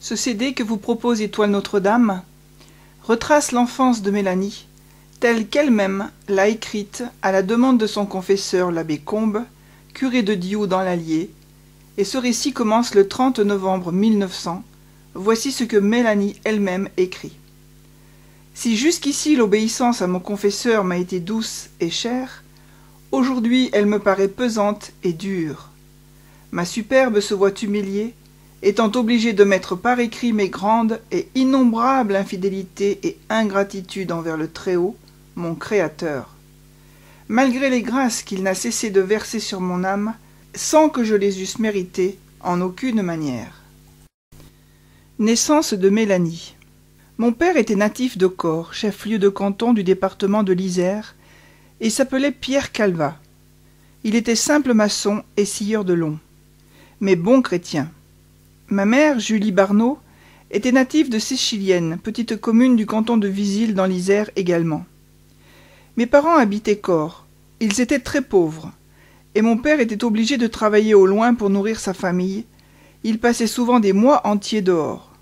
Ce CD que vous propose Étoile Notre-Dame retrace l'enfance de Mélanie, telle qu'elle-même l'a écrite à la demande de son confesseur l'abbé Combe, curé de Dio dans l'Allier, et ce récit commence le 30 novembre 1900. Voici ce que Mélanie elle-même écrit. Si jusqu'ici l'obéissance à mon confesseur m'a été douce et chère, aujourd'hui elle me paraît pesante et dure. Ma superbe se voit humiliée, étant obligé de mettre par écrit mes grandes et innombrables infidélités et ingratitudes envers le Très-Haut, mon Créateur. Malgré les grâces qu'il n'a cessé de verser sur mon âme, sans que je les eusse méritées en aucune manière. Naissance de Mélanie. Mon père était natif de Corps, chef-lieu de canton du département de l'Isère, et s'appelait Pierre Calva. Il était simple maçon et scieur de long, mais bon chrétien. Ma mère, Julie Barnot, était native de Séchilienne, petite commune du canton de Visil dans l'Isère également. Mes parents habitaient Corps. Ils étaient très pauvres, et mon père était obligé de travailler au loin pour nourrir sa famille. Il passait souvent des mois entiers dehors.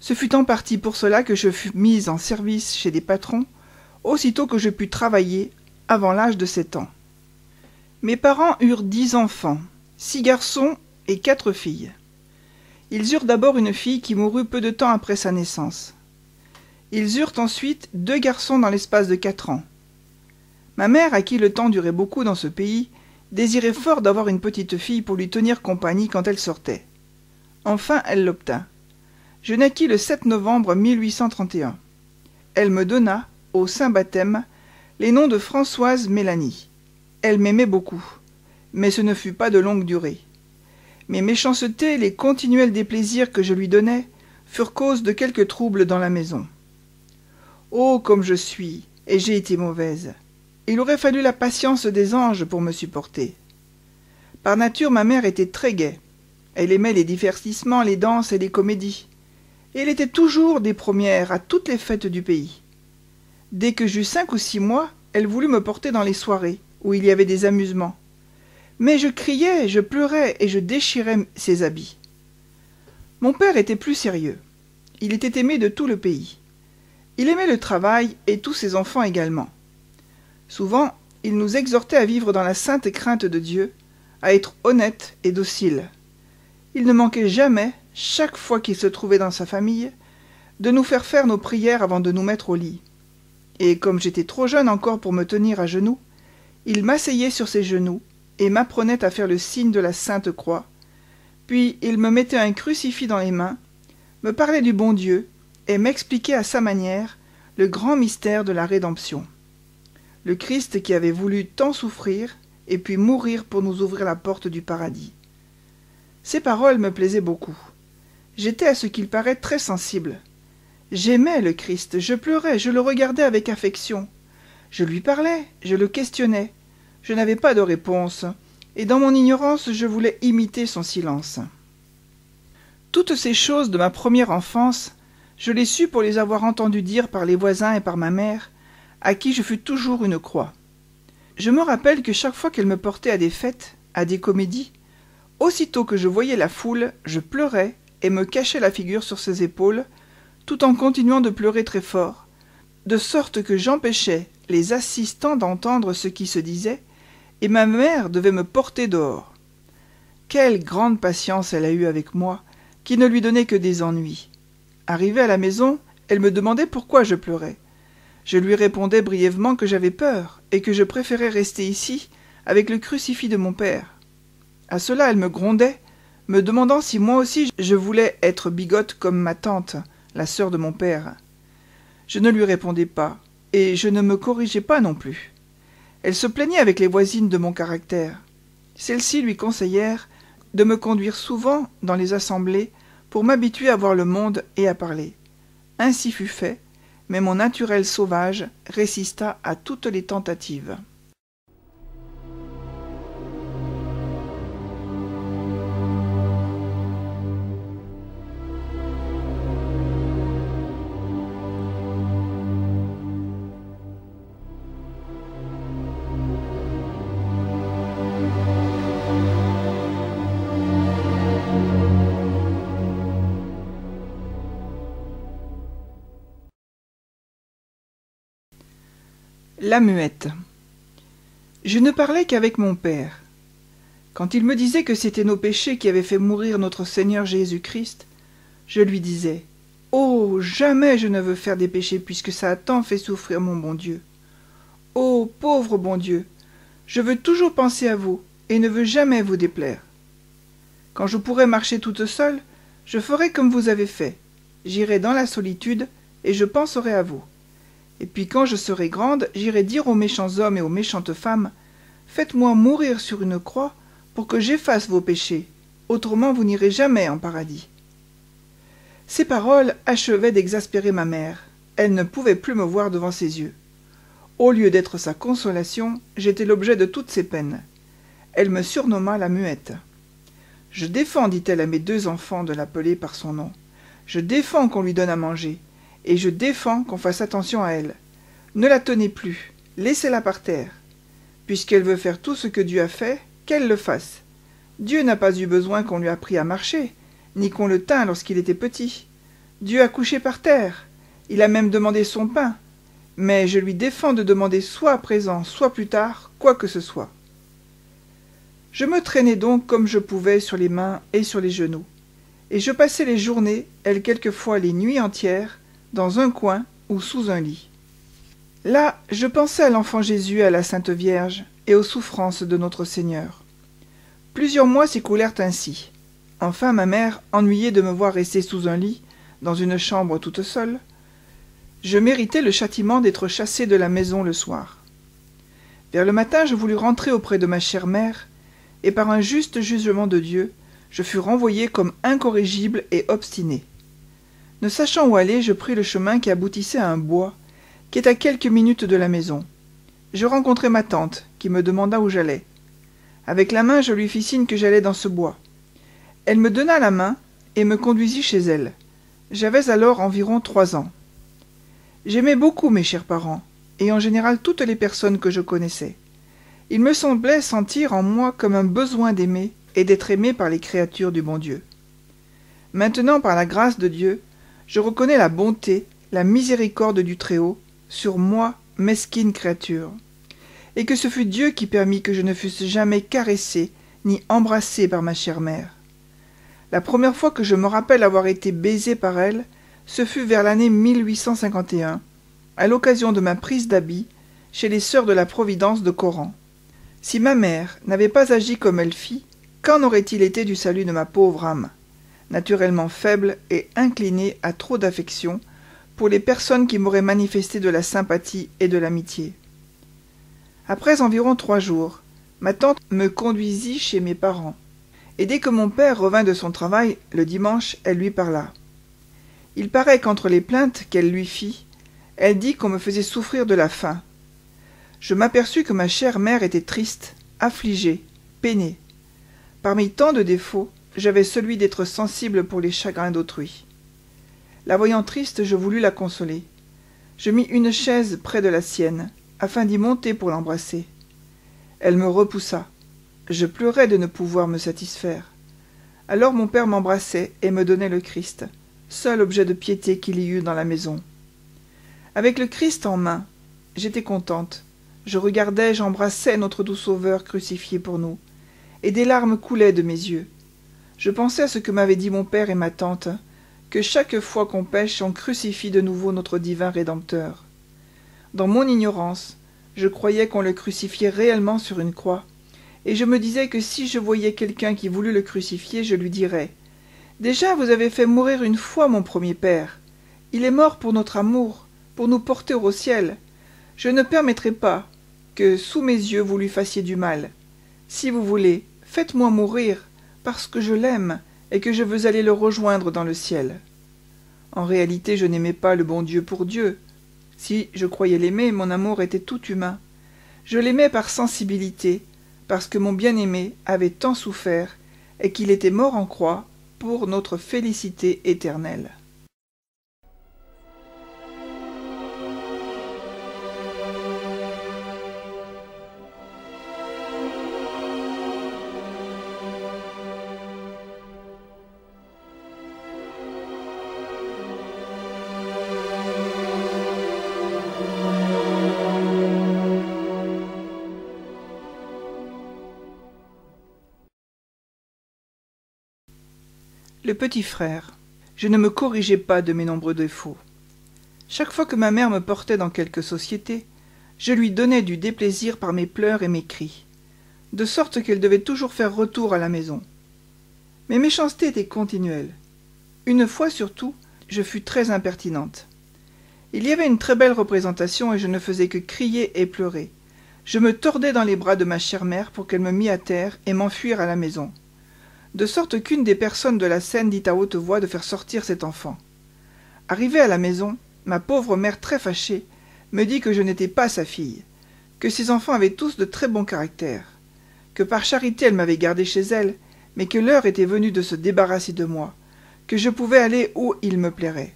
Ce fut en partie pour cela que je fus mise en service chez des patrons, aussitôt que je pus travailler, avant l'âge de sept ans. Mes parents eurent dix enfants, six garçons et quatre filles. Ils eurent d'abord une fille qui mourut peu de temps après sa naissance. Ils eurent ensuite deux garçons dans l'espace de quatre ans. Ma mère, à qui le temps durait beaucoup dans ce pays, désirait fort d'avoir une petite fille pour lui tenir compagnie quand elle sortait. Enfin, elle l'obtint. Je naquis le 7 novembre 1831. Elle me donna, au Saint-Baptême, les noms de Françoise Mélanie. Elle m'aimait beaucoup, mais ce ne fut pas de longue durée mes méchancetés et les continuels déplaisirs que je lui donnais furent cause de quelques troubles dans la maison. Oh, comme je suis, et j'ai été mauvaise. Il aurait fallu la patience des anges pour me supporter. Par nature, ma mère était très gaie. Elle aimait les divertissements, les danses et les comédies. Et elle était toujours des premières à toutes les fêtes du pays. Dès que j'eus cinq ou six mois, elle voulut me porter dans les soirées, où il y avait des amusements, mais je criais, je pleurais et je déchirais ses habits. Mon père était plus sérieux. Il était aimé de tout le pays. Il aimait le travail et tous ses enfants également. Souvent, il nous exhortait à vivre dans la sainte crainte de Dieu, à être honnêtes et docile. Il ne manquait jamais, chaque fois qu'il se trouvait dans sa famille, de nous faire faire nos prières avant de nous mettre au lit. Et comme j'étais trop jeune encore pour me tenir à genoux, il m'asseyait sur ses genoux et m'apprenait à faire le signe de la Sainte Croix, puis il me mettait un crucifix dans les mains, me parlait du bon Dieu, et m'expliquait à sa manière le grand mystère de la rédemption. Le Christ qui avait voulu tant souffrir et puis mourir pour nous ouvrir la porte du paradis. Ces paroles me plaisaient beaucoup. J'étais à ce qu'il paraît très sensible. J'aimais le Christ, je pleurais, je le regardais avec affection. Je lui parlais, je le questionnais, je n'avais pas de réponse, et dans mon ignorance je voulais imiter son silence. Toutes ces choses de ma première enfance, je les sus pour les avoir entendues dire par les voisins et par ma mère, à qui je fus toujours une croix. Je me rappelle que chaque fois qu'elle me portait à des fêtes, à des comédies, aussitôt que je voyais la foule, je pleurais et me cachais la figure sur ses épaules, tout en continuant de pleurer très fort, de sorte que j'empêchais les assistants d'entendre ce qui se disait, et ma mère devait me porter dehors. Quelle grande patience elle a eue avec moi, qui ne lui donnait que des ennuis. Arrivée à la maison, elle me demandait pourquoi je pleurais. Je lui répondais brièvement que j'avais peur, et que je préférais rester ici, avec le crucifix de mon père. À cela elle me grondait, me demandant si moi aussi je voulais être bigote comme ma tante, la sœur de mon père. Je ne lui répondais pas, et je ne me corrigeais pas non plus. Elle se plaignait avec les voisines de mon caractère. Celles-ci lui conseillèrent de me conduire souvent dans les assemblées pour m'habituer à voir le monde et à parler. Ainsi fut fait, mais mon naturel sauvage résista à toutes les tentatives. La muette. Je ne parlais qu'avec mon père. Quand il me disait que c'était nos péchés qui avaient fait mourir notre Seigneur Jésus-Christ, je lui disais Oh, jamais je ne veux faire des péchés puisque ça a tant fait souffrir mon bon Dieu. Oh, pauvre bon Dieu, je veux toujours penser à vous et ne veux jamais vous déplaire. Quand je pourrai marcher toute seule, je ferai comme vous avez fait. J'irai dans la solitude et je penserai à vous. Et puis quand je serai grande, j'irai dire aux méchants hommes et aux méchantes femmes Faites-moi mourir sur une croix pour que j'efface vos péchés, autrement vous n'irez jamais en paradis. Ces paroles achevaient d'exaspérer ma mère. Elle ne pouvait plus me voir devant ses yeux. Au lieu d'être sa consolation, j'étais l'objet de toutes ses peines. Elle me surnomma la muette. Je défends, dit-elle à mes deux enfants, de l'appeler par son nom. Je défends qu'on lui donne à manger et je défends qu'on fasse attention à elle. Ne la tenez plus, laissez-la par terre. Puisqu'elle veut faire tout ce que Dieu a fait, qu'elle le fasse. Dieu n'a pas eu besoin qu'on lui apprît à marcher, ni qu'on le tint lorsqu'il était petit. Dieu a couché par terre, il a même demandé son pain, mais je lui défends de demander soit à présent, soit plus tard, quoi que ce soit. Je me traînais donc comme je pouvais sur les mains et sur les genoux, et je passais les journées, elles quelquefois les nuits entières, dans un coin ou sous un lit. Là, je pensais à l'enfant Jésus, à la Sainte Vierge et aux souffrances de notre Seigneur. Plusieurs mois s'écoulèrent ainsi. Enfin, ma mère, ennuyée de me voir rester sous un lit, dans une chambre toute seule, je méritais le châtiment d'être chassée de la maison le soir. Vers le matin, je voulus rentrer auprès de ma chère mère, et par un juste jugement de Dieu, je fus renvoyée comme incorrigible et obstinée ne sachant où aller je pris le chemin qui aboutissait à un bois qui est à quelques minutes de la maison je rencontrai ma tante qui me demanda où j'allais avec la main je lui fis signe que j'allais dans ce bois elle me donna la main et me conduisit chez elle j'avais alors environ trois ans j'aimais beaucoup mes chers parents et en général toutes les personnes que je connaissais il me semblait sentir en moi comme un besoin d'aimer et d'être aimé par les créatures du bon Dieu. Maintenant, par la grâce de Dieu, je reconnais la bonté, la miséricorde du Très-Haut sur moi, mesquine créature, et que ce fut Dieu qui permit que je ne fusse jamais caressée ni embrassée par ma chère mère. La première fois que je me rappelle avoir été baisée par elle, ce fut vers l'année 1851, à l'occasion de ma prise d'habit chez les Sœurs de la Providence de Coran. Si ma mère n'avait pas agi comme elle fit, qu'en aurait-il été du salut de ma pauvre âme naturellement faible et incliné à trop d'affection, pour les personnes qui m'auraient manifesté de la sympathie et de l'amitié. Après environ trois jours, ma tante me conduisit chez mes parents, et dès que mon père revint de son travail le dimanche, elle lui parla. Il paraît qu'entre les plaintes qu'elle lui fit, elle dit qu'on me faisait souffrir de la faim. Je m'aperçus que ma chère mère était triste, affligée, peinée. Parmi tant de défauts, j'avais celui d'être sensible pour les chagrins d'autrui. La voyant triste, je voulus la consoler. Je mis une chaise près de la sienne, afin d'y monter pour l'embrasser. Elle me repoussa. Je pleurais de ne pouvoir me satisfaire. Alors mon père m'embrassait et me donnait le Christ, seul objet de piété qu'il y eût dans la maison. Avec le Christ en main, j'étais contente. Je regardais, j'embrassais notre doux Sauveur crucifié pour nous, et des larmes coulaient de mes yeux je pensais à ce que m'avaient dit mon père et ma tante que chaque fois qu'on pêche, on crucifie de nouveau notre divin rédempteur dans mon ignorance je croyais qu'on le crucifiait réellement sur une croix et je me disais que si je voyais quelqu'un qui voulut le crucifier je lui dirais déjà vous avez fait mourir une fois mon premier père il est mort pour notre amour pour nous porter au ciel je ne permettrai pas que sous mes yeux vous lui fassiez du mal si vous voulez faites-moi mourir parce que je l'aime et que je veux aller le rejoindre dans le ciel. En réalité, je n'aimais pas le bon Dieu pour Dieu. Si je croyais l'aimer, mon amour était tout humain. Je l'aimais par sensibilité, parce que mon bien-aimé avait tant souffert et qu'il était mort en croix pour notre félicité éternelle. le petit frère. Je ne me corrigeais pas de mes nombreux défauts. Chaque fois que ma mère me portait dans quelque société, je lui donnais du déplaisir par mes pleurs et mes cris, de sorte qu'elle devait toujours faire retour à la maison. Mes méchancetés étaient continuelles. Une fois surtout, je fus très impertinente. Il y avait une très belle représentation et je ne faisais que crier et pleurer. Je me tordais dans les bras de ma chère mère pour qu'elle me mît à terre et m'enfuir à la maison de sorte qu'une des personnes de la scène dit à haute voix de faire sortir cet enfant. Arrivée à la maison, ma pauvre mère très fâchée me dit que je n'étais pas sa fille, que ses enfants avaient tous de très bons caractères, que par charité elle m'avait gardé chez elle, mais que l'heure était venue de se débarrasser de moi, que je pouvais aller où il me plairait.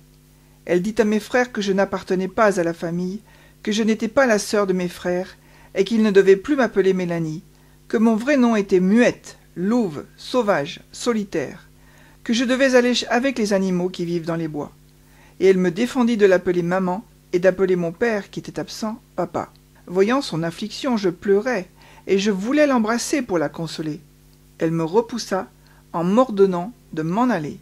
Elle dit à mes frères que je n'appartenais pas à la famille, que je n'étais pas la sœur de mes frères, et qu'ils ne devaient plus m'appeler Mélanie, que mon vrai nom était Muette, Louve, sauvage, solitaire, que je devais aller avec les animaux qui vivent dans les bois. Et elle me défendit de l'appeler maman et d'appeler mon père, qui était absent, papa. Voyant son affliction, je pleurais, et je voulais l'embrasser pour la consoler. Elle me repoussa en m'ordonnant de m'en aller.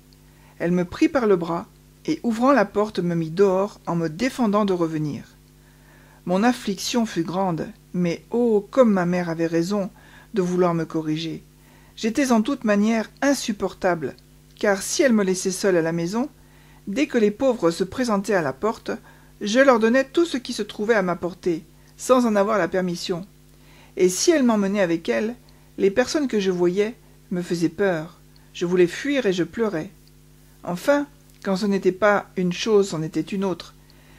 Elle me prit par le bras et ouvrant la porte me mit dehors en me défendant de revenir. Mon affliction fut grande, mais oh, comme ma mère avait raison de vouloir me corriger j'étais en toute manière insupportable car si elle me laissait seule à la maison dès que les pauvres se présentaient à la porte je leur donnais tout ce qui se trouvait à ma portée sans en avoir la permission et si elle m'emmenait avec elle les personnes que je voyais me faisaient peur je voulais fuir et je pleurais enfin quand ce n'était pas une chose c'en était une autre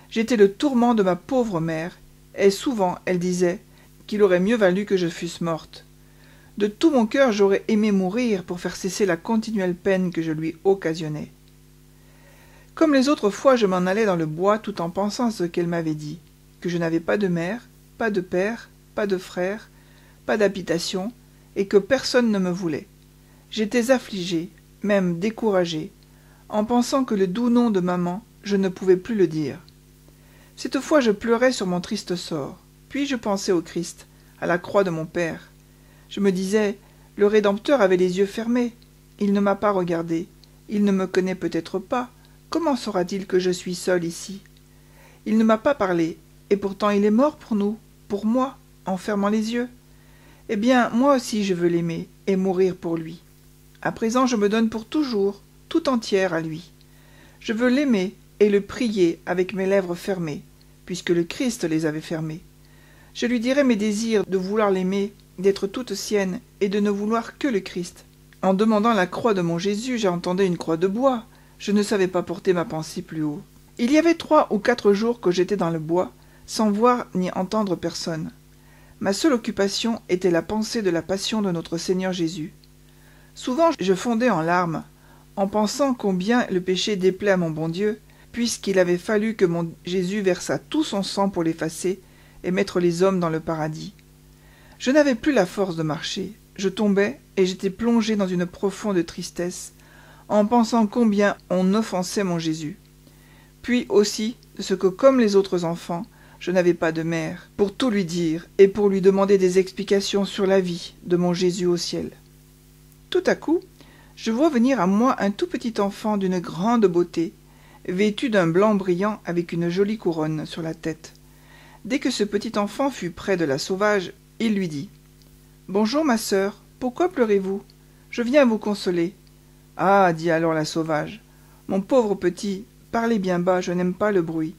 j'étais le tourment de ma pauvre mère et souvent elle disait qu'il aurait mieux valu que je fusse morte de tout mon cœur j'aurais aimé mourir pour faire cesser la continuelle peine que je lui occasionnais. Comme les autres fois, je m'en allais dans le bois tout en pensant ce qu'elle m'avait dit, que je n'avais pas de mère, pas de père, pas de frère, pas d'habitation, et que personne ne me voulait. J'étais affligée, même découragé, en pensant que le doux nom de maman, je ne pouvais plus le dire. Cette fois je pleurais sur mon triste sort, puis je pensais au Christ, à la croix de mon Père, je me disais, le Rédempteur avait les yeux fermés. Il ne m'a pas regardé. Il ne me connaît peut-être pas. Comment saura-t-il que je suis seul ici Il ne m'a pas parlé, et pourtant il est mort pour nous, pour moi, en fermant les yeux. Eh bien, moi aussi je veux l'aimer et mourir pour lui. À présent, je me donne pour toujours, tout entière à lui. Je veux l'aimer et le prier avec mes lèvres fermées, puisque le Christ les avait fermées. Je lui dirai mes désirs de vouloir l'aimer d'être toute sienne et de ne vouloir que le Christ. En demandant la croix de mon Jésus, j'entendais une croix de bois. Je ne savais pas porter ma pensée plus haut. Il y avait trois ou quatre jours que j'étais dans le bois, sans voir ni entendre personne. Ma seule occupation était la pensée de la passion de notre Seigneur Jésus. Souvent je fondais en larmes, en pensant combien le péché déplaît à mon bon Dieu, puisqu'il avait fallu que mon Jésus versât tout son sang pour l'effacer et mettre les hommes dans le paradis. Je n'avais plus la force de marcher, je tombais et j'étais plongé dans une profonde tristesse, en pensant combien on offensait mon Jésus. Puis aussi de ce que, comme les autres enfants, je n'avais pas de mère, pour tout lui dire et pour lui demander des explications sur la vie de mon Jésus au ciel. Tout à coup, je vois venir à moi un tout petit enfant d'une grande beauté, vêtu d'un blanc brillant avec une jolie couronne sur la tête. Dès que ce petit enfant fut près de la sauvage, il lui dit Bonjour, ma sœur, pourquoi pleurez-vous Je viens vous consoler. Ah dit alors la sauvage, mon pauvre petit, parlez bien bas, je n'aime pas le bruit.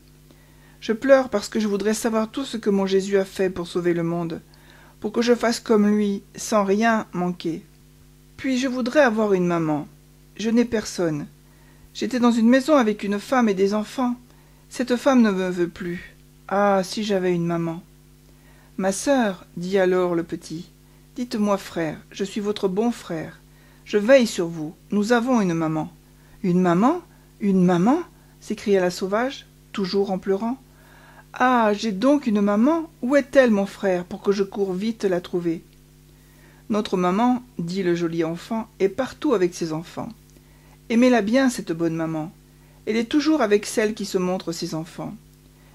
Je pleure parce que je voudrais savoir tout ce que mon Jésus a fait pour sauver le monde, pour que je fasse comme lui, sans rien manquer. Puis je voudrais avoir une maman. Je n'ai personne. J'étais dans une maison avec une femme et des enfants. Cette femme ne me veut plus. Ah, si j'avais une maman ma sœur dit alors le petit dites-moi frère je suis votre bon frère je veille sur vous nous avons une maman une maman une maman s'écria la sauvage toujours en pleurant ah j'ai donc une maman où est-elle mon frère pour que je cours vite la trouver notre maman dit le joli enfant est partout avec ses enfants aimez-la bien cette bonne maman elle est toujours avec celle qui se montre ses enfants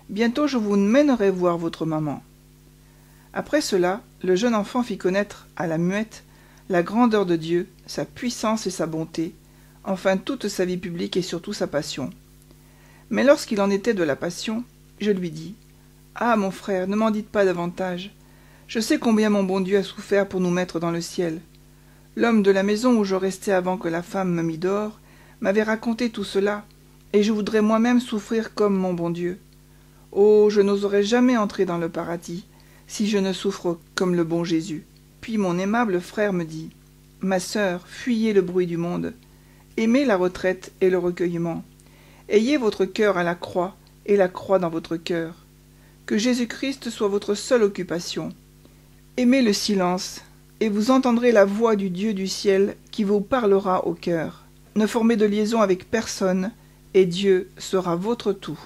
bientôt je vous mènerai voir votre maman après cela, le jeune enfant fit connaître à la muette la grandeur de Dieu, sa puissance et sa bonté, enfin toute sa vie publique et surtout sa passion. Mais lorsqu'il en était de la passion, je lui dis Ah, mon frère, ne m'en dites pas davantage. Je sais combien mon bon Dieu a souffert pour nous mettre dans le ciel. L'homme de la maison où je restais avant que la femme me mît dehors m'avait raconté tout cela, et je voudrais moi-même souffrir comme mon bon Dieu. Oh, je n'oserais jamais entrer dans le paradis, si je ne souffre comme le bon jésus puis mon aimable frère me dit ma sœur fuyez le bruit du monde aimez la retraite et le recueillement ayez votre cœur à la croix et la croix dans votre cœur que jésus-christ soit votre seule occupation aimez le silence et vous entendrez la voix du dieu du ciel qui vous parlera au cœur ne formez de liaison avec personne et dieu sera votre tout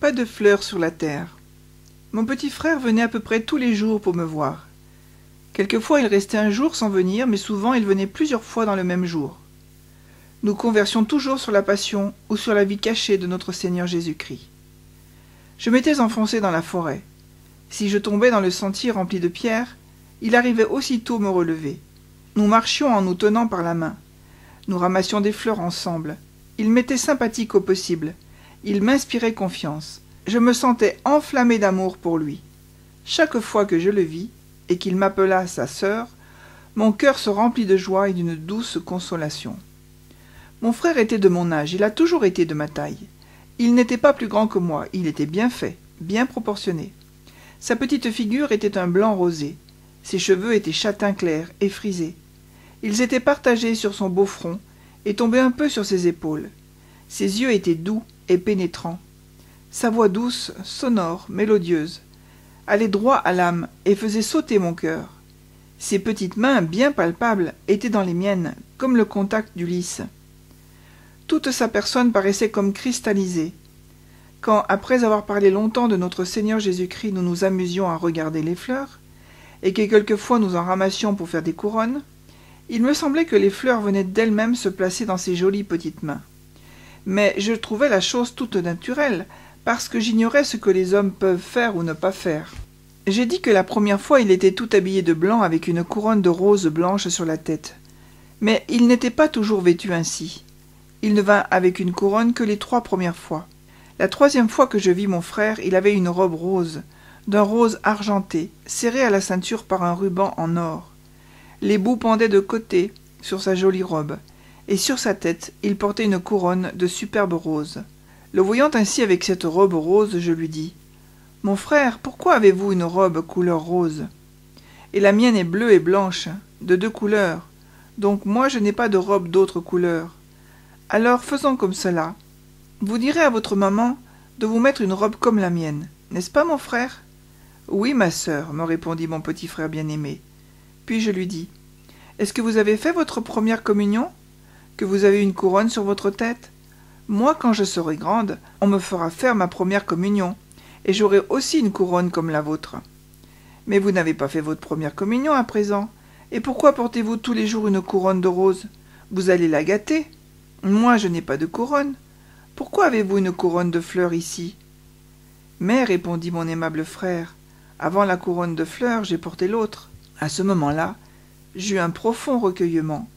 Pas de fleurs sur la terre. Mon petit frère venait à peu près tous les jours pour me voir. Quelquefois il restait un jour sans venir, mais souvent il venait plusieurs fois dans le même jour. Nous conversions toujours sur la passion ou sur la vie cachée de notre Seigneur Jésus-Christ. Je m'étais enfoncé dans la forêt. Si je tombais dans le sentier rempli de pierres, il arrivait aussitôt me relever. Nous marchions en nous tenant par la main. Nous ramassions des fleurs ensemble. Il m'était sympathique au possible il m'inspirait confiance. Je me sentais enflammé d'amour pour lui. Chaque fois que je le vis, et qu'il m'appela sa sœur, mon cœur se remplit de joie et d'une douce consolation. Mon frère était de mon âge, il a toujours été de ma taille. Il n'était pas plus grand que moi, il était bien fait, bien proportionné. Sa petite figure était un blanc rosé, ses cheveux étaient châtain clair et frisés. Ils étaient partagés sur son beau front et tombaient un peu sur ses épaules. Ses yeux étaient doux, et pénétrant. Sa voix douce, sonore, mélodieuse, allait droit à l'âme et faisait sauter mon cœur. Ses petites mains, bien palpables, étaient dans les miennes, comme le contact du lys. Toute sa personne paraissait comme cristallisée. Quand, après avoir parlé longtemps de notre Seigneur Jésus-Christ, nous nous amusions à regarder les fleurs, et que quelquefois nous en ramassions pour faire des couronnes, il me semblait que les fleurs venaient d'elles-mêmes se placer dans ses jolies petites mains mais je trouvais la chose toute naturelle, parce que j'ignorais ce que les hommes peuvent faire ou ne pas faire. J'ai dit que la première fois il était tout habillé de blanc avec une couronne de roses blanches sur la tête. Mais il n'était pas toujours vêtu ainsi. Il ne vint avec une couronne que les trois premières fois. La troisième fois que je vis mon frère, il avait une robe rose, d'un rose argenté, serrée à la ceinture par un ruban en or. Les bouts pendaient de côté sur sa jolie robe et sur sa tête il portait une couronne de superbe rose. Le voyant ainsi avec cette robe rose, je lui dis. Mon frère, pourquoi avez vous une robe couleur rose? Et la mienne est bleue et blanche, de deux couleurs, donc moi je n'ai pas de robe d'autre couleur. Alors faisons comme cela. Vous direz à votre maman de vous mettre une robe comme la mienne, n'est-ce pas, mon frère Oui, ma sœur, me répondit mon petit frère bien-aimé. Puis je lui dis Est-ce que vous avez fait votre première communion que vous avez une couronne sur votre tête Moi, quand je serai grande, on me fera faire ma première communion, et j'aurai aussi une couronne comme la vôtre. Mais vous n'avez pas fait votre première communion à présent, et pourquoi portez-vous tous les jours une couronne de roses Vous allez la gâter. Moi, je n'ai pas de couronne. Pourquoi avez-vous une couronne de fleurs ici Mais, répondit mon aimable frère, avant la couronne de fleurs, j'ai porté l'autre. À ce moment-là, j'eus un profond recueillement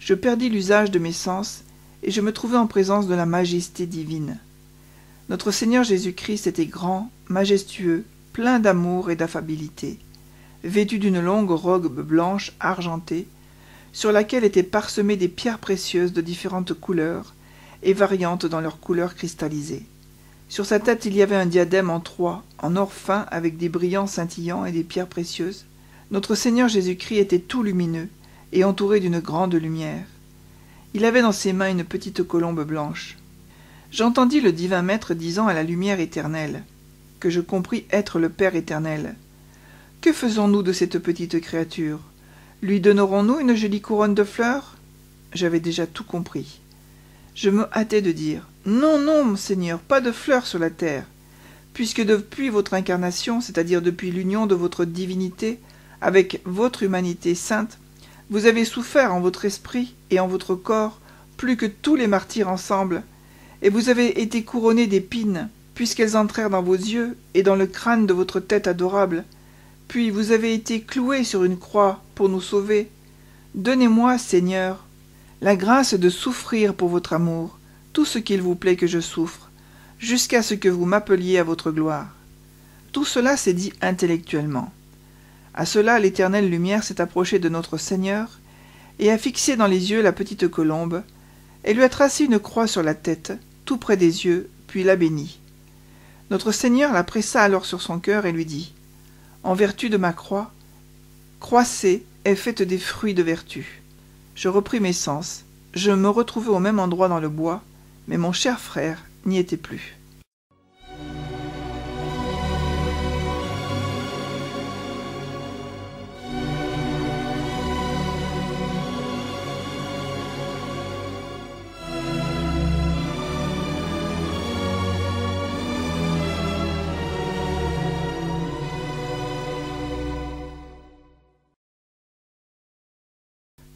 je perdis l'usage de mes sens, et je me trouvai en présence de la majesté divine. Notre Seigneur Jésus-Christ était grand, majestueux, plein d'amour et d'affabilité, vêtu d'une longue robe blanche argentée, sur laquelle étaient parsemées des pierres précieuses de différentes couleurs et variantes dans leurs couleurs cristallisées. Sur sa tête il y avait un diadème en trois, en or fin avec des brillants scintillants et des pierres précieuses. Notre Seigneur Jésus-Christ était tout lumineux, et entouré d'une grande lumière. Il avait dans ses mains une petite colombe blanche. J'entendis le divin maître disant à la lumière éternelle, que je compris être le Père éternel. Que faisons-nous de cette petite créature Lui donnerons-nous une jolie couronne de fleurs J'avais déjà tout compris. Je me hâtai de dire Non, non, mon Seigneur, pas de fleurs sur la terre, puisque depuis votre incarnation, c'est-à-dire depuis l'union de votre divinité avec votre humanité sainte, vous avez souffert en votre esprit et en votre corps plus que tous les martyrs ensemble, et vous avez été couronné d'épines, puisqu'elles entrèrent dans vos yeux et dans le crâne de votre tête adorable. Puis vous avez été cloué sur une croix pour nous sauver. Donnez-moi, Seigneur, la grâce de souffrir pour votre amour, tout ce qu'il vous plaît que je souffre, jusqu'à ce que vous m'appeliez à votre gloire. Tout cela s'est dit intellectuellement. À cela l'éternelle lumière s'est approchée de notre Seigneur, et a fixé dans les yeux la petite colombe, et lui a tracé une croix sur la tête, tout près des yeux, puis l'a bénie. Notre Seigneur la pressa alors sur son cœur et lui dit En vertu de ma croix, croissez et faites des fruits de vertu. Je repris mes sens, je me retrouvai au même endroit dans le bois, mais mon cher frère n'y était plus.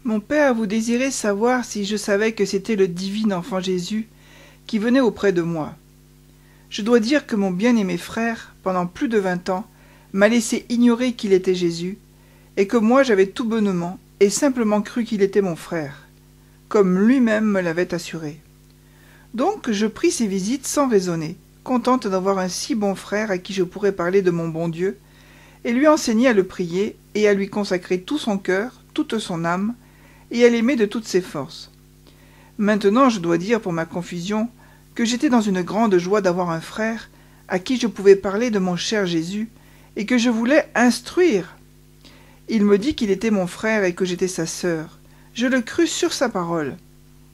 Mon Père, vous désirait savoir si je savais que c'était le divin enfant Jésus qui venait auprès de moi. Je dois dire que mon bien-aimé frère, pendant plus de vingt ans, m'a laissé ignorer qu'il était Jésus, et que moi j'avais tout bonnement et simplement cru qu'il était mon frère, comme lui-même me l'avait assuré. Donc je pris ses visites sans raisonner, contente d'avoir un si bon frère à qui je pourrais parler de mon bon Dieu, et lui enseigner à le prier et à lui consacrer tout son cœur, toute son âme, et elle aimait de toutes ses forces. Maintenant, je dois dire pour ma confusion que j'étais dans une grande joie d'avoir un frère à qui je pouvais parler de mon cher Jésus et que je voulais instruire. Il me dit qu'il était mon frère et que j'étais sa sœur. Je le crus sur sa parole.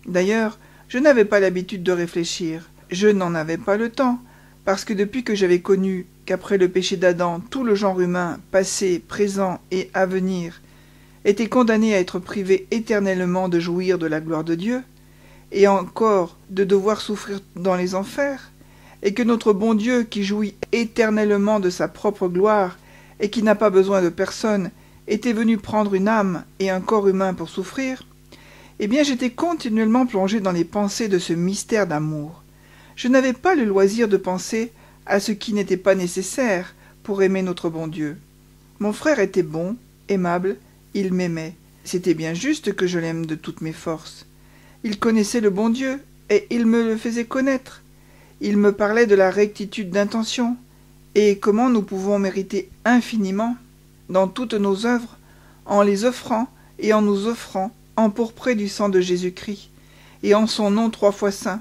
D'ailleurs, je n'avais pas l'habitude de réfléchir. Je n'en avais pas le temps, parce que depuis que j'avais connu qu'après le péché d'Adam, tout le genre humain, passé, présent et à venir, était condamné à être privé éternellement de jouir de la gloire de Dieu, et encore de devoir souffrir dans les enfers, et que notre bon Dieu, qui jouit éternellement de sa propre gloire, et qui n'a pas besoin de personne, était venu prendre une âme et un corps humain pour souffrir, eh bien j'étais continuellement plongé dans les pensées de ce mystère d'amour. Je n'avais pas le loisir de penser à ce qui n'était pas nécessaire pour aimer notre bon Dieu. Mon frère était bon, aimable, il m'aimait. C'était bien juste que je l'aime de toutes mes forces. Il connaissait le bon Dieu, et il me le faisait connaître. Il me parlait de la rectitude d'intention, et comment nous pouvons mériter infiniment, dans toutes nos œuvres, en les offrant et en nous offrant, empourprés du sang de Jésus-Christ, et en son nom trois fois saint.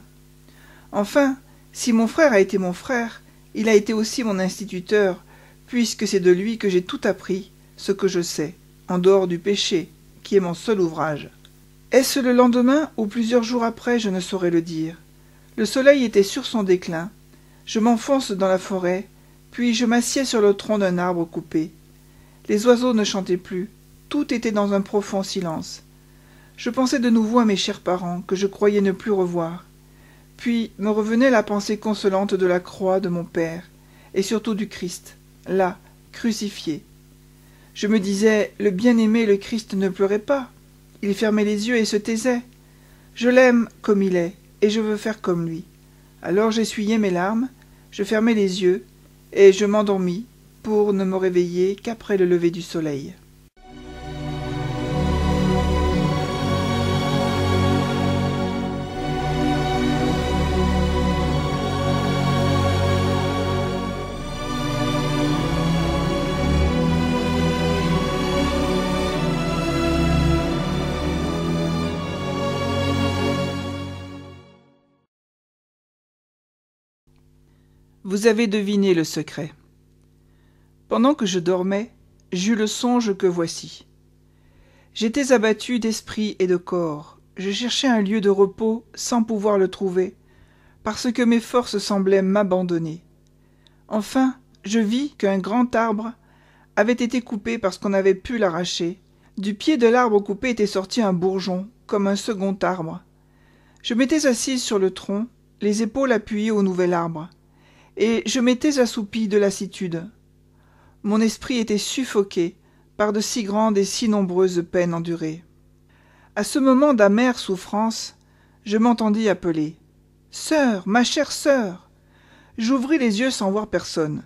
Enfin, si mon frère a été mon frère, il a été aussi mon instituteur, puisque c'est de lui que j'ai tout appris, ce que je sais en dehors du péché, qui est mon seul ouvrage. Est-ce le lendemain ou plusieurs jours après, je ne saurais le dire. Le soleil était sur son déclin. Je m'enfonce dans la forêt, puis je m'assieds sur le tronc d'un arbre coupé. Les oiseaux ne chantaient plus, tout était dans un profond silence. Je pensais de nouveau à mes chers parents, que je croyais ne plus revoir. Puis me revenait la pensée consolante de la croix de mon Père, et surtout du Christ, là, crucifié, je me disais, le bien-aimé, le Christ ne pleurait pas. Il fermait les yeux et se taisait. Je l'aime comme il est, et je veux faire comme lui. Alors j'essuyais mes larmes, je fermai les yeux, et je m'endormis, pour ne me réveiller qu'après le lever du soleil. Vous avez deviné le secret. Pendant que je dormais, j'eus le songe que voici. J'étais abattu d'esprit et de corps. Je cherchais un lieu de repos sans pouvoir le trouver, parce que mes forces semblaient m'abandonner. Enfin, je vis qu'un grand arbre avait été coupé parce qu'on avait pu l'arracher. Du pied de l'arbre coupé était sorti un bourgeon, comme un second arbre. Je m'étais assise sur le tronc, les épaules appuyées au nouvel arbre et je m'étais assoupi de lassitude. Mon esprit était suffoqué par de si grandes et si nombreuses peines endurées. À ce moment d'amère souffrance, je m'entendis appeler. Sœur, ma chère sœur. J'ouvris les yeux sans voir personne.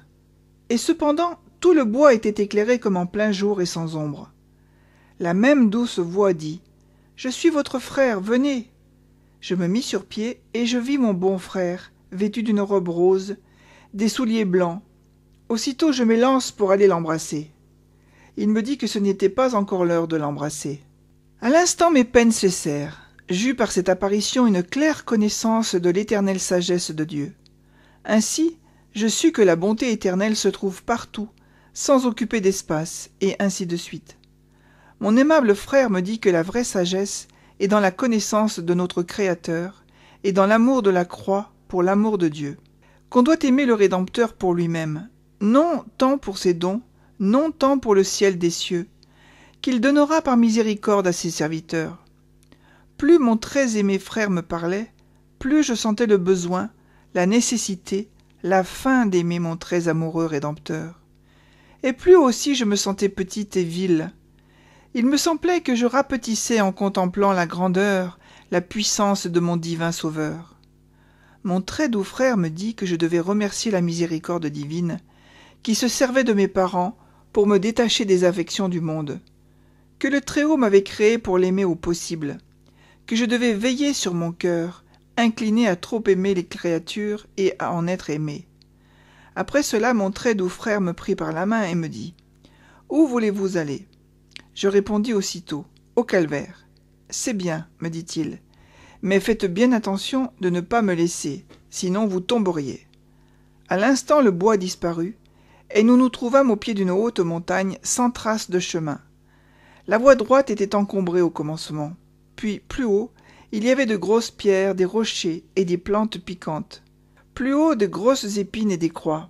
Et cependant tout le bois était éclairé comme en plein jour et sans ombre. La même douce voix dit. Je suis votre frère, venez. Je me mis sur pied, et je vis mon bon frère, vêtu d'une robe rose, des souliers blancs. Aussitôt je m'élance pour aller l'embrasser. Il me dit que ce n'était pas encore l'heure de l'embrasser. À l'instant mes peines cessèrent. J'eus par cette apparition une claire connaissance de l'éternelle sagesse de Dieu. Ainsi, je sus que la bonté éternelle se trouve partout, sans occuper d'espace, et ainsi de suite. Mon aimable frère me dit que la vraie sagesse est dans la connaissance de notre Créateur et dans l'amour de la croix pour l'amour de Dieu qu'on doit aimer le Rédempteur pour lui-même, non tant pour ses dons, non tant pour le ciel des cieux, qu'il donnera par miséricorde à ses serviteurs. Plus mon très aimé frère me parlait, plus je sentais le besoin, la nécessité, la faim d'aimer mon très amoureux Rédempteur. Et plus aussi je me sentais petite et vile. Il me semblait que je rapetissais en contemplant la grandeur, la puissance de mon divin Sauveur mon très doux frère me dit que je devais remercier la miséricorde divine, qui se servait de mes parents pour me détacher des affections du monde, que le Très-Haut m'avait créé pour l'aimer au possible, que je devais veiller sur mon cœur, incliné à trop aimer les créatures et à en être aimé. Après cela, mon très doux frère me prit par la main et me dit Où voulez-vous aller Je répondis aussitôt Au calvaire. C'est bien, me dit-il mais faites bien attention de ne pas me laisser, sinon vous tomberiez. À l'instant le bois disparut, et nous nous trouvâmes au pied d'une haute montagne sans trace de chemin. La voie droite était encombrée au commencement, puis plus haut, il y avait de grosses pierres, des rochers et des plantes piquantes. Plus haut, de grosses épines et des croix.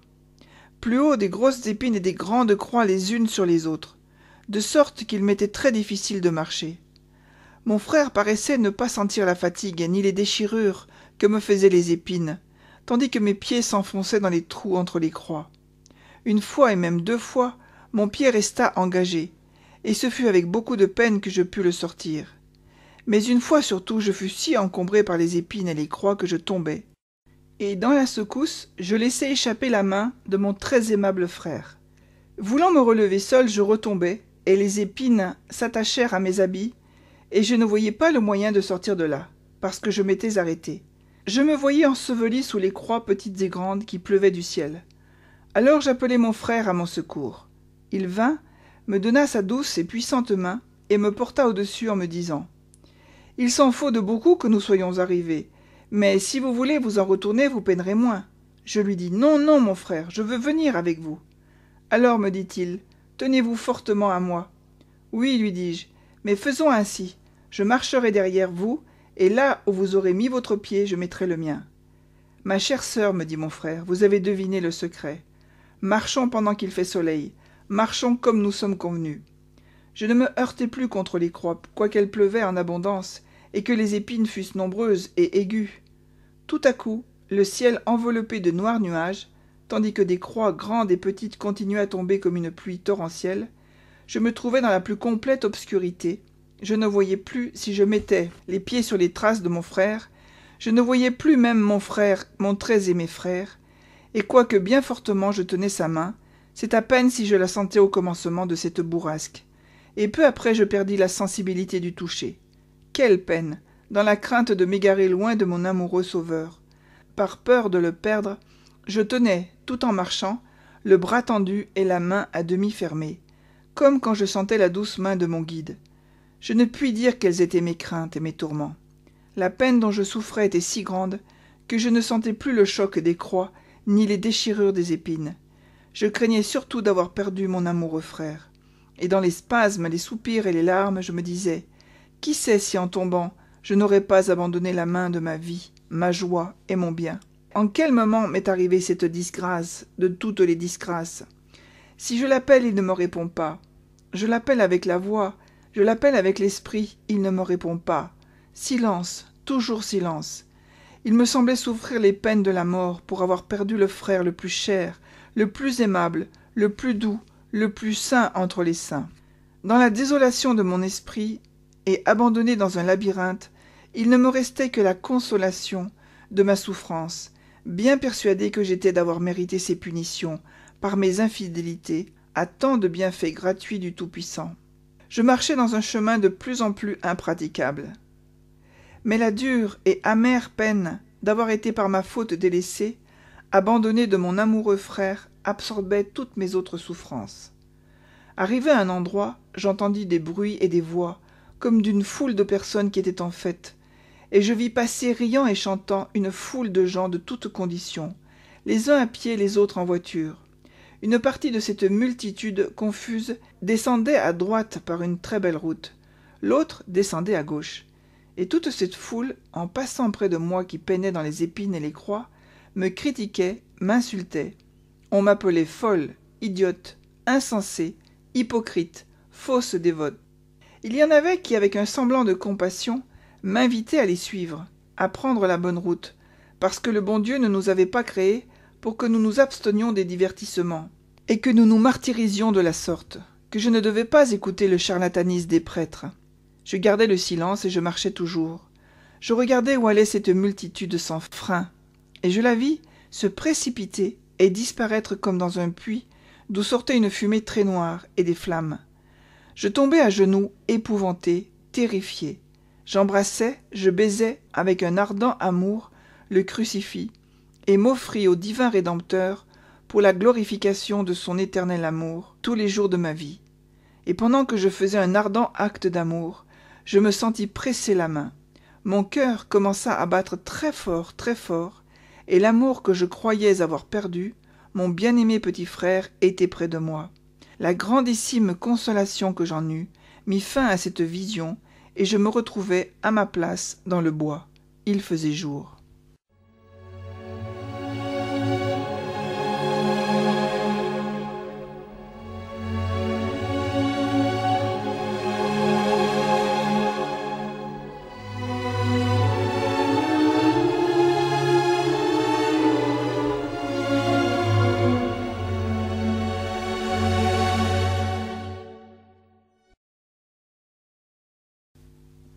Plus haut, des grosses épines et des grandes croix les unes sur les autres, de sorte qu'il m'était très difficile de marcher mon frère paraissait ne pas sentir la fatigue ni les déchirures que me faisaient les épines tandis que mes pieds s'enfonçaient dans les trous entre les croix une fois et même deux fois mon pied resta engagé et ce fut avec beaucoup de peine que je pus le sortir mais une fois surtout je fus si encombré par les épines et les croix que je tombai. et dans la secousse je laissai échapper la main de mon très aimable frère voulant me relever seul je retombai et les épines s'attachèrent à mes habits et je ne voyais pas le moyen de sortir de là, parce que je m'étais arrêté. Je me voyais enseveli sous les croix petites et grandes qui pleuvaient du ciel. Alors j'appelai mon frère à mon secours. Il vint, me donna sa douce et puissante main, et me porta au-dessus en me disant Il s'en faut de beaucoup que nous soyons arrivés, mais si vous voulez vous en retourner, vous peinerez moins. Je lui dis Non, non, mon frère, je veux venir avec vous. Alors me dit-il Tenez-vous fortement à moi. Oui, lui dis-je, mais faisons ainsi. Je marcherai derrière vous, et là où vous aurez mis votre pied, je mettrai le mien. Ma chère sœur, me dit mon frère, vous avez deviné le secret. Marchons pendant qu'il fait soleil, marchons comme nous sommes convenus. Je ne me heurtais plus contre les croix, quoiqu'elles pleuvaient en abondance, et que les épines fussent nombreuses et aiguës. Tout à coup, le ciel enveloppé de noirs nuages, tandis que des croix grandes et petites continuaient à tomber comme une pluie torrentielle, je me trouvai dans la plus complète obscurité, je ne voyais plus si je mettais les pieds sur les traces de mon frère, je ne voyais plus même mon frère, mon très aimé frère, et quoique bien fortement je tenais sa main, c'est à peine si je la sentais au commencement de cette bourrasque, et peu après je perdis la sensibilité du toucher. Quelle peine, dans la crainte de m'égarer loin de mon amoureux sauveur. Par peur de le perdre, je tenais, tout en marchant, le bras tendu et la main à demi fermée, comme quand je sentais la douce main de mon guide. Je ne puis dire quelles étaient mes craintes et mes tourments. La peine dont je souffrais était si grande que je ne sentais plus le choc des croix ni les déchirures des épines. Je craignais surtout d'avoir perdu mon amoureux frère. Et dans les spasmes, les soupirs et les larmes, je me disais Qui sait si en tombant, je n'aurais pas abandonné la main de ma vie, ma joie et mon bien En quel moment m'est arrivée cette disgrâce, de toutes les disgrâces Si je l'appelle, il ne me répond pas. Je l'appelle avec la voix, je l'appelle avec l'esprit, il ne me répond pas. Silence, toujours silence. Il me semblait souffrir les peines de la mort pour avoir perdu le frère le plus cher, le plus aimable, le plus doux, le plus saint entre les saints. Dans la désolation de mon esprit, et abandonné dans un labyrinthe, il ne me restait que la consolation de ma souffrance, bien persuadé que j'étais d'avoir mérité ces punitions, par mes infidélités, à tant de bienfaits gratuits du Tout-Puissant. Je marchais dans un chemin de plus en plus impraticable. Mais la dure et amère peine d'avoir été par ma faute délaissée, abandonnée de mon amoureux frère, absorbait toutes mes autres souffrances. Arrivé à un endroit, j'entendis des bruits et des voix, comme d'une foule de personnes qui étaient en fête, et je vis passer riant et chantant une foule de gens de toutes conditions, les uns à pied, les autres en voiture. Une partie de cette multitude confuse descendait à droite par une très belle route, l'autre descendait à gauche. Et toute cette foule, en passant près de moi qui peinait dans les épines et les croix, me critiquait, m'insultait. On m'appelait folle, idiote, insensée, hypocrite, fausse dévote. Il y en avait qui, avec un semblant de compassion, m'invitaient à les suivre, à prendre la bonne route, parce que le bon Dieu ne nous avait pas créés pour que nous nous abstenions des divertissements, et que nous nous martyrisions de la sorte, que je ne devais pas écouter le charlatanisme des prêtres. Je gardais le silence et je marchais toujours. Je regardais où allait cette multitude sans frein, et je la vis se précipiter et disparaître comme dans un puits, d'où sortait une fumée très noire et des flammes. Je tombai à genoux, épouvanté, terrifié. J'embrassais, je baisais avec un ardent amour le crucifix, et m'offris au divin Rédempteur pour la glorification de son éternel amour tous les jours de ma vie. Et pendant que je faisais un ardent acte d'amour, je me sentis presser la main. Mon cœur commença à battre très fort, très fort, et l'amour que je croyais avoir perdu, mon bien-aimé petit frère était près de moi. La grandissime consolation que j'en eus mit fin à cette vision, et je me retrouvai à ma place dans le bois. Il faisait jour.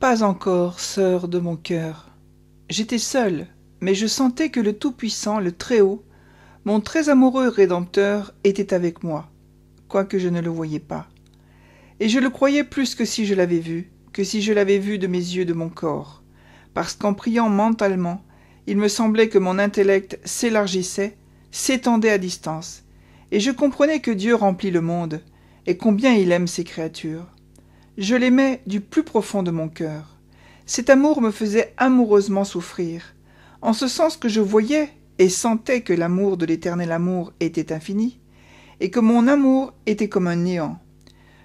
pas encore, sœur de mon cœur. J'étais seule, mais je sentais que le Tout-Puissant, le Très-Haut, mon très amoureux Rédempteur, était avec moi, quoique je ne le voyais pas. Et je le croyais plus que si je l'avais vu, que si je l'avais vu de mes yeux, de mon corps, parce qu'en priant mentalement, il me semblait que mon intellect s'élargissait, s'étendait à distance, et je comprenais que Dieu remplit le monde, et combien il aime ses créatures. Je l'aimais du plus profond de mon cœur. Cet amour me faisait amoureusement souffrir, en ce sens que je voyais et sentais que l'amour de l'éternel amour était infini, et que mon amour était comme un néant.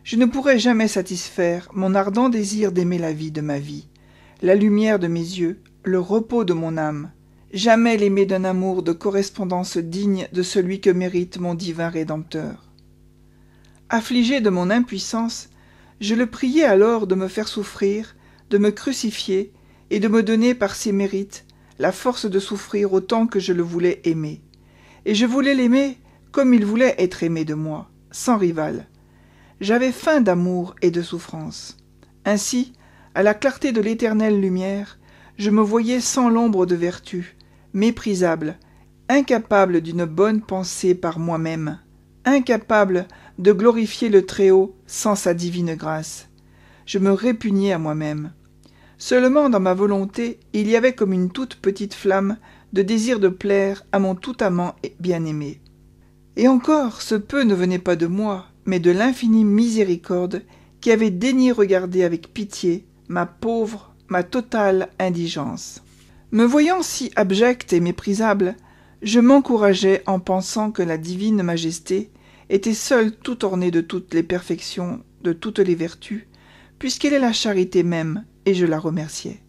Je ne pourrais jamais satisfaire mon ardent désir d'aimer la vie de ma vie, la lumière de mes yeux, le repos de mon âme, jamais l'aimer d'un amour de correspondance digne de celui que mérite mon divin Rédempteur. Affligé de mon impuissance, je le priai alors de me faire souffrir, de me crucifier, et de me donner par ses mérites la force de souffrir autant que je le voulais aimer. Et je voulais l'aimer comme il voulait être aimé de moi, sans rival. J'avais faim d'amour et de souffrance. Ainsi, à la clarté de l'éternelle lumière, je me voyais sans l'ombre de vertu, méprisable, incapable d'une bonne pensée par moi-même, incapable de glorifier le Très-Haut sans sa divine grâce. Je me répugnais à moi-même. Seulement dans ma volonté, il y avait comme une toute petite flamme de désir de plaire à mon tout amant et bien-aimé. Et encore, ce peu ne venait pas de moi, mais de l'infinie miséricorde qui avait daigné regarder avec pitié ma pauvre, ma totale indigence. Me voyant si abjecte et méprisable, je m'encourageais en pensant que la divine majesté était seule tout ornée de toutes les perfections, de toutes les vertus, puisqu'elle est la charité même, et je la remerciais.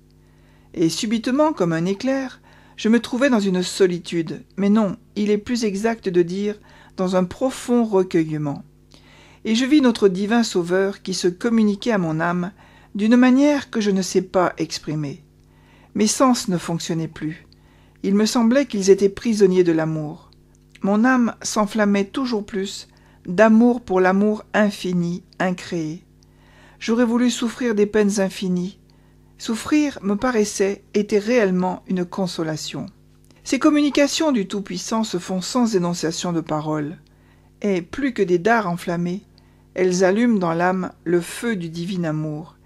Et subitement, comme un éclair, je me trouvais dans une solitude, mais non, il est plus exact de dire dans un profond recueillement. Et je vis notre divin Sauveur qui se communiquait à mon âme d'une manière que je ne sais pas exprimer. Mes sens ne fonctionnaient plus. Il me semblait qu'ils étaient prisonniers de l'amour. Mon âme s'enflammait toujours plus d'amour pour l'amour infini, incréé. J'aurais voulu souffrir des peines infinies. Souffrir, me paraissait, était réellement une consolation. Ces communications du Tout-Puissant se font sans énonciation de paroles, et plus que des dards enflammés, elles allument dans l'âme le feu du divin amour,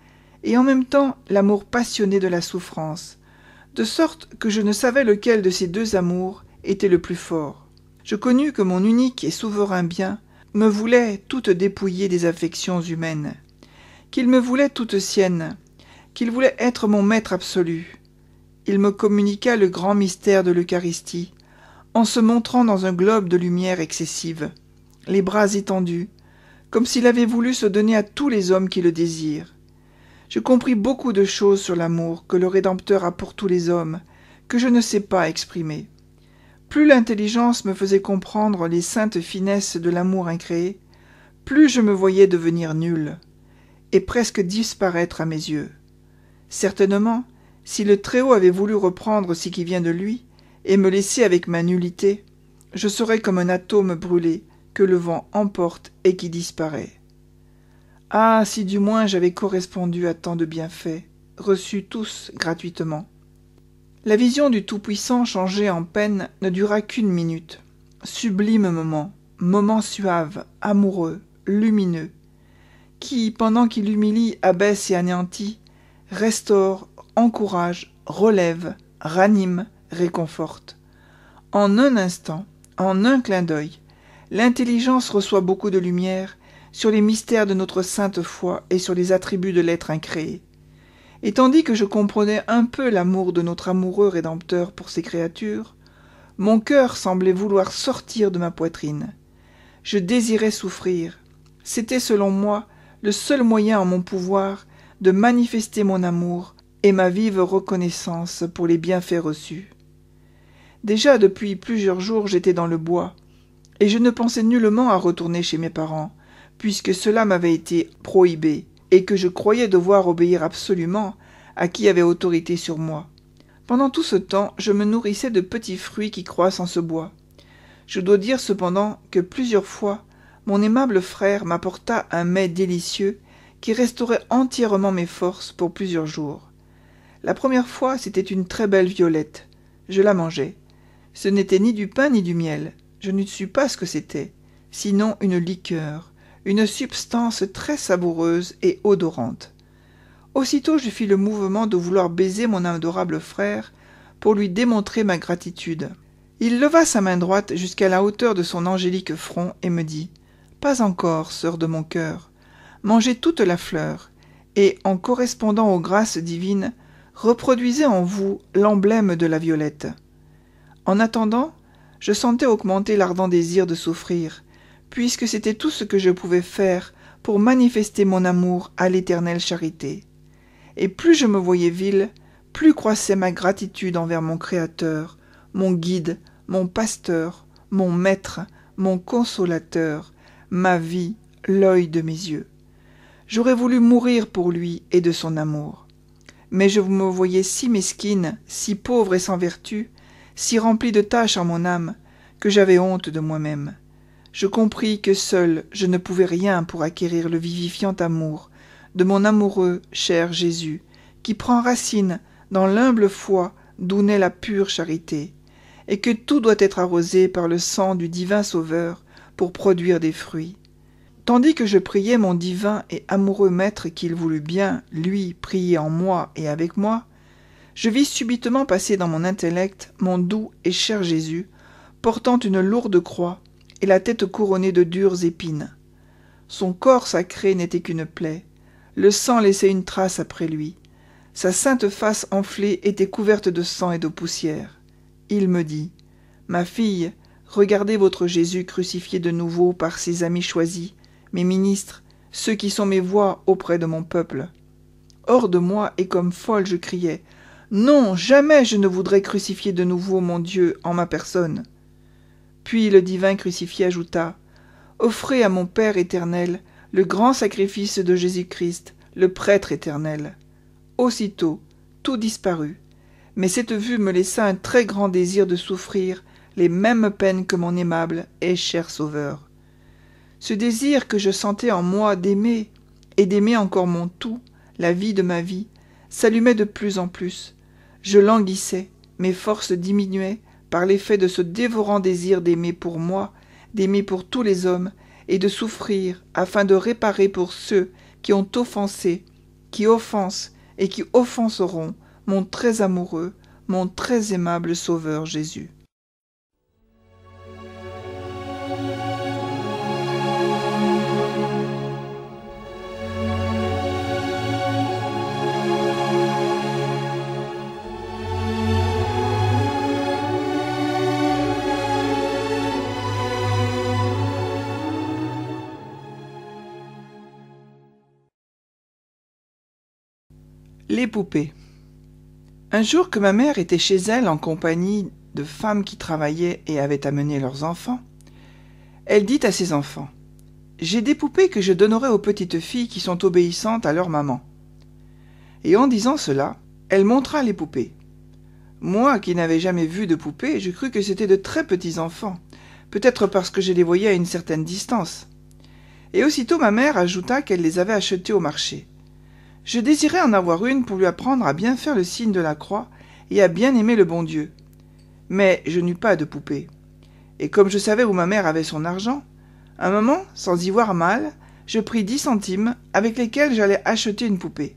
et en même temps l'amour passionné de la souffrance, de sorte que je ne savais lequel de ces deux amours était le plus fort. Je connus que mon unique et souverain bien me voulait toute dépouillée des affections humaines, qu'il me voulait toute sienne, qu'il voulait être mon maître absolu. Il me communiqua le grand mystère de l'Eucharistie, en se montrant dans un globe de lumière excessive, les bras étendus, comme s'il avait voulu se donner à tous les hommes qui le désirent. Je compris beaucoup de choses sur l'amour que le Rédempteur a pour tous les hommes, que je ne sais pas exprimer. Plus l'intelligence me faisait comprendre les saintes finesses de l'amour incréé, plus je me voyais devenir nul, et presque disparaître à mes yeux. Certainement, si le Très-Haut avait voulu reprendre ce qui vient de lui, et me laisser avec ma nullité, je serais comme un atome brûlé que le vent emporte et qui disparaît. Ah, si du moins j'avais correspondu à tant de bienfaits, reçus tous gratuitement. La vision du Tout-Puissant changée en peine ne dura qu'une minute. Sublime moment, moment suave, amoureux, lumineux, qui, pendant qu'il humilie, abaisse et anéantit, restaure, encourage, relève, ranime, réconforte. En un instant, en un clin d'œil, l'intelligence reçoit beaucoup de lumière sur les mystères de notre sainte foi et sur les attributs de l'être incréé. Et tandis que je comprenais un peu l'amour de notre amoureux Rédempteur pour ses créatures, mon cœur semblait vouloir sortir de ma poitrine. Je désirais souffrir. C'était selon moi le seul moyen en mon pouvoir de manifester mon amour et ma vive reconnaissance pour les bienfaits reçus. Déjà depuis plusieurs jours j'étais dans le bois, et je ne pensais nullement à retourner chez mes parents, puisque cela m'avait été prohibé et que je croyais devoir obéir absolument, à qui avait autorité sur moi. Pendant tout ce temps, je me nourrissais de petits fruits qui croissent en ce bois. Je dois dire cependant que plusieurs fois, mon aimable frère m'apporta un mets délicieux qui restaurait entièrement mes forces pour plusieurs jours. La première fois, c'était une très belle violette. Je la mangeai. Ce n'était ni du pain ni du miel. Je ne sus pas ce que c'était, sinon une liqueur une substance très savoureuse et odorante. Aussitôt je fis le mouvement de vouloir baiser mon adorable frère pour lui démontrer ma gratitude. Il leva sa main droite jusqu'à la hauteur de son angélique front et me dit Pas encore, sœur de mon cœur. Mangez toute la fleur, et, en correspondant aux grâces divines, reproduisez en vous l'emblème de la violette. En attendant, je sentais augmenter l'ardent désir de souffrir, puisque c'était tout ce que je pouvais faire pour manifester mon amour à l'éternelle charité. Et plus je me voyais vil, plus croissait ma gratitude envers mon Créateur, mon guide, mon pasteur, mon maître, mon consolateur, ma vie, l'œil de mes yeux. J'aurais voulu mourir pour lui et de son amour. Mais je me voyais si mesquine, si pauvre et sans vertu, si remplie de tâches en mon âme, que j'avais honte de moi-même je compris que seul je ne pouvais rien pour acquérir le vivifiant amour de mon amoureux cher Jésus, qui prend racine dans l'humble foi d'où naît la pure charité, et que tout doit être arrosé par le sang du divin Sauveur pour produire des fruits. Tandis que je priais mon divin et amoureux Maître qu'il voulut bien, lui, prier en moi et avec moi, je vis subitement passer dans mon intellect mon doux et cher Jésus, portant une lourde croix, et la tête couronnée de dures épines. Son corps sacré n'était qu'une plaie. Le sang laissait une trace après lui. Sa sainte face enflée était couverte de sang et de poussière. Il me dit Ma fille, regardez votre Jésus crucifié de nouveau par ses amis choisis, mes ministres, ceux qui sont mes voix auprès de mon peuple. Hors de moi et comme folle, je criais Non, jamais je ne voudrais crucifier de nouveau mon Dieu en ma personne. Puis le divin crucifié ajouta Offrez à mon Père éternel le grand sacrifice de Jésus-Christ, le prêtre éternel. Aussitôt, tout disparut. Mais cette vue me laissa un très grand désir de souffrir les mêmes peines que mon aimable et cher Sauveur. Ce désir que je sentais en moi d'aimer, et d'aimer encore mon tout, la vie de ma vie, s'allumait de plus en plus. Je languissais, mes forces diminuaient, par l'effet de ce dévorant désir d'aimer pour moi, d'aimer pour tous les hommes, et de souffrir afin de réparer pour ceux qui ont offensé, qui offensent et qui offenseront mon très amoureux, mon très aimable Sauveur Jésus. Les poupées. Un jour que ma mère était chez elle en compagnie de femmes qui travaillaient et avaient amené leurs enfants, elle dit à ses enfants J'ai des poupées que je donnerai aux petites filles qui sont obéissantes à leur maman. Et en disant cela, elle montra les poupées. Moi qui n'avais jamais vu de poupées, je crus que c'étaient de très petits enfants, peut-être parce que je les voyais à une certaine distance. Et aussitôt ma mère ajouta qu'elle les avait achetées au marché. Je désirais en avoir une pour lui apprendre à bien faire le signe de la croix et à bien aimer le bon Dieu. Mais je n'eus pas de poupée. Et comme je savais où ma mère avait son argent, un moment, sans y voir mal, je pris dix centimes avec lesquels j'allais acheter une poupée.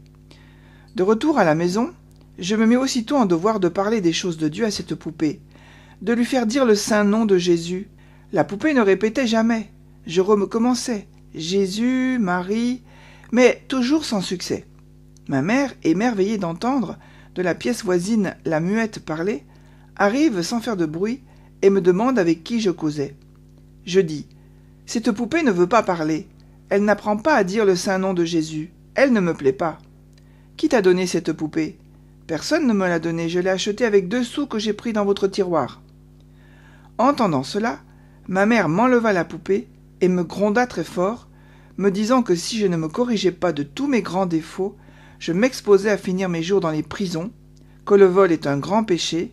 De retour à la maison, je me mis aussitôt en devoir de parler des choses de Dieu à cette poupée, de lui faire dire le saint nom de Jésus. La poupée ne répétait jamais. Je recommençais Jésus, Marie, mais toujours sans succès. Ma mère, émerveillée d'entendre, de la pièce voisine, la muette parler, arrive sans faire de bruit et me demande avec qui je causais. Je dis Cette poupée ne veut pas parler. Elle n'apprend pas à dire le saint nom de Jésus. Elle ne me plaît pas. Qui t'a donné cette poupée Personne ne me l'a donnée. Je l'ai achetée avec deux sous que j'ai pris dans votre tiroir. Entendant cela, ma mère m'enleva la poupée et me gronda très fort, me disant que si je ne me corrigeais pas de tous mes grands défauts, je m'exposais à finir mes jours dans les prisons, que le vol est un grand péché,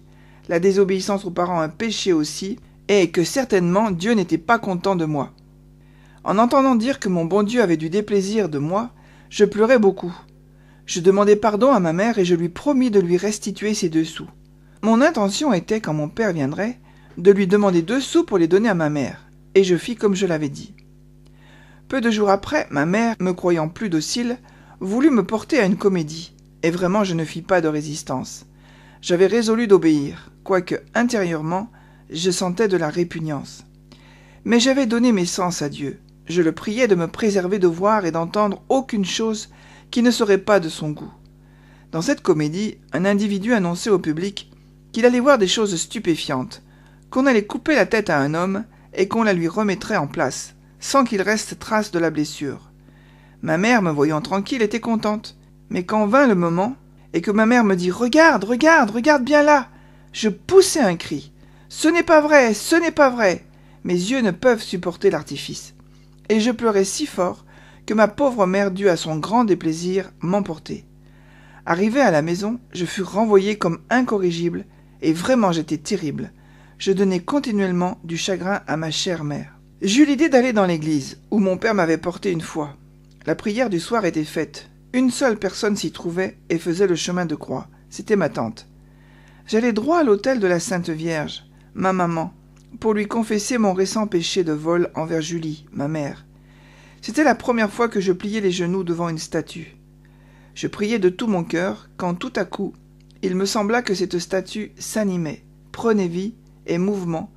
la désobéissance aux parents un péché aussi, et que certainement Dieu n'était pas content de moi. En entendant dire que mon bon Dieu avait du déplaisir de moi, je pleurais beaucoup. Je demandai pardon à ma mère et je lui promis de lui restituer ses deux sous. Mon intention était, quand mon père viendrait, de lui demander deux sous pour les donner à ma mère, et je fis comme je l'avais dit. Peu de jours après, ma mère, me croyant plus docile, voulut me porter à une comédie, et vraiment je ne fis pas de résistance. J'avais résolu d'obéir, quoique intérieurement je sentais de la répugnance. Mais j'avais donné mes sens à Dieu. Je le priais de me préserver de voir et d'entendre aucune chose qui ne serait pas de son goût. Dans cette comédie, un individu annonçait au public qu'il allait voir des choses stupéfiantes, qu'on allait couper la tête à un homme et qu'on la lui remettrait en place, sans qu'il reste trace de la blessure. Ma mère, me voyant tranquille, était contente. Mais quand vint le moment, et que ma mère me dit Regarde, regarde, regarde bien là je poussai un cri. Ce n'est pas vrai, ce n'est pas vrai. Mes yeux ne peuvent supporter l'artifice. Et je pleurai si fort que ma pauvre mère dut à son grand déplaisir m'emporter. Arrivé à la maison, je fus renvoyé comme incorrigible, et vraiment j'étais terrible. Je donnais continuellement du chagrin à ma chère mère. J'eus l'idée d'aller dans l'église, où mon père m'avait porté une fois, la prière du soir était faite. Une seule personne s'y trouvait et faisait le chemin de croix. C'était ma tante. J'allais droit à l'autel de la Sainte Vierge, ma maman, pour lui confesser mon récent péché de vol envers Julie, ma mère. C'était la première fois que je pliais les genoux devant une statue. Je priais de tout mon cœur quand tout à coup il me sembla que cette statue s'animait, prenait vie et mouvement,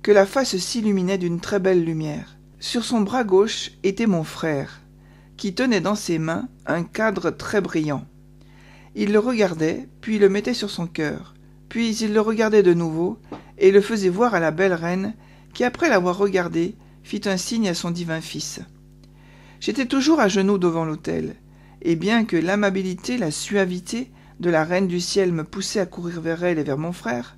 que la face s'illuminait d'une très belle lumière. Sur son bras gauche était mon frère, qui tenait dans ses mains un cadre très brillant. Il le regardait, puis le mettait sur son cœur, puis il le regardait de nouveau, et le faisait voir à la belle reine, qui, après l'avoir regardé, fit un signe à son divin fils. J'étais toujours à genoux devant l'autel, et bien que l'amabilité, la suavité de la reine du ciel me poussaient à courir vers elle et vers mon frère,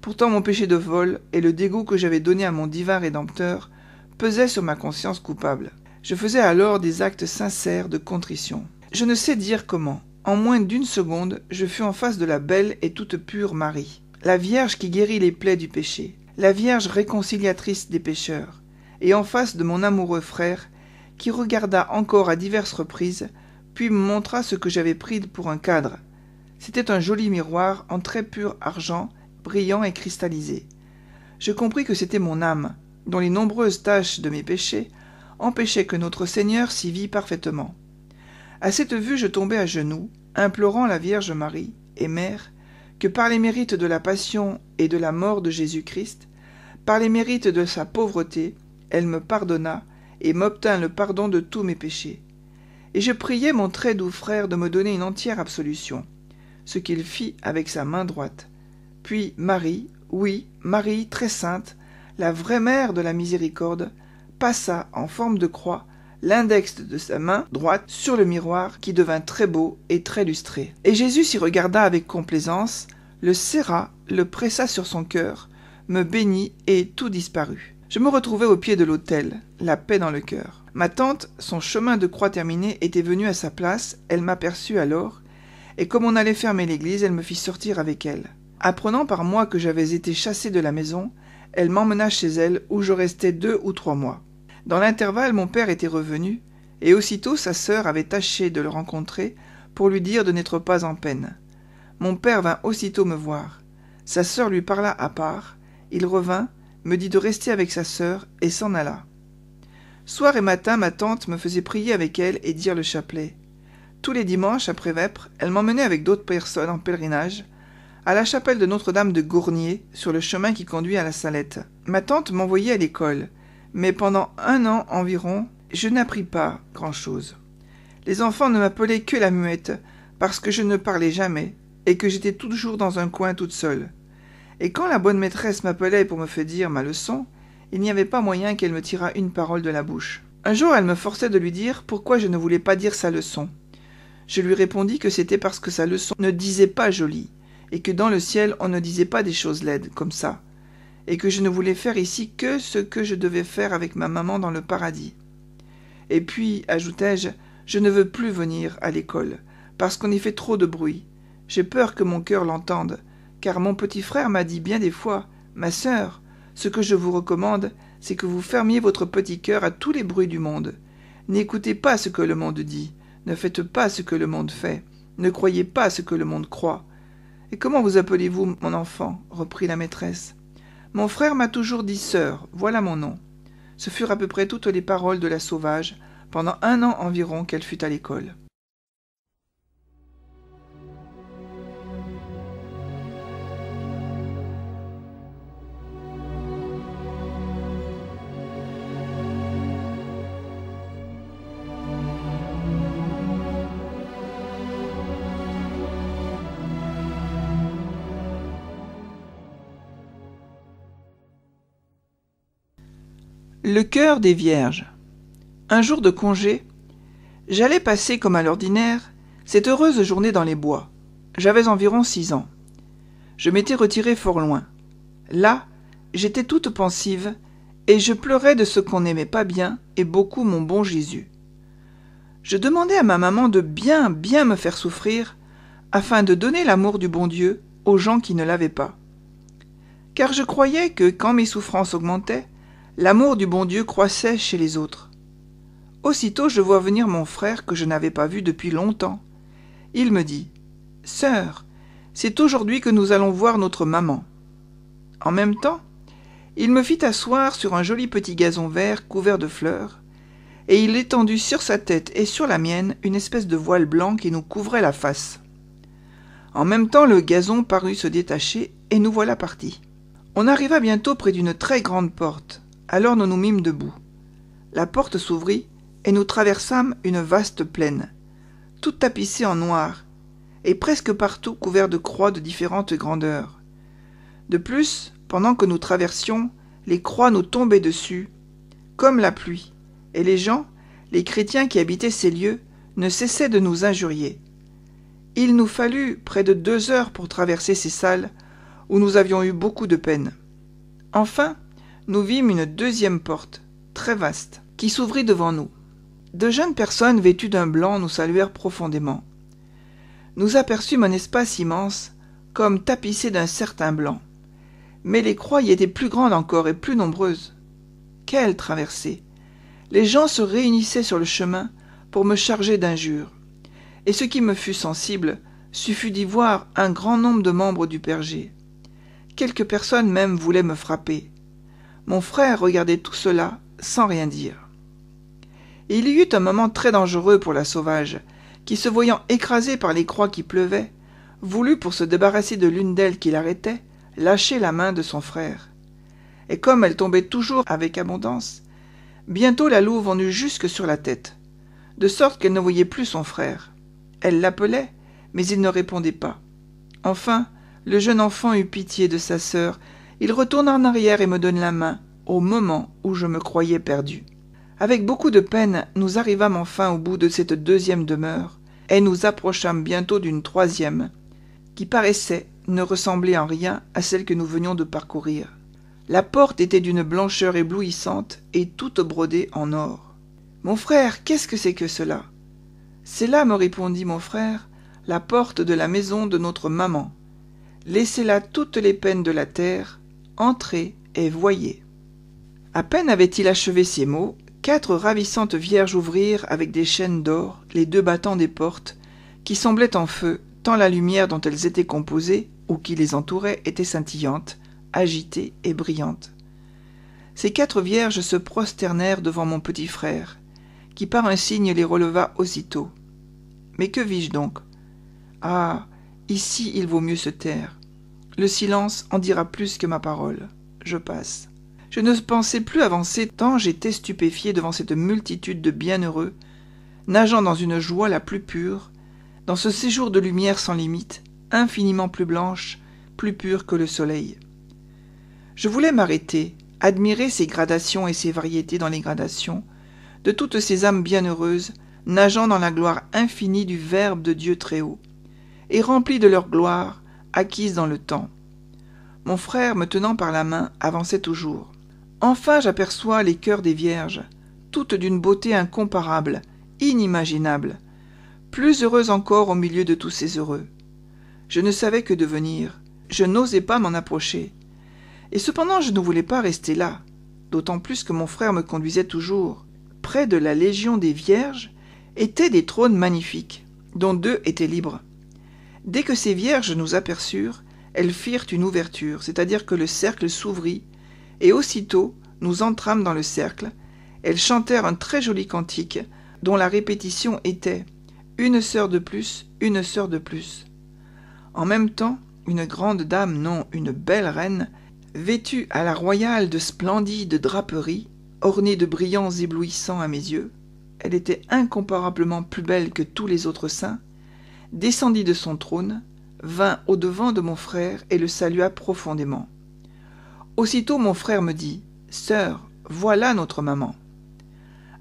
pourtant mon péché de vol et le dégoût que j'avais donné à mon divin rédempteur pesaient sur ma conscience coupable. Je faisais alors des actes sincères de contrition. Je ne sais dire comment. En moins d'une seconde, je fus en face de la belle et toute pure Marie, la Vierge qui guérit les plaies du péché, la Vierge réconciliatrice des pécheurs, et en face de mon amoureux frère, qui regarda encore à diverses reprises, puis me montra ce que j'avais pris pour un cadre. C'était un joli miroir en très pur argent, brillant et cristallisé. Je compris que c'était mon âme, dont les nombreuses taches de mes péchés empêchait que notre Seigneur s'y vit parfaitement. À cette vue je tombai à genoux, implorant la Vierge Marie, et mère, que par les mérites de la passion et de la mort de Jésus-Christ, par les mérites de sa pauvreté, elle me pardonna et m'obtint le pardon de tous mes péchés. Et je priai mon très doux frère de me donner une entière absolution, ce qu'il fit avec sa main droite. Puis Marie, oui, Marie très sainte, la vraie mère de la miséricorde, passa en forme de croix l'index de sa main droite sur le miroir qui devint très beau et très lustré. Et Jésus s'y regarda avec complaisance, le serra, le pressa sur son cœur, me bénit et tout disparut. Je me retrouvai au pied de l'autel, la paix dans le cœur. Ma tante, son chemin de croix terminé, était venue à sa place, elle m'aperçut alors, et comme on allait fermer l'église, elle me fit sortir avec elle. Apprenant par moi que j'avais été chassé de la maison, elle m'emmena chez elle où je restai deux ou trois mois. Dans l'intervalle, mon père était revenu, et aussitôt sa sœur avait tâché de le rencontrer pour lui dire de n'être pas en peine. Mon père vint aussitôt me voir. Sa sœur lui parla à part. Il revint, me dit de rester avec sa sœur et s'en alla. Soir et matin, ma tante me faisait prier avec elle et dire le chapelet. Tous les dimanches, après vêpres, elle m'emmenait avec d'autres personnes en pèlerinage à la chapelle de Notre-Dame de Gournier, sur le chemin qui conduit à la Salette. Ma tante m'envoyait à l'école, mais pendant un an environ, je n'appris pas grand-chose. Les enfants ne m'appelaient que la muette, parce que je ne parlais jamais, et que j'étais toujours dans un coin toute seule. Et quand la bonne maîtresse m'appelait pour me faire dire ma leçon, il n'y avait pas moyen qu'elle me tirât une parole de la bouche. Un jour, elle me forçait de lui dire pourquoi je ne voulais pas dire sa leçon. Je lui répondis que c'était parce que sa leçon ne disait pas jolie, et que dans le ciel on ne disait pas des choses laides comme ça et que je ne voulais faire ici que ce que je devais faire avec ma maman dans le paradis. Et puis, ajoutai-je, je ne veux plus venir à l'école, parce qu'on y fait trop de bruit. J'ai peur que mon cœur l'entende, car mon petit frère m'a dit bien des fois Ma sœur, ce que je vous recommande, c'est que vous fermiez votre petit cœur à tous les bruits du monde. N'écoutez pas ce que le monde dit, ne faites pas ce que le monde fait, ne croyez pas ce que le monde croit. Et comment vous appelez-vous, mon enfant reprit la maîtresse. Mon frère m'a toujours dit sœur, voilà mon nom. Ce furent à peu près toutes les paroles de la sauvage, pendant un an environ qu'elle fut à l'école. Le cœur des vierges. Un jour de congé, j'allais passer comme à l'ordinaire cette heureuse journée dans les bois. J'avais environ six ans. Je m'étais retirée fort loin. Là, j'étais toute pensive, et je pleurais de ce qu'on n'aimait pas bien, et beaucoup mon bon Jésus. Je demandais à ma maman de bien, bien me faire souffrir, afin de donner l'amour du bon Dieu aux gens qui ne l'avaient pas. Car je croyais que, quand mes souffrances augmentaient, L'amour du bon Dieu croissait chez les autres. Aussitôt je vois venir mon frère que je n'avais pas vu depuis longtemps. Il me dit. Sœur, c'est aujourd'hui que nous allons voir notre maman. En même temps, il me fit asseoir sur un joli petit gazon vert couvert de fleurs, et il étendut sur sa tête et sur la mienne une espèce de voile blanc qui nous couvrait la face. En même temps le gazon parut se détacher, et nous voilà partis. On arriva bientôt près d'une très grande porte. Alors nous nous mîmes debout. La porte s'ouvrit et nous traversâmes une vaste plaine, toute tapissée en noir, et presque partout couverte de croix de différentes grandeurs. De plus, pendant que nous traversions, les croix nous tombaient dessus, comme la pluie, et les gens, les chrétiens qui habitaient ces lieux, ne cessaient de nous injurier. Il nous fallut près de deux heures pour traverser ces salles, où nous avions eu beaucoup de peine. Enfin, nous vîmes une deuxième porte, très vaste, qui s'ouvrit devant nous. De jeunes personnes vêtues d'un blanc nous saluèrent profondément. Nous aperçûmes un espace immense, comme tapissé d'un certain blanc. Mais les croix y étaient plus grandes encore et plus nombreuses. Quelle traversée Les gens se réunissaient sur le chemin pour me charger d'injures. Et ce qui me fut sensible, suffit d'y voir un grand nombre de membres du perger. Quelques personnes même voulaient me frapper. Mon frère regardait tout cela sans rien dire. il y eut un moment très dangereux pour la sauvage, qui, se voyant écrasée par les croix qui pleuvaient, voulut, pour se débarrasser de l'une d'elles qui l'arrêtait, lâcher la main de son frère. Et comme elle tombait toujours avec abondance, bientôt la louve en eut jusque sur la tête, de sorte qu'elle ne voyait plus son frère. Elle l'appelait, mais il ne répondait pas. Enfin, le jeune enfant eut pitié de sa sœur, il retourne en arrière et me donne la main au moment où je me croyais perdu avec beaucoup de peine nous arrivâmes enfin au bout de cette deuxième demeure et nous approchâmes bientôt d'une troisième qui paraissait ne ressembler en rien à celle que nous venions de parcourir la porte était d'une blancheur éblouissante et toute brodée en or mon frère qu'est-ce que c'est que cela c'est là me répondit mon frère la porte de la maison de notre maman laissez la toutes les peines de la terre entrez et voyez. À peine avait-il achevé ces mots, quatre ravissantes vierges ouvrirent avec des chaînes d'or les deux battants des portes, qui semblaient en feu, tant la lumière dont elles étaient composées ou qui les entourait était scintillante, agitée et brillante. Ces quatre vierges se prosternèrent devant mon petit frère, qui par un signe les releva aussitôt. Mais que vis-je donc Ah, ici il vaut mieux se taire. Le silence en dira plus que ma parole. Je passe. Je ne pensais plus avancer tant j'étais stupéfié devant cette multitude de bienheureux, nageant dans une joie la plus pure, dans ce séjour de lumière sans limite, infiniment plus blanche, plus pure que le soleil. Je voulais m'arrêter, admirer ces gradations et ces variétés dans les gradations, de toutes ces âmes bienheureuses, nageant dans la gloire infinie du Verbe de Dieu très haut, et remplies de leur gloire, acquise dans le temps. Mon frère, me tenant par la main, avançait toujours. Enfin j'aperçois les cœurs des vierges, toutes d'une beauté incomparable, inimaginable, plus heureuses encore au milieu de tous ces heureux. Je ne savais que devenir, je n'osais pas m'en approcher. Et cependant je ne voulais pas rester là, d'autant plus que mon frère me conduisait toujours. Près de la Légion des Vierges étaient des trônes magnifiques, dont deux étaient libres. Dès que ces vierges nous aperçurent, elles firent une ouverture, c'est-à-dire que le cercle s'ouvrit, et aussitôt nous entrâmes dans le cercle, elles chantèrent un très joli cantique, dont la répétition était Une sœur de plus, une sœur de plus. En même temps, une grande dame, non, une belle reine, vêtue à la royale de splendides draperies, ornée de brillants éblouissants à mes yeux, elle était incomparablement plus belle que tous les autres saints, descendit de son trône, vint au-devant de mon frère et le salua profondément. Aussitôt mon frère me dit Sœur, voilà notre maman.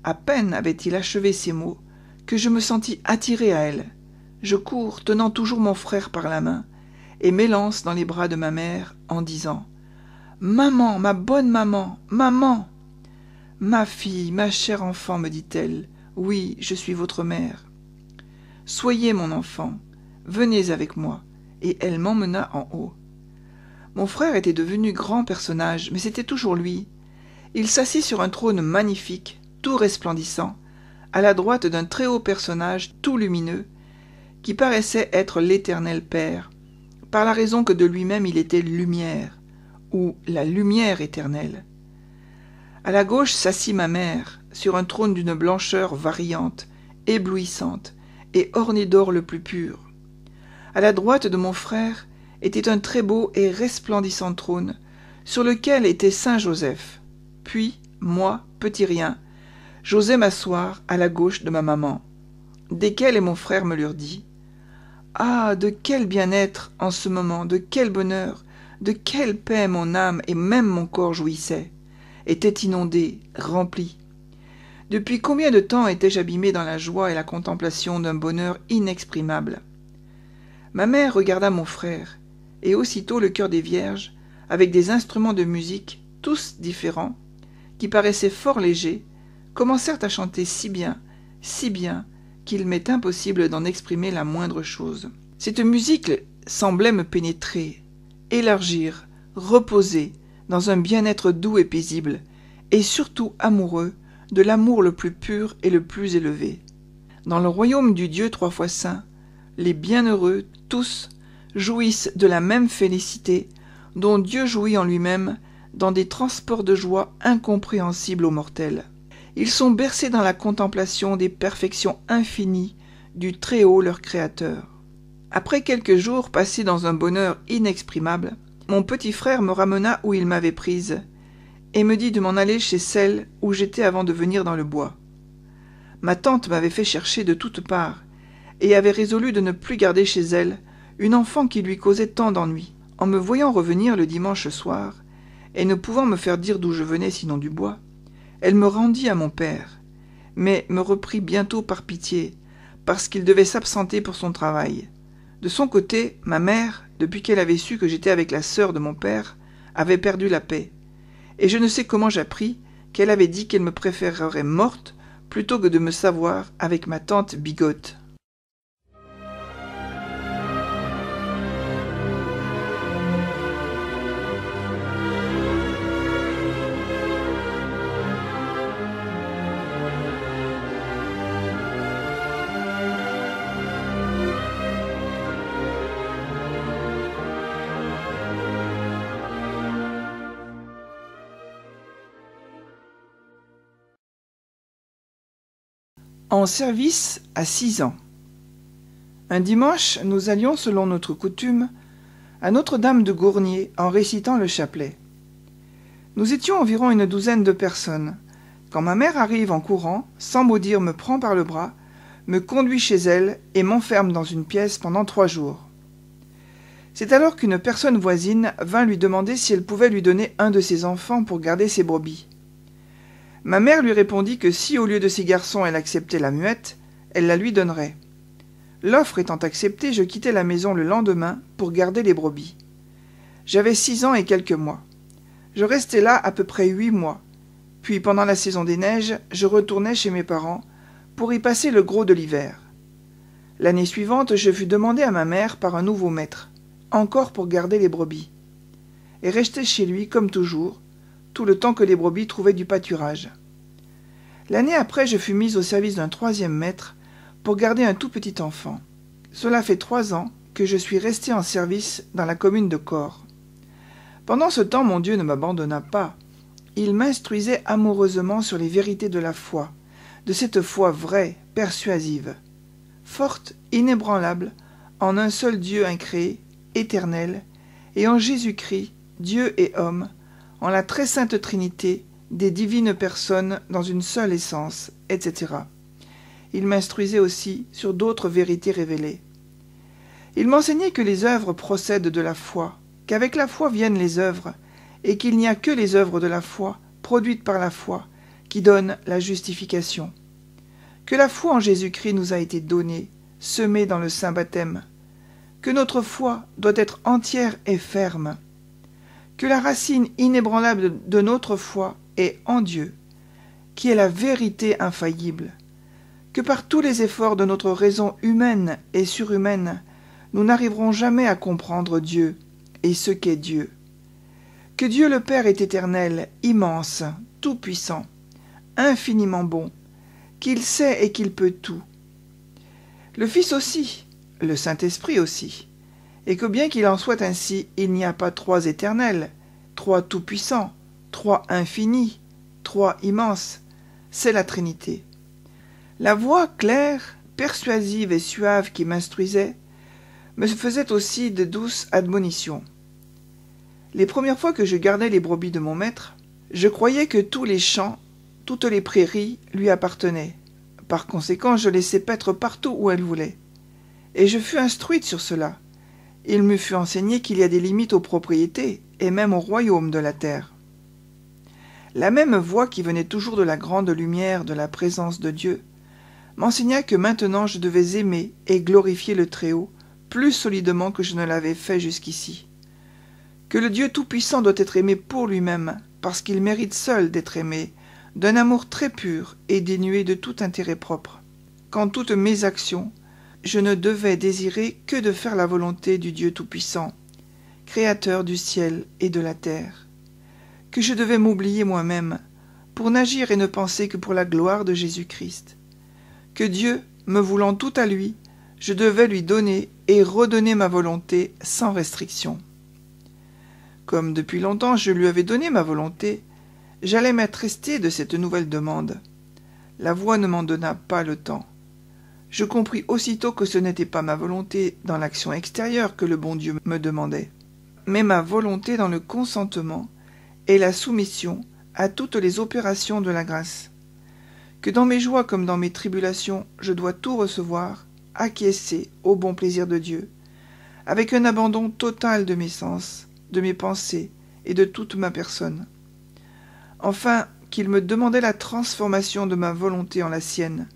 À peine avait-il achevé ces mots que je me sentis attiré à elle. Je cours, tenant toujours mon frère par la main, et m'élance dans les bras de ma mère en disant Maman, ma bonne maman, maman Ma fille, ma chère enfant, me dit-elle, oui, je suis votre mère. Soyez mon enfant, venez avec moi. Et elle m'emmena en haut. Mon frère était devenu grand personnage, mais c'était toujours lui. Il s'assit sur un trône magnifique, tout resplendissant, à la droite d'un très haut personnage tout lumineux, qui paraissait être l'éternel Père, par la raison que de lui-même il était lumière, ou la lumière éternelle. À la gauche s'assit ma mère, sur un trône d'une blancheur variante, éblouissante, orné d'or le plus pur. À la droite de mon frère était un très beau et resplendissant trône, sur lequel était saint Joseph. Puis, moi, petit rien, j'osais m'asseoir à la gauche de ma maman, desquels et mon frère me l'eurent dit. Ah, de quel bien-être en ce moment, de quel bonheur, de quelle paix mon âme et même mon corps jouissaient, étaient inondés, remplis, depuis combien de temps étais-je abîmé dans la joie et la contemplation d'un bonheur inexprimable Ma mère regarda mon frère, et aussitôt le cœur des Vierges, avec des instruments de musique, tous différents, qui paraissaient fort légers, commencèrent à chanter si bien, si bien, qu'il m'est impossible d'en exprimer la moindre chose. Cette musique semblait me pénétrer, élargir, reposer, dans un bien-être doux et paisible, et surtout amoureux, de l'amour le plus pur et le plus élevé. Dans le royaume du Dieu trois fois saint, les bienheureux, tous, jouissent de la même félicité dont Dieu jouit en lui-même dans des transports de joie incompréhensibles aux mortels. Ils sont bercés dans la contemplation des perfections infinies du Très-Haut leur Créateur. Après quelques jours passés dans un bonheur inexprimable, mon petit frère me ramena où il m'avait prise, et me dit de m'en aller chez celle où j'étais avant de venir dans le bois. Ma tante m'avait fait chercher de toutes parts, et avait résolu de ne plus garder chez elle une enfant qui lui causait tant d'ennuis. En me voyant revenir le dimanche soir, et ne pouvant me faire dire d'où je venais sinon du bois, elle me rendit à mon père, mais me reprit bientôt par pitié, parce qu'il devait s'absenter pour son travail. De son côté, ma mère, depuis qu'elle avait su que j'étais avec la sœur de mon père, avait perdu la paix et je ne sais comment j'appris qu'elle avait dit qu'elle me préférerait morte plutôt que de me savoir avec ma tante bigote En service à six ans. Un dimanche, nous allions, selon notre coutume, à Notre-Dame de Gournier en récitant le chapelet. Nous étions environ une douzaine de personnes, quand ma mère arrive en courant, sans mot dire me prend par le bras, me conduit chez elle et m'enferme dans une pièce pendant trois jours. C'est alors qu'une personne voisine vint lui demander si elle pouvait lui donner un de ses enfants pour garder ses brebis. Ma mère lui répondit que si, au lieu de ses garçons, elle acceptait la muette, elle la lui donnerait. L'offre étant acceptée, je quittai la maison le lendemain pour garder les brebis. J'avais six ans et quelques mois. Je restai là à peu près huit mois. Puis, pendant la saison des neiges, je retournai chez mes parents pour y passer le gros de l'hiver. L'année suivante, je fus demandé à ma mère par un nouveau maître, encore pour garder les brebis. Et restai chez lui, comme toujours, tout le temps que les brebis trouvaient du pâturage. L'année après, je fus mise au service d'un troisième maître pour garder un tout petit enfant. Cela fait trois ans que je suis restée en service dans la commune de Corps. Pendant ce temps, mon Dieu ne m'abandonna pas. Il m'instruisait amoureusement sur les vérités de la foi, de cette foi vraie, persuasive, forte, inébranlable, en un seul Dieu incréé, éternel, et en Jésus-Christ, Dieu et homme, en la très sainte Trinité des divines personnes dans une seule essence, etc. Il m'instruisait aussi sur d'autres vérités révélées. Il m'enseignait que les œuvres procèdent de la foi, qu'avec la foi viennent les œuvres, et qu'il n'y a que les œuvres de la foi, produites par la foi, qui donnent la justification. Que la foi en Jésus-Christ nous a été donnée, semée dans le Saint Baptême. Que notre foi doit être entière et ferme, que la racine inébranlable de notre foi est en Dieu, qui est la vérité infaillible, que par tous les efforts de notre raison humaine et surhumaine, nous n'arriverons jamais à comprendre Dieu et ce qu'est Dieu. Que Dieu le Père est éternel, immense, tout-puissant, infiniment bon, qu'il sait et qu'il peut tout. Le Fils aussi, le Saint-Esprit aussi, et que bien qu'il en soit ainsi, il n'y a pas trois éternels, trois tout-puissants, trois infinis, trois immenses. C'est la Trinité. La voix claire, persuasive et suave qui m'instruisait me faisait aussi de douces admonitions. Les premières fois que je gardais les brebis de mon maître, je croyais que tous les champs, toutes les prairies lui appartenaient. Par conséquent, je laissais paître partout où elle voulait. Et je fus instruite sur cela il me fut enseigné qu'il y a des limites aux propriétés, et même au royaume de la terre. La même voix qui venait toujours de la grande lumière de la présence de Dieu m'enseigna que maintenant je devais aimer et glorifier le Très-Haut plus solidement que je ne l'avais fait jusqu'ici. Que le Dieu Tout-Puissant doit être aimé pour lui-même, parce qu'il mérite seul d'être aimé, d'un amour très pur et dénué de tout intérêt propre. Quand toutes mes actions, je ne devais désirer que de faire la volonté du Dieu Tout-Puissant, Créateur du ciel et de la terre, que je devais m'oublier moi-même, pour n'agir et ne penser que pour la gloire de Jésus-Christ, que Dieu, me voulant tout à lui, je devais lui donner et redonner ma volonté sans restriction. Comme depuis longtemps je lui avais donné ma volonté, j'allais m'attrister de cette nouvelle demande. La voix ne m'en donna pas le temps. Je compris aussitôt que ce n'était pas ma volonté dans l'action extérieure que le bon Dieu me demandait, mais ma volonté dans le consentement et la soumission à toutes les opérations de la grâce. Que dans mes joies comme dans mes tribulations, je dois tout recevoir, acquiescer au bon plaisir de Dieu, avec un abandon total de mes sens, de mes pensées et de toute ma personne. Enfin, qu'il me demandait la transformation de ma volonté en la sienne,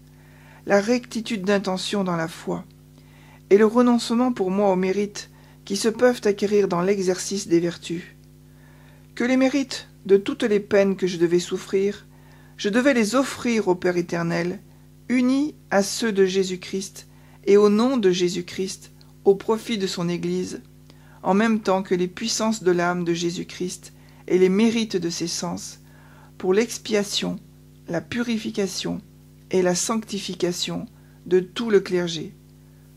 la rectitude d'intention dans la foi, et le renoncement pour moi aux mérites qui se peuvent acquérir dans l'exercice des vertus. Que les mérites de toutes les peines que je devais souffrir, je devais les offrir au Père éternel, unis à ceux de Jésus-Christ et au nom de Jésus-Christ, au profit de son Église, en même temps que les puissances de l'âme de Jésus-Christ et les mérites de ses sens, pour l'expiation, la purification, et la sanctification de tout le clergé.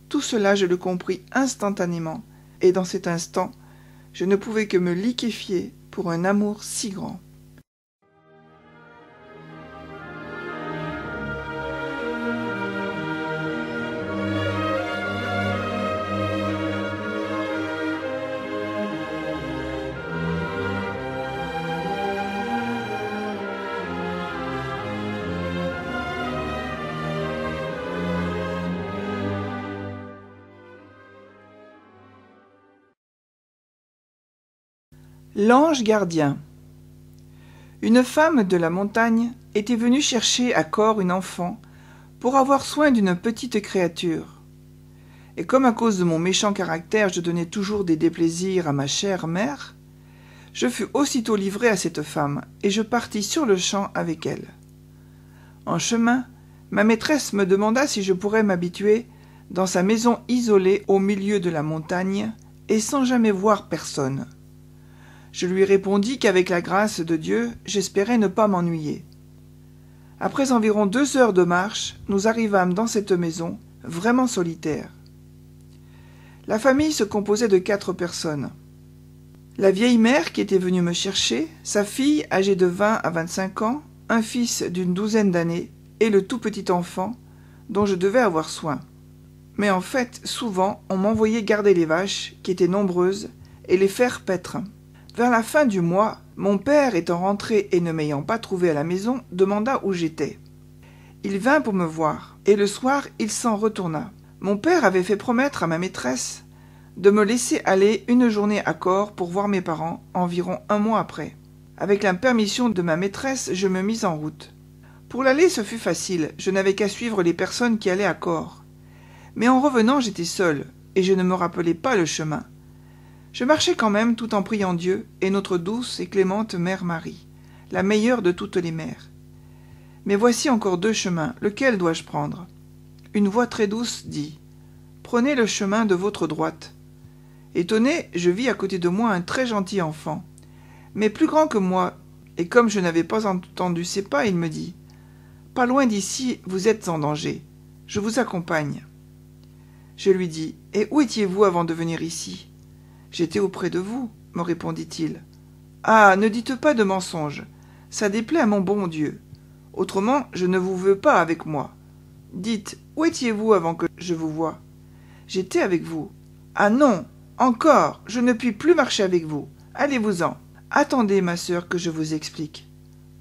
Tout cela, je le compris instantanément, et dans cet instant, je ne pouvais que me liquéfier pour un amour si grand. L'ange gardien Une femme de la montagne était venue chercher à corps une enfant pour avoir soin d'une petite créature. Et comme à cause de mon méchant caractère je donnais toujours des déplaisirs à ma chère mère, je fus aussitôt livré à cette femme, et je partis sur le champ avec elle. En chemin, ma maîtresse me demanda si je pourrais m'habituer dans sa maison isolée au milieu de la montagne et sans jamais voir personne je lui répondis qu'avec la grâce de Dieu, j'espérais ne pas m'ennuyer. Après environ deux heures de marche, nous arrivâmes dans cette maison, vraiment solitaire. La famille se composait de quatre personnes. La vieille mère qui était venue me chercher, sa fille âgée de vingt à vingt-cinq ans, un fils d'une douzaine d'années et le tout petit enfant dont je devais avoir soin. Mais en fait, souvent, on m'envoyait garder les vaches, qui étaient nombreuses, et les faire paître. Vers la fin du mois, mon père étant rentré et ne m'ayant pas trouvé à la maison, demanda où j'étais. Il vint pour me voir, et le soir il s'en retourna. Mon père avait fait promettre à ma maîtresse de me laisser aller une journée à Corps pour voir mes parents environ un mois après. Avec la permission de ma maîtresse, je me mis en route. Pour l'aller, ce fut facile, je n'avais qu'à suivre les personnes qui allaient à Corps. Mais en revenant, j'étais seul, et je ne me rappelais pas le chemin. Je marchais quand même tout en priant Dieu et notre douce et clémente Mère Marie, la meilleure de toutes les mères. Mais voici encore deux chemins, lequel dois-je prendre Une voix très douce dit Prenez le chemin de votre droite. Étonné, je vis à côté de moi un très gentil enfant, mais plus grand que moi, et comme je n'avais pas entendu ses pas, il me dit Pas loin d'ici, vous êtes en danger. Je vous accompagne. Je lui dis Et où étiez-vous avant de venir ici J'étais auprès de vous, me répondit-il. Ah, ne dites pas de mensonges. Ça déplaît à mon bon Dieu. Autrement, je ne vous veux pas avec moi. Dites, où étiez-vous avant que je vous voie J'étais avec vous. Ah non, encore, je ne puis plus marcher avec vous. Allez-vous-en. Attendez, ma sœur, que je vous explique.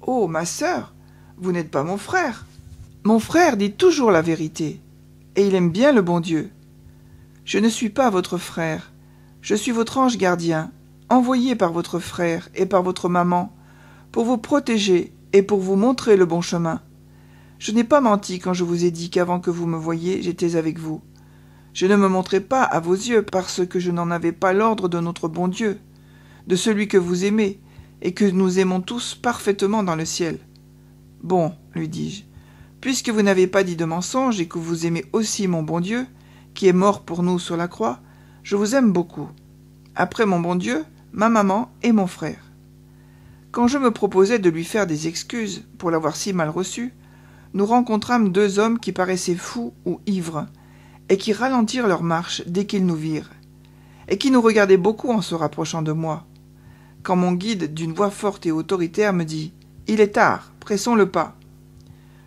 Oh, ma sœur, vous n'êtes pas mon frère. Mon frère dit toujours la vérité, et il aime bien le bon Dieu. Je ne suis pas votre frère, je suis votre ange gardien, envoyé par votre frère et par votre maman, pour vous protéger et pour vous montrer le bon chemin. Je n'ai pas menti quand je vous ai dit qu'avant que vous me voyiez, j'étais avec vous. Je ne me montrais pas à vos yeux parce que je n'en avais pas l'ordre de notre bon Dieu, de celui que vous aimez, et que nous aimons tous parfaitement dans le ciel. Bon, lui dis-je, puisque vous n'avez pas dit de mensonge et que vous aimez aussi mon bon Dieu, qui est mort pour nous sur la croix, je vous aime beaucoup. Après mon bon Dieu, ma maman et mon frère. Quand je me proposais de lui faire des excuses pour l'avoir si mal reçu, nous rencontrâmes deux hommes qui paraissaient fous ou ivres, et qui ralentirent leur marche dès qu'ils nous virent, et qui nous regardaient beaucoup en se rapprochant de moi. Quand mon guide, d'une voix forte et autoritaire, me dit Il est tard, pressons le pas.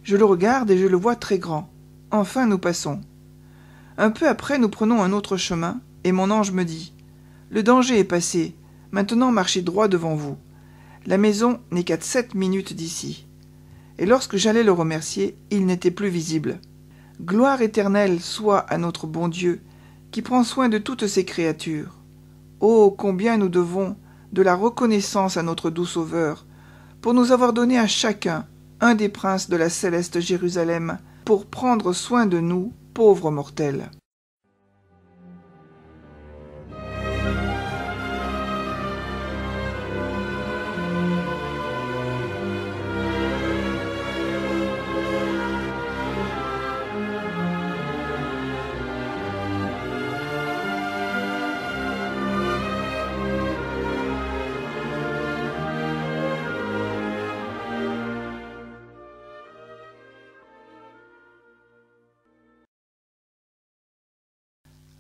Je le regarde et je le vois très grand. Enfin nous passons. Un peu après nous prenons un autre chemin, et mon ange me dit Le danger est passé, maintenant marchez droit devant vous. La maison n'est qu'à sept minutes d'ici. Et lorsque j'allais le remercier, il n'était plus visible. Gloire éternelle soit à notre bon Dieu, qui prend soin de toutes ses créatures. Oh, combien nous devons de la reconnaissance à notre doux Sauveur, pour nous avoir donné à chacun un des princes de la céleste Jérusalem, pour prendre soin de nous, pauvres mortels.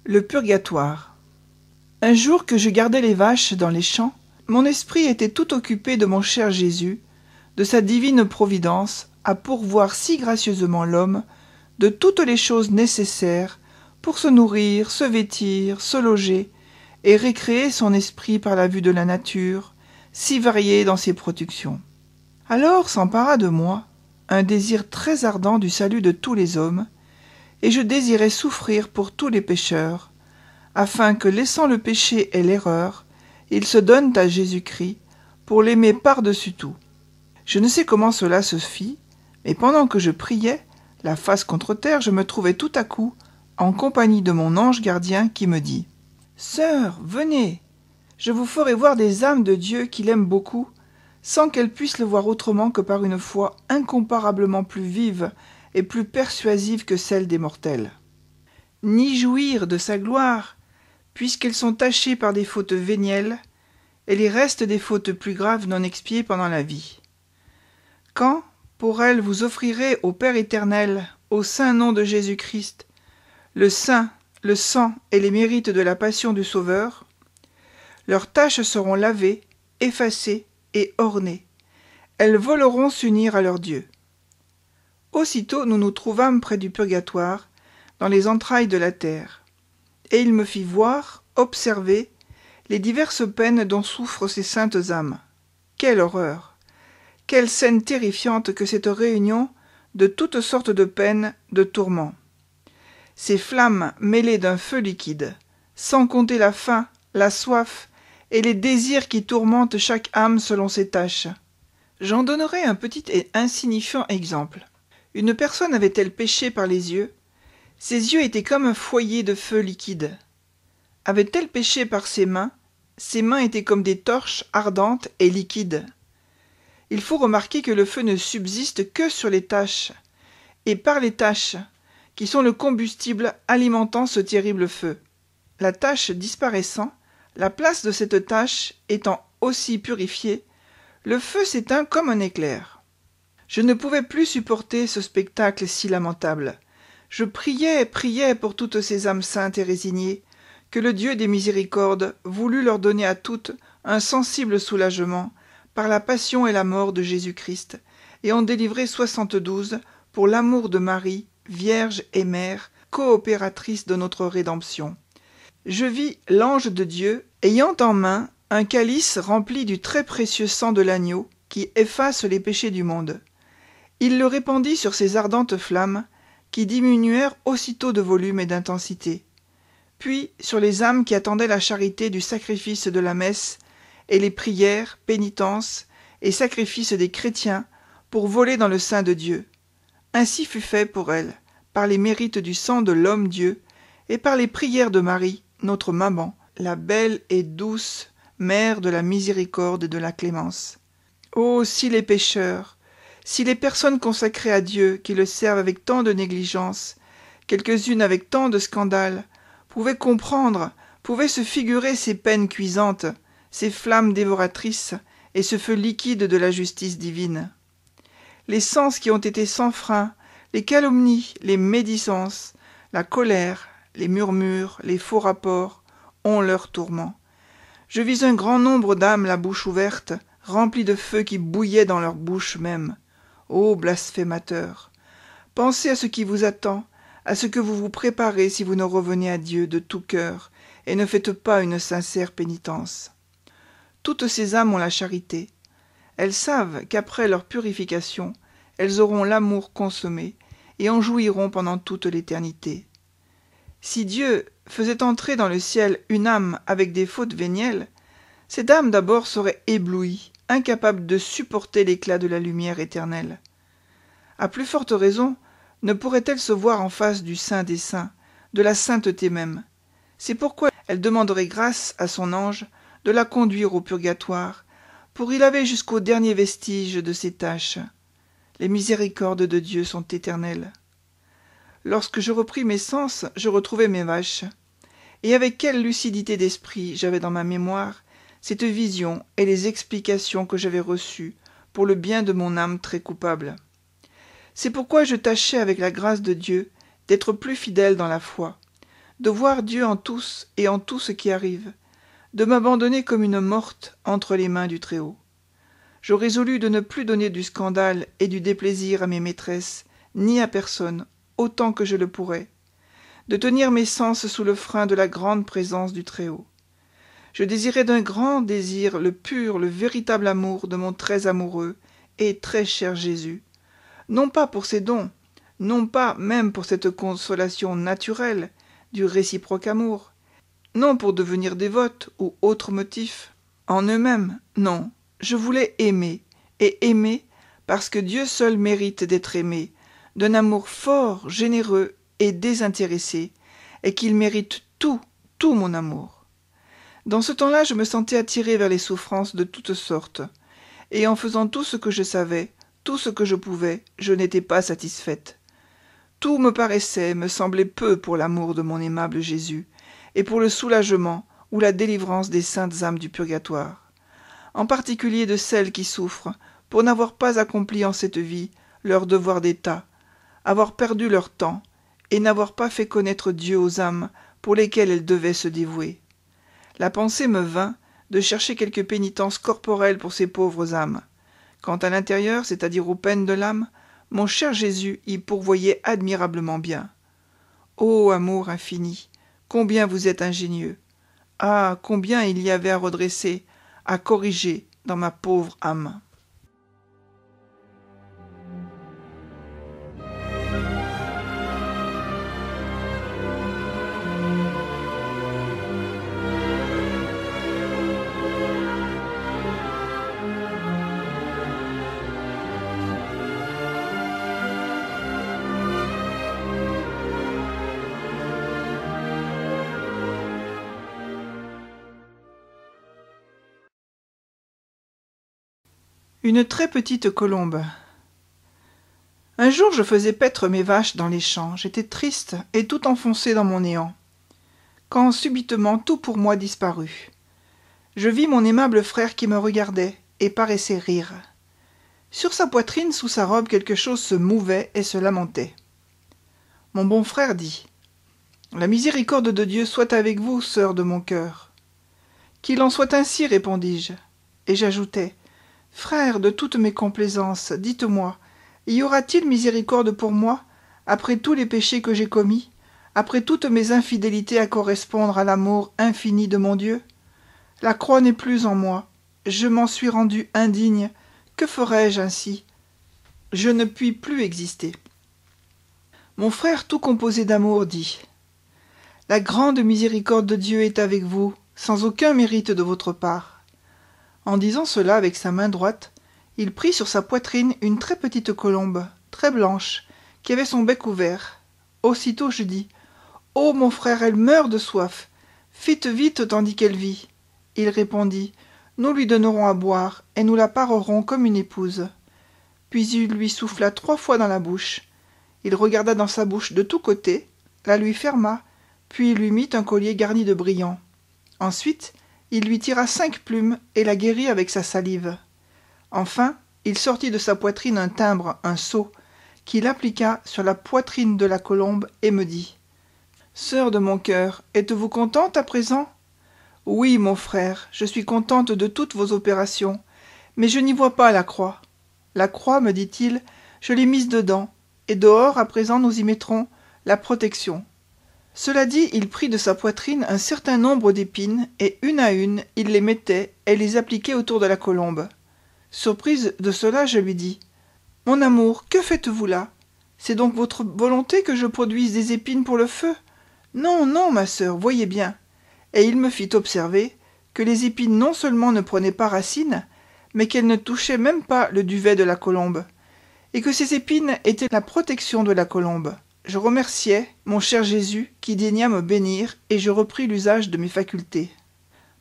Le purgatoire. Un jour que je gardais les vaches dans les champs, mon esprit était tout occupé de mon cher Jésus, de sa divine providence à pourvoir si gracieusement l'homme de toutes les choses nécessaires pour se nourrir, se vêtir, se loger, et récréer son esprit par la vue de la nature, si variée dans ses productions. Alors s'empara de moi un désir très ardent du salut de tous les hommes, et je désirais souffrir pour tous les pécheurs, afin que, laissant le péché et l'erreur, ils se donnent à Jésus-Christ pour l'aimer par-dessus tout. Je ne sais comment cela se fit, mais pendant que je priais, la face contre terre, je me trouvais tout à coup en compagnie de mon ange gardien qui me dit Sœur, venez, je vous ferai voir des âmes de Dieu qui l'aiment beaucoup, sans qu'elles puissent le voir autrement que par une foi incomparablement plus vive plus persuasive que celle des mortels, ni jouir de sa gloire, puisqu'elles sont tachées par des fautes vénielles, et les restes des fautes plus graves non expiées pendant la vie. Quand, pour elles, vous offrirez au Père éternel, au saint nom de Jésus-Christ, le saint, le sang et les mérites de la passion du Sauveur, leurs tâches seront lavées, effacées et ornées. Elles voleront s'unir à leur Dieu. Aussitôt nous nous trouvâmes près du purgatoire, dans les entrailles de la terre. Et il me fit voir, observer, les diverses peines dont souffrent ces saintes âmes. Quelle horreur Quelle scène terrifiante que cette réunion de toutes sortes de peines, de tourments. Ces flammes mêlées d'un feu liquide, sans compter la faim, la soif et les désirs qui tourmentent chaque âme selon ses tâches. J'en donnerai un petit et insignifiant exemple une personne avait-elle péché par les yeux ses yeux étaient comme un foyer de feu liquide avait-elle péché par ses mains ses mains étaient comme des torches ardentes et liquides il faut remarquer que le feu ne subsiste que sur les taches et par les taches qui sont le combustible alimentant ce terrible feu la tache disparaissant la place de cette tache étant aussi purifiée le feu s'éteint comme un éclair je ne pouvais plus supporter ce spectacle si lamentable je priais priais pour toutes ces âmes saintes et résignées que le dieu des miséricordes voulût leur donner à toutes un sensible soulagement par la passion et la mort de jésus-christ et en délivrer soixante-douze pour l'amour de marie vierge et mère coopératrice de notre rédemption je vis l'ange de dieu ayant en main un calice rempli du très précieux sang de l'agneau qui efface les péchés du monde il le répandit sur ces ardentes flammes qui diminuèrent aussitôt de volume et d'intensité puis sur les âmes qui attendaient la charité du sacrifice de la messe et les prières pénitences et sacrifices des chrétiens pour voler dans le sein de dieu ainsi fut fait pour elles par les mérites du sang de l'homme dieu et par les prières de marie notre maman la belle et douce mère de la miséricorde et de la clémence ô si les pécheurs si les personnes consacrées à Dieu, qui le servent avec tant de négligence, quelques-unes avec tant de scandale, pouvaient comprendre, pouvaient se figurer ces peines cuisantes, ces flammes dévoratrices et ce feu liquide de la justice divine. Les sens qui ont été sans frein, les calomnies, les médisances, la colère, les murmures, les faux rapports ont leurs tourments. Je vis un grand nombre d'âmes la bouche ouverte, remplies de feu qui bouillait dans leur bouche même. Ô blasphémateur, pensez à ce qui vous attend, à ce que vous vous préparez si vous ne revenez à Dieu de tout cœur, et ne faites pas une sincère pénitence. Toutes ces âmes ont la charité. Elles savent qu'après leur purification, elles auront l'amour consommé, et en jouiront pendant toute l'éternité. Si Dieu faisait entrer dans le ciel une âme avec des fautes vénielles, cette âme d'abord serait éblouie, incapable de supporter l'éclat de la lumière éternelle. À plus forte raison, ne pourrait-elle se voir en face du Saint des Saints, de la sainteté même C'est pourquoi elle demanderait grâce à son ange de la conduire au purgatoire, pour y laver jusqu'au dernier vestige de ses tâches. Les miséricordes de Dieu sont éternelles. Lorsque je repris mes sens, je retrouvai mes vaches. Et avec quelle lucidité d'esprit j'avais dans ma mémoire cette vision et les explications que j'avais reçues pour le bien de mon âme très coupable. C'est pourquoi je tâchais avec la grâce de Dieu d'être plus fidèle dans la foi, de voir Dieu en tous et en tout ce qui arrive, de m'abandonner comme une morte entre les mains du Très-Haut. Je résolus de ne plus donner du scandale et du déplaisir à mes maîtresses, ni à personne, autant que je le pourrais, de tenir mes sens sous le frein de la grande présence du Très-Haut. Je désirais d'un grand désir le pur, le véritable amour de mon très amoureux et très cher Jésus, non pas pour ses dons, non pas même pour cette consolation naturelle du réciproque amour, non pour devenir dévote ou autre motif, en eux-mêmes, non, je voulais aimer, et aimer parce que Dieu seul mérite d'être aimé, d'un amour fort, généreux et désintéressé, et qu'il mérite tout, tout mon amour. Dans ce temps-là, je me sentais attirée vers les souffrances de toutes sortes, et en faisant tout ce que je savais, tout ce que je pouvais, je n'étais pas satisfaite. Tout me paraissait, me semblait peu pour l'amour de mon aimable Jésus, et pour le soulagement ou la délivrance des saintes âmes du purgatoire, en particulier de celles qui souffrent, pour n'avoir pas accompli en cette vie leur devoir d'État, avoir perdu leur temps, et n'avoir pas fait connaître Dieu aux âmes pour lesquelles elles devaient se dévouer la pensée me vint de chercher quelque pénitence corporelle pour ces pauvres âmes quant à l'intérieur c'est-à-dire aux peines de l'âme mon cher jésus y pourvoyait admirablement bien ô amour infini combien vous êtes ingénieux ah combien il y avait à redresser à corriger dans ma pauvre âme Une très petite colombe. Un jour je faisais paître mes vaches dans les champs, j'étais triste et tout enfoncé dans mon néant, quand subitement tout pour moi disparut. Je vis mon aimable frère qui me regardait et paraissait rire. Sur sa poitrine, sous sa robe, quelque chose se mouvait et se lamentait. Mon bon frère dit La miséricorde de Dieu soit avec vous, sœur de mon cœur. Qu'il en soit ainsi, répondis-je. Et j'ajoutai frère de toutes mes complaisances dites-moi y aura-t-il miséricorde pour moi après tous les péchés que j'ai commis après toutes mes infidélités à correspondre à l'amour infini de mon dieu la croix n'est plus en moi je m'en suis rendu indigne que ferai-je ainsi je ne puis plus exister mon frère tout composé d'amour dit la grande miséricorde de dieu est avec vous sans aucun mérite de votre part en disant cela avec sa main droite il prit sur sa poitrine une très petite colombe très blanche qui avait son bec ouvert aussitôt je dis ô oh, mon frère elle meurt de soif Fite vite tandis qu'elle vit il répondit nous lui donnerons à boire et nous la parerons comme une épouse puis il lui souffla trois fois dans la bouche il regarda dans sa bouche de tous côtés la lui ferma puis lui mit un collier garni de brillants ensuite il lui tira cinq plumes et la guérit avec sa salive. Enfin, il sortit de sa poitrine un timbre, un sceau, qu'il appliqua sur la poitrine de la colombe et me dit Sœur de mon cœur, êtes-vous contente à présent Oui, mon frère, je suis contente de toutes vos opérations, mais je n'y vois pas la croix. La croix, me dit-il, je l'ai mise dedans, et dehors à présent nous y mettrons la protection. Cela dit, il prit de sa poitrine un certain nombre d'épines, et une à une, il les mettait et les appliquait autour de la colombe. Surprise de cela, je lui dis Mon amour, que faites-vous là C'est donc votre volonté que je produise des épines pour le feu Non, non, ma sœur, voyez bien. Et il me fit observer que les épines non seulement ne prenaient pas racine, mais qu'elles ne touchaient même pas le duvet de la colombe, et que ces épines étaient la protection de la colombe. Je remerciai mon cher Jésus qui daigna me bénir, et je repris l'usage de mes facultés.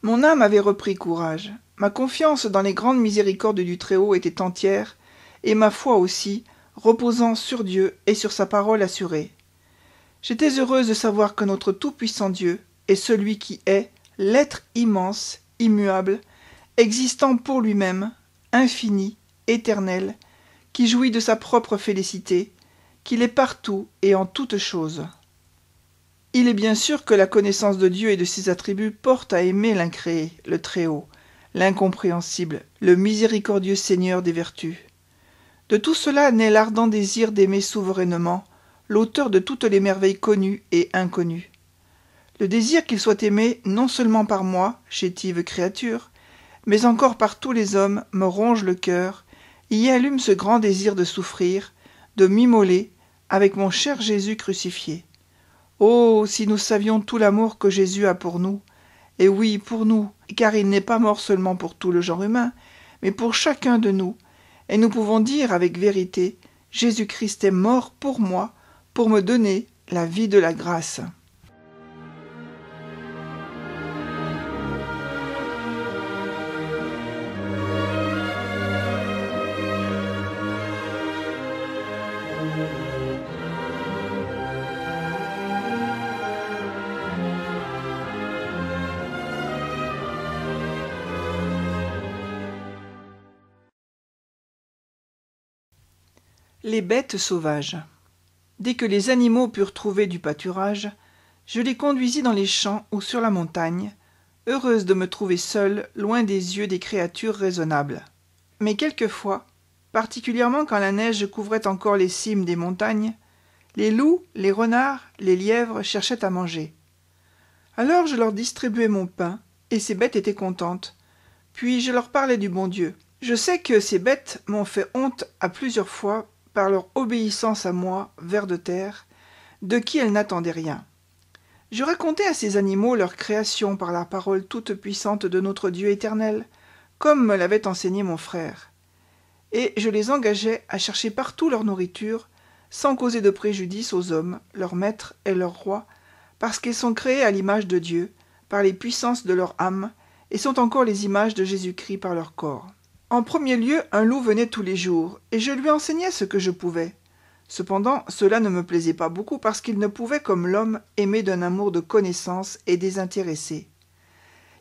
Mon âme avait repris courage. Ma confiance dans les grandes miséricordes du Très-Haut était entière, et ma foi aussi, reposant sur Dieu et sur sa parole assurée. J'étais heureuse de savoir que notre Tout-Puissant Dieu est celui qui est l'être immense, immuable, existant pour lui-même, infini, éternel, qui jouit de sa propre félicité, qu'il est partout et en toutes choses. Il est bien sûr que la connaissance de Dieu et de ses attributs porte à aimer l'incréé, le Très-Haut, l'incompréhensible, le miséricordieux Seigneur des vertus. De tout cela naît l'ardent désir d'aimer souverainement l'auteur de toutes les merveilles connues et inconnues. Le désir qu'il soit aimé non seulement par moi, chétive créature, mais encore par tous les hommes, me ronge le cœur, y allume ce grand désir de souffrir, de m'immoler, avec mon cher Jésus crucifié. Oh, si nous savions tout l'amour que Jésus a pour nous, et oui, pour nous, car il n'est pas mort seulement pour tout le genre humain, mais pour chacun de nous, et nous pouvons dire avec vérité, Jésus-Christ est mort pour moi, pour me donner la vie de la grâce. Les bêtes sauvages. Dès que les animaux purent trouver du pâturage, je les conduisis dans les champs ou sur la montagne, heureuse de me trouver seule, loin des yeux des créatures raisonnables. Mais quelquefois, particulièrement quand la neige couvrait encore les cimes des montagnes, les loups, les renards, les lièvres cherchaient à manger. Alors je leur distribuais mon pain, et ces bêtes étaient contentes. Puis je leur parlais du bon Dieu. Je sais que ces bêtes m'ont fait honte à plusieurs fois par leur obéissance à moi, vers de terre, de qui elles n'attendaient rien. Je racontais à ces animaux leur création par la parole toute puissante de notre Dieu éternel, comme me l'avait enseigné mon frère, et je les engageais à chercher partout leur nourriture, sans causer de préjudice aux hommes, leurs maîtres et leurs rois, parce qu'ils sont créés à l'image de Dieu, par les puissances de leur âme, et sont encore les images de Jésus-Christ par leur corps. En premier lieu, un loup venait tous les jours, et je lui enseignais ce que je pouvais. Cependant, cela ne me plaisait pas beaucoup parce qu'il ne pouvait, comme l'homme, aimer d'un amour de connaissance et désintéressé.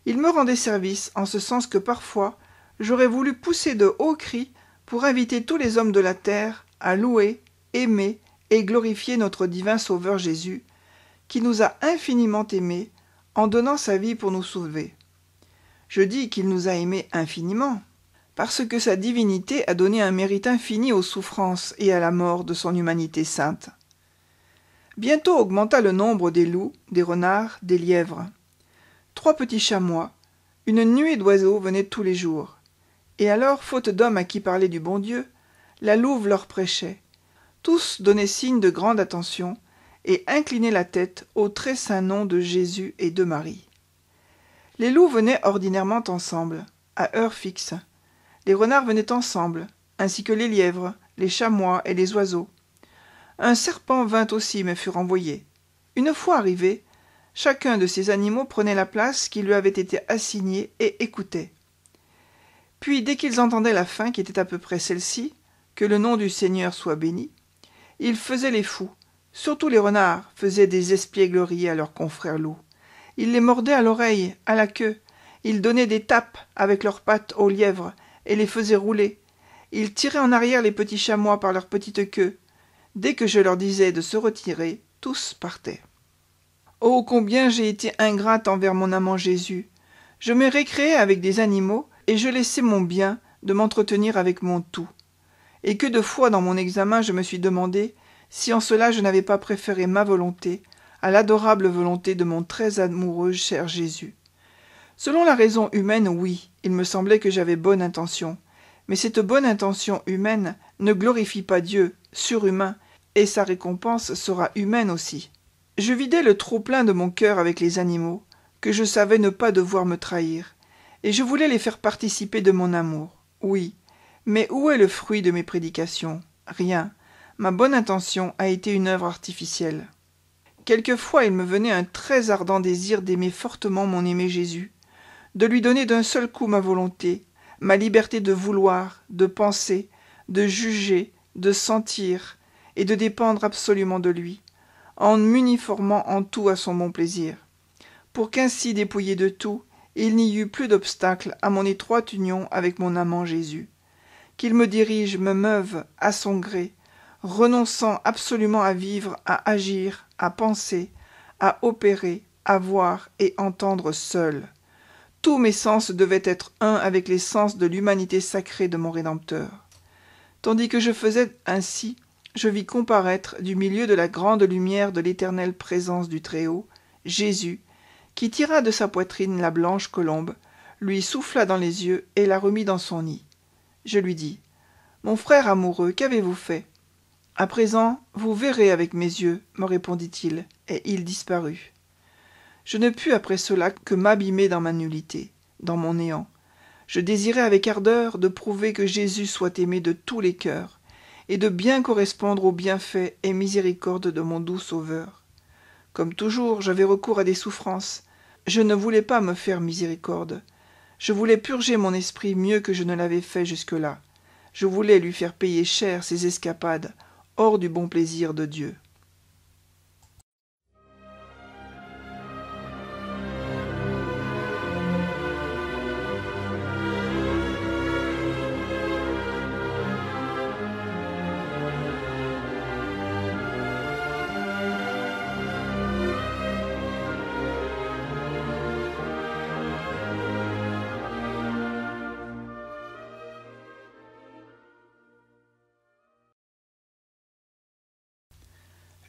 Il me rendait service en ce sens que parfois j'aurais voulu pousser de hauts cris pour inviter tous les hommes de la terre à louer, aimer et glorifier notre divin Sauveur Jésus, qui nous a infiniment aimés en donnant sa vie pour nous sauver. Je dis qu'il nous a aimés infiniment, parce que sa divinité a donné un mérite infini aux souffrances et à la mort de son humanité sainte. Bientôt augmenta le nombre des loups, des renards, des lièvres. Trois petits chamois, une nuée d'oiseaux venaient tous les jours. Et alors, faute d'hommes à qui parler du bon Dieu, la louve leur prêchait. Tous donnaient signe de grande attention et inclinaient la tête au très saint nom de Jésus et de Marie. Les loups venaient ordinairement ensemble, à heure fixe, les renards venaient ensemble ainsi que les lièvres les chamois et les oiseaux un serpent vint aussi mais fut renvoyé une fois arrivé chacun de ces animaux prenait la place qui lui avait été assignée et écoutait puis dès qu'ils entendaient la fin qui était à peu près celle-ci que le nom du seigneur soit béni ils faisaient les fous surtout les renards faisaient des espiègleries à leurs confrères loups ils les mordaient à l'oreille à la queue ils donnaient des tapes avec leurs pattes aux lièvres et les faisait rouler. Ils tiraient en arrière les petits chamois par leurs petites queue. Dès que je leur disais de se retirer, tous partaient. Oh, combien j'ai été ingrate envers mon amant Jésus. Je me récréais avec des animaux, et je laissais mon bien de m'entretenir avec mon tout. Et que de fois dans mon examen je me suis demandé si en cela je n'avais pas préféré ma volonté à l'adorable volonté de mon très amoureux cher Jésus. Selon la raison humaine, oui, il me semblait que j'avais bonne intention. Mais cette bonne intention humaine ne glorifie pas Dieu, surhumain, et sa récompense sera humaine aussi. Je vidais le trop-plein de mon cœur avec les animaux, que je savais ne pas devoir me trahir, et je voulais les faire participer de mon amour. Oui, mais où est le fruit de mes prédications Rien. Ma bonne intention a été une œuvre artificielle. Quelquefois il me venait un très ardent désir d'aimer fortement mon aimé Jésus, de lui donner d'un seul coup ma volonté, ma liberté de vouloir, de penser, de juger, de sentir, et de dépendre absolument de lui, en m'uniformant en tout à son bon plaisir, pour qu'ainsi dépouillé de tout, il n'y eût plus d'obstacle à mon étroite union avec mon amant Jésus, qu'il me dirige, me meuve à son gré, renonçant absolument à vivre, à agir, à penser, à opérer, à voir et entendre seul tous mes sens devaient être un avec les sens de l'humanité sacrée de mon Rédempteur. Tandis que je faisais ainsi, je vis comparaître du milieu de la grande lumière de l'éternelle présence du Très-Haut, Jésus, qui tira de sa poitrine la blanche colombe, lui souffla dans les yeux et la remit dans son nid. Je lui dis Mon frère amoureux, qu'avez-vous fait À présent, vous verrez avec mes yeux, me répondit-il, et il disparut je ne pus après cela que m'abîmer dans ma nullité dans mon néant je désirais avec ardeur de prouver que jésus soit aimé de tous les cœurs et de bien correspondre aux bienfaits et miséricordes de mon doux sauveur comme toujours j'avais recours à des souffrances je ne voulais pas me faire miséricorde je voulais purger mon esprit mieux que je ne l'avais fait jusque-là je voulais lui faire payer cher ses escapades hors du bon plaisir de dieu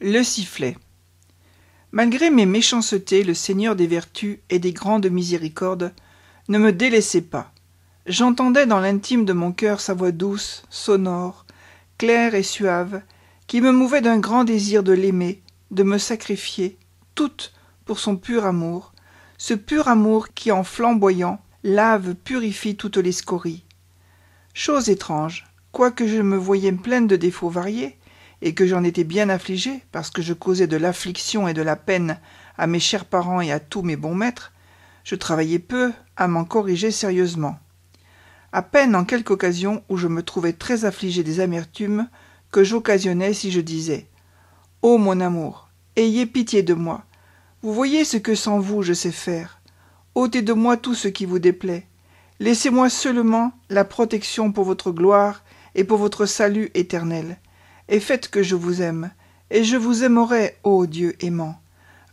Le sifflet. Malgré mes méchancetés, le Seigneur des vertus et des grandes miséricordes ne me délaissait pas. J'entendais dans l'intime de mon cœur sa voix douce, sonore, claire et suave, qui me mouvait d'un grand désir de l'aimer, de me sacrifier, toute pour son pur amour, ce pur amour qui, en flamboyant, lave, purifie toutes les scories. Chose étrange, quoique je me voyais pleine de défauts variés, et que j'en étais bien affligé, parce que je causais de l'affliction et de la peine à mes chers parents et à tous mes bons maîtres, je travaillais peu à m'en corriger sérieusement. À peine en quelque occasion où je me trouvais très affligé des amertumes que j'occasionnais si je disais Ô mon amour, ayez pitié de moi. Vous voyez ce que sans vous je sais faire. ôtez de moi tout ce qui vous déplaît. Laissez-moi seulement la protection pour votre gloire et pour votre salut éternel et faites que je vous aime, et je vous aimerai, ô Dieu aimant.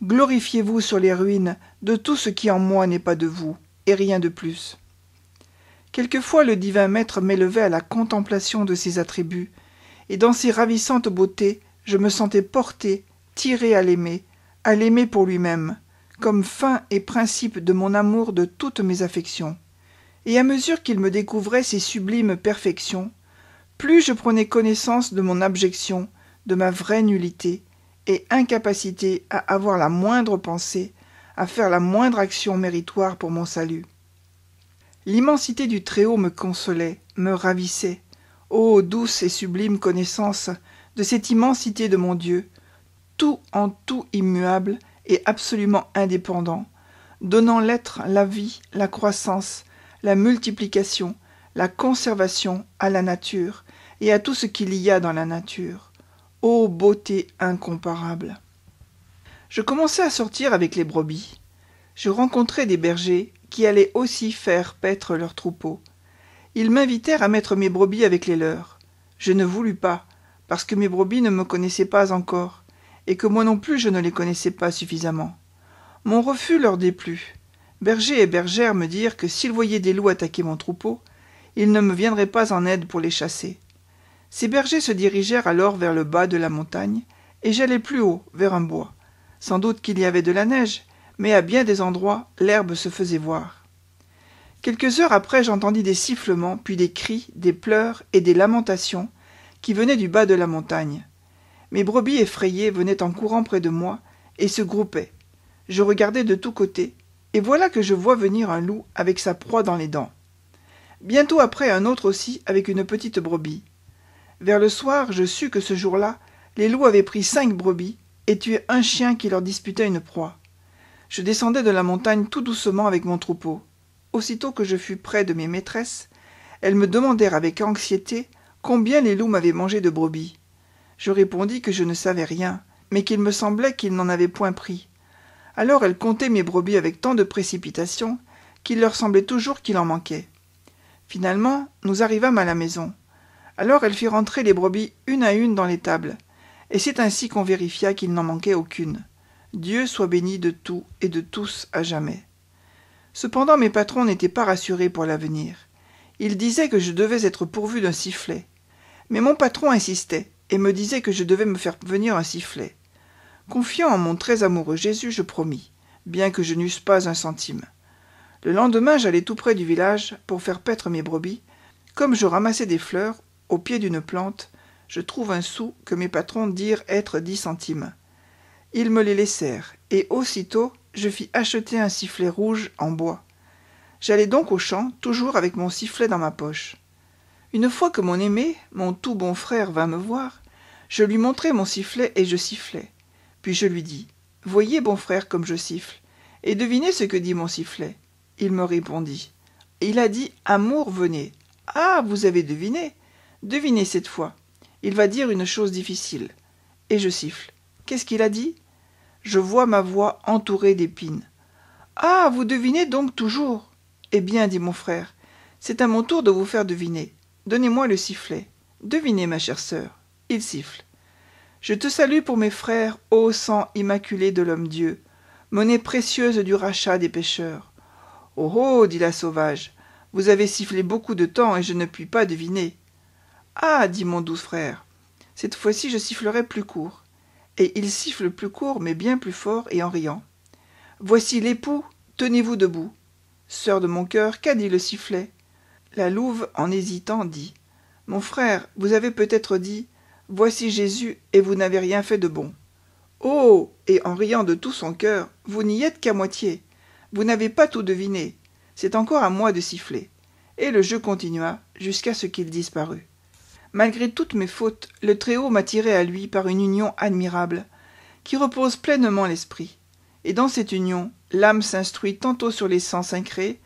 Glorifiez-vous sur les ruines de tout ce qui en moi n'est pas de vous, et rien de plus. Quelquefois le divin maître m'élevait à la contemplation de ses attributs, et dans ses ravissantes beautés, je me sentais porté, tiré à l'aimer, à l'aimer pour lui-même, comme fin et principe de mon amour de toutes mes affections. Et à mesure qu'il me découvrait ses sublimes perfections, plus je prenais connaissance de mon abjection, de ma vraie nullité, et incapacité à avoir la moindre pensée, à faire la moindre action méritoire pour mon salut. L'immensité du Très-Haut me consolait, me ravissait. Ô douce et sublime connaissance de cette immensité de mon Dieu, tout en tout immuable et absolument indépendant, donnant l'être, la vie, la croissance, la multiplication, la conservation à la nature, et à tout ce qu'il y a dans la nature. Ô beauté incomparable Je commençai à sortir avec les brebis. Je rencontrai des bergers qui allaient aussi faire paître leurs troupeaux. Ils m'invitèrent à mettre mes brebis avec les leurs. Je ne voulus pas, parce que mes brebis ne me connaissaient pas encore, et que moi non plus je ne les connaissais pas suffisamment. Mon refus leur déplut. Bergers et bergères me dirent que s'ils voyaient des loups attaquer mon troupeau, ils ne me viendraient pas en aide pour les chasser ces bergers se dirigèrent alors vers le bas de la montagne et j'allai plus haut vers un bois sans doute qu'il y avait de la neige mais à bien des endroits l'herbe se faisait voir quelques heures après j'entendis des sifflements puis des cris des pleurs et des lamentations qui venaient du bas de la montagne mes brebis effrayées venaient en courant près de moi et se groupaient je regardais de tous côtés et voilà que je vois venir un loup avec sa proie dans les dents bientôt après un autre aussi avec une petite brebis vers le soir je sus que ce jour-là les loups avaient pris cinq brebis et tué un chien qui leur disputait une proie je descendais de la montagne tout doucement avec mon troupeau aussitôt que je fus près de mes maîtresses elles me demandèrent avec anxiété combien les loups m'avaient mangé de brebis je répondis que je ne savais rien mais qu'il me semblait qu'ils n'en avaient point pris alors elles comptaient mes brebis avec tant de précipitation qu'il leur semblait toujours qu'il en manquait finalement nous arrivâmes à la maison alors elle fit rentrer les brebis une à une dans l'étable, et c'est ainsi qu'on vérifia qu'il n'en manquait aucune. Dieu soit béni de tout et de tous à jamais. Cependant mes patrons n'étaient pas rassurés pour l'avenir. Ils disaient que je devais être pourvu d'un sifflet. Mais mon patron insistait, et me disait que je devais me faire venir un sifflet. Confiant en mon très amoureux Jésus, je promis, bien que je n'eusse pas un centime. Le lendemain j'allai tout près du village pour faire paître mes brebis, comme je ramassais des fleurs, au pied d'une plante, je trouve un sou que mes patrons dirent être dix centimes. Ils me les laissèrent, et aussitôt je fis acheter un sifflet rouge en bois. J'allai donc au champ, toujours avec mon sifflet dans ma poche. Une fois que mon aimé, mon tout bon frère, vint me voir, je lui montrai mon sifflet et je sifflai. Puis je lui dis Voyez, bon frère, comme je siffle, et devinez ce que dit mon sifflet. Il me répondit Il a dit Amour, venez. Ah, vous avez deviné Devinez cette fois. Il va dire une chose difficile. Et je siffle. Qu'est-ce qu'il a dit Je vois ma voix entourée d'épines. Ah, vous devinez donc toujours Eh bien, dit mon frère, c'est à mon tour de vous faire deviner. Donnez-moi le sifflet. Devinez, ma chère sœur. Il siffle. Je te salue pour mes frères, ô sang immaculé de l'homme-dieu, monnaie précieuse du rachat des pêcheurs. »« Oh oh, dit la sauvage, vous avez sifflé beaucoup de temps et je ne puis pas deviner. Ah dit mon doux frère, cette fois-ci je sifflerai plus court. Et il siffle plus court, mais bien plus fort et en riant. Voici l'époux, tenez-vous debout. Sœur de mon cœur, qu'a dit le sifflet La louve, en hésitant, dit Mon frère, vous avez peut-être dit Voici Jésus, et vous n'avez rien fait de bon. Oh et en riant de tout son cœur, vous n'y êtes qu'à moitié. Vous n'avez pas tout deviné. C'est encore à moi de siffler. Et le jeu continua jusqu'à ce qu'il disparût malgré toutes mes fautes le très-haut m'attirait à lui par une union admirable qui repose pleinement l'esprit et dans cette union l'âme s'instruit tantôt sur les sens incrés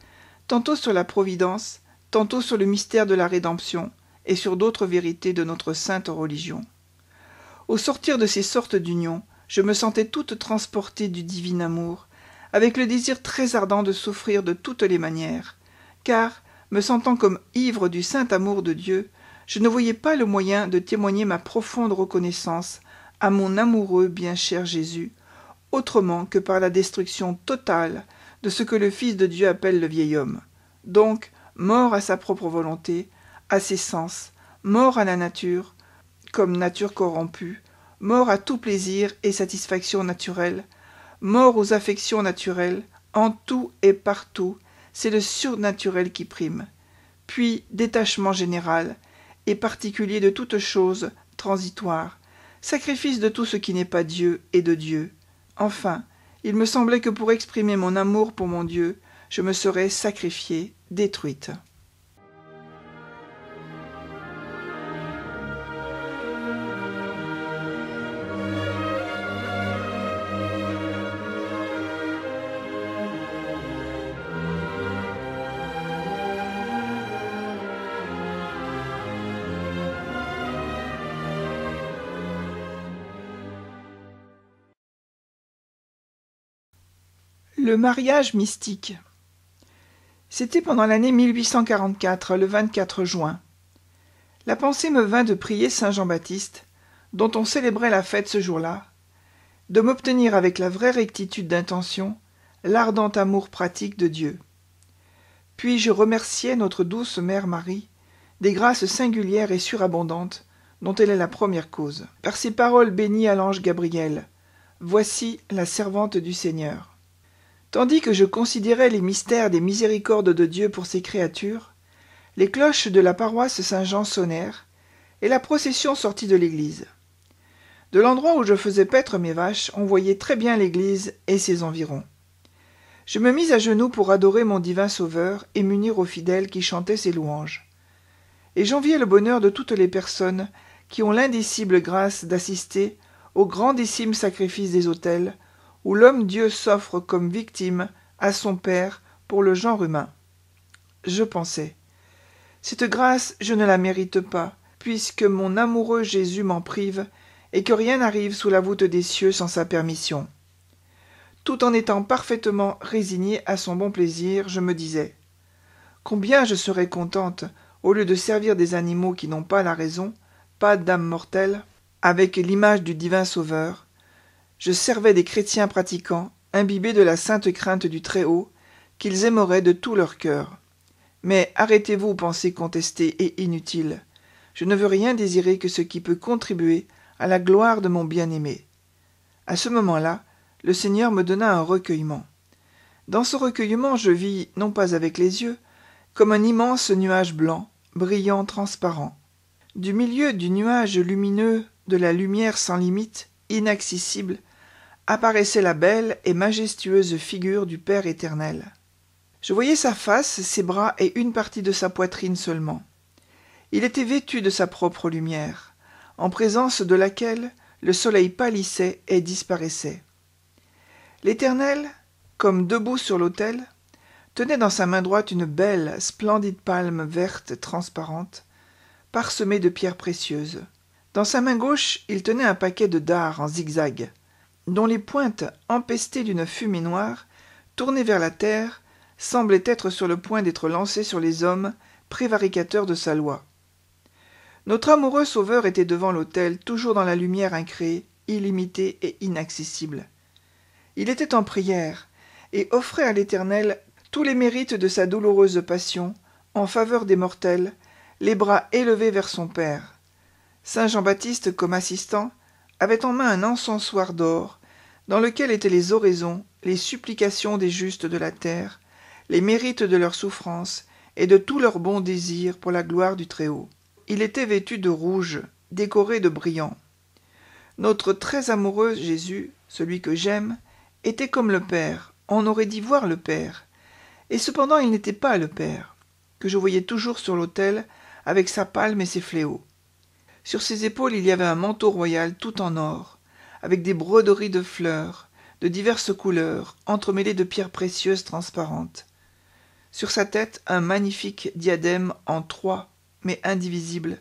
tantôt sur la providence tantôt sur le mystère de la rédemption et sur d'autres vérités de notre sainte religion au sortir de ces sortes d'unions je me sentais toute transportée du divin amour avec le désir très ardent de souffrir de toutes les manières car me sentant comme ivre du saint amour de dieu je ne voyais pas le moyen de témoigner ma profonde reconnaissance à mon amoureux bien cher Jésus, autrement que par la destruction totale de ce que le Fils de Dieu appelle le vieil homme, donc mort à sa propre volonté, à ses sens, mort à la nature, comme nature corrompue, mort à tout plaisir et satisfaction naturelle, mort aux affections naturelles, en tout et partout, c'est le surnaturel qui prime, puis détachement général, et particulier de toutes choses transitoire sacrifice de tout ce qui n'est pas dieu et de dieu enfin il me semblait que pour exprimer mon amour pour mon dieu je me serais sacrifiée détruite Le mariage mystique. C'était pendant l'année 1844, le 24 juin. La pensée me vint de prier saint Jean-Baptiste, dont on célébrait la fête ce jour-là, de m'obtenir avec la vraie rectitude d'intention l'ardent amour pratique de Dieu. Puis je remerciais notre douce mère Marie des grâces singulières et surabondantes dont elle est la première cause. Par ces paroles bénies à l'ange Gabriel, Voici la servante du Seigneur. Tandis que je considérais les mystères des miséricordes de Dieu pour ses créatures, les cloches de la paroisse Saint-Jean sonnèrent, et la procession sortit de l'église. De l'endroit où je faisais paître mes vaches, on voyait très bien l'église et ses environs. Je me mis à genoux pour adorer mon divin Sauveur et m'unir aux fidèles qui chantaient ses louanges. Et j'enviais le bonheur de toutes les personnes qui ont l'indécible grâce d'assister au grandissime sacrifice des autels où l'homme-dieu s'offre comme victime à son Père pour le genre humain. Je pensais Cette grâce, je ne la mérite pas, puisque mon amoureux Jésus m'en prive, et que rien n'arrive sous la voûte des cieux sans sa permission. Tout en étant parfaitement résigné à son bon plaisir, je me disais Combien je serais contente, au lieu de servir des animaux qui n'ont pas la raison, pas d'âme mortelle, avec l'image du divin Sauveur, je servais des chrétiens pratiquants, imbibés de la sainte crainte du Très-Haut, qu'ils aimeraient de tout leur cœur. Mais arrêtez-vous, pensée contestée et inutile. Je ne veux rien désirer que ce qui peut contribuer à la gloire de mon bien-aimé. À ce moment-là, le Seigneur me donna un recueillement. Dans ce recueillement, je vis, non pas avec les yeux, comme un immense nuage blanc, brillant, transparent. Du milieu du nuage lumineux, de la lumière sans limite, inaccessible, apparaissait la belle et majestueuse figure du Père éternel. Je voyais sa face, ses bras et une partie de sa poitrine seulement. Il était vêtu de sa propre lumière, en présence de laquelle le soleil pâlissait et disparaissait. L'Éternel, comme debout sur l'autel, tenait dans sa main droite une belle, splendide palme verte transparente, parsemée de pierres précieuses. Dans sa main gauche, il tenait un paquet de dards en zigzag dont les pointes empestées d'une fumée noire, tournées vers la terre, semblaient être sur le point d'être lancées sur les hommes, prévaricateurs de sa loi. Notre amoureux sauveur était devant l'autel, toujours dans la lumière incréée, illimitée et inaccessible. Il était en prière, et offrait à l'Éternel tous les mérites de sa douloureuse passion, en faveur des mortels, les bras élevés vers son Père. Saint Jean-Baptiste, comme assistant, avait en main un encensoir d'or, dans lequel étaient les oraisons, les supplications des justes de la terre, les mérites de leurs souffrances et de tous leurs bons désirs pour la gloire du Très-Haut. Il était vêtu de rouge, décoré de brillants. Notre très amoureux Jésus, celui que j'aime, était comme le Père, on aurait dit voir le Père. Et cependant il n'était pas le Père, que je voyais toujours sur l'autel, avec sa palme et ses fléaux. Sur ses épaules il y avait un manteau royal tout en or, avec des broderies de fleurs, de diverses couleurs, entremêlées de pierres précieuses transparentes. Sur sa tête, un magnifique diadème en trois, mais indivisible,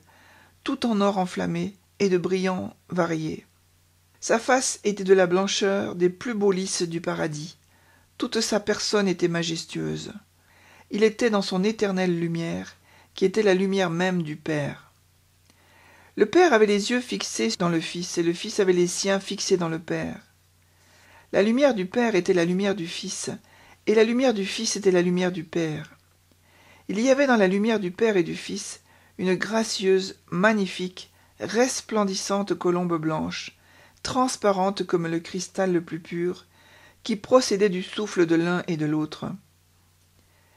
tout en or enflammé et de brillants variés. Sa face était de la blancheur des plus beaux lys du paradis. Toute sa personne était majestueuse. Il était dans son éternelle lumière, qui était la lumière même du Père. Le Père avait les yeux fixés dans le Fils, et le Fils avait les siens fixés dans le Père. La lumière du Père était la lumière du Fils, et la lumière du Fils était la lumière du Père. Il y avait dans la lumière du Père et du Fils une gracieuse, magnifique, resplendissante colombe blanche, transparente comme le cristal le plus pur, qui procédait du souffle de l'un et de l'autre.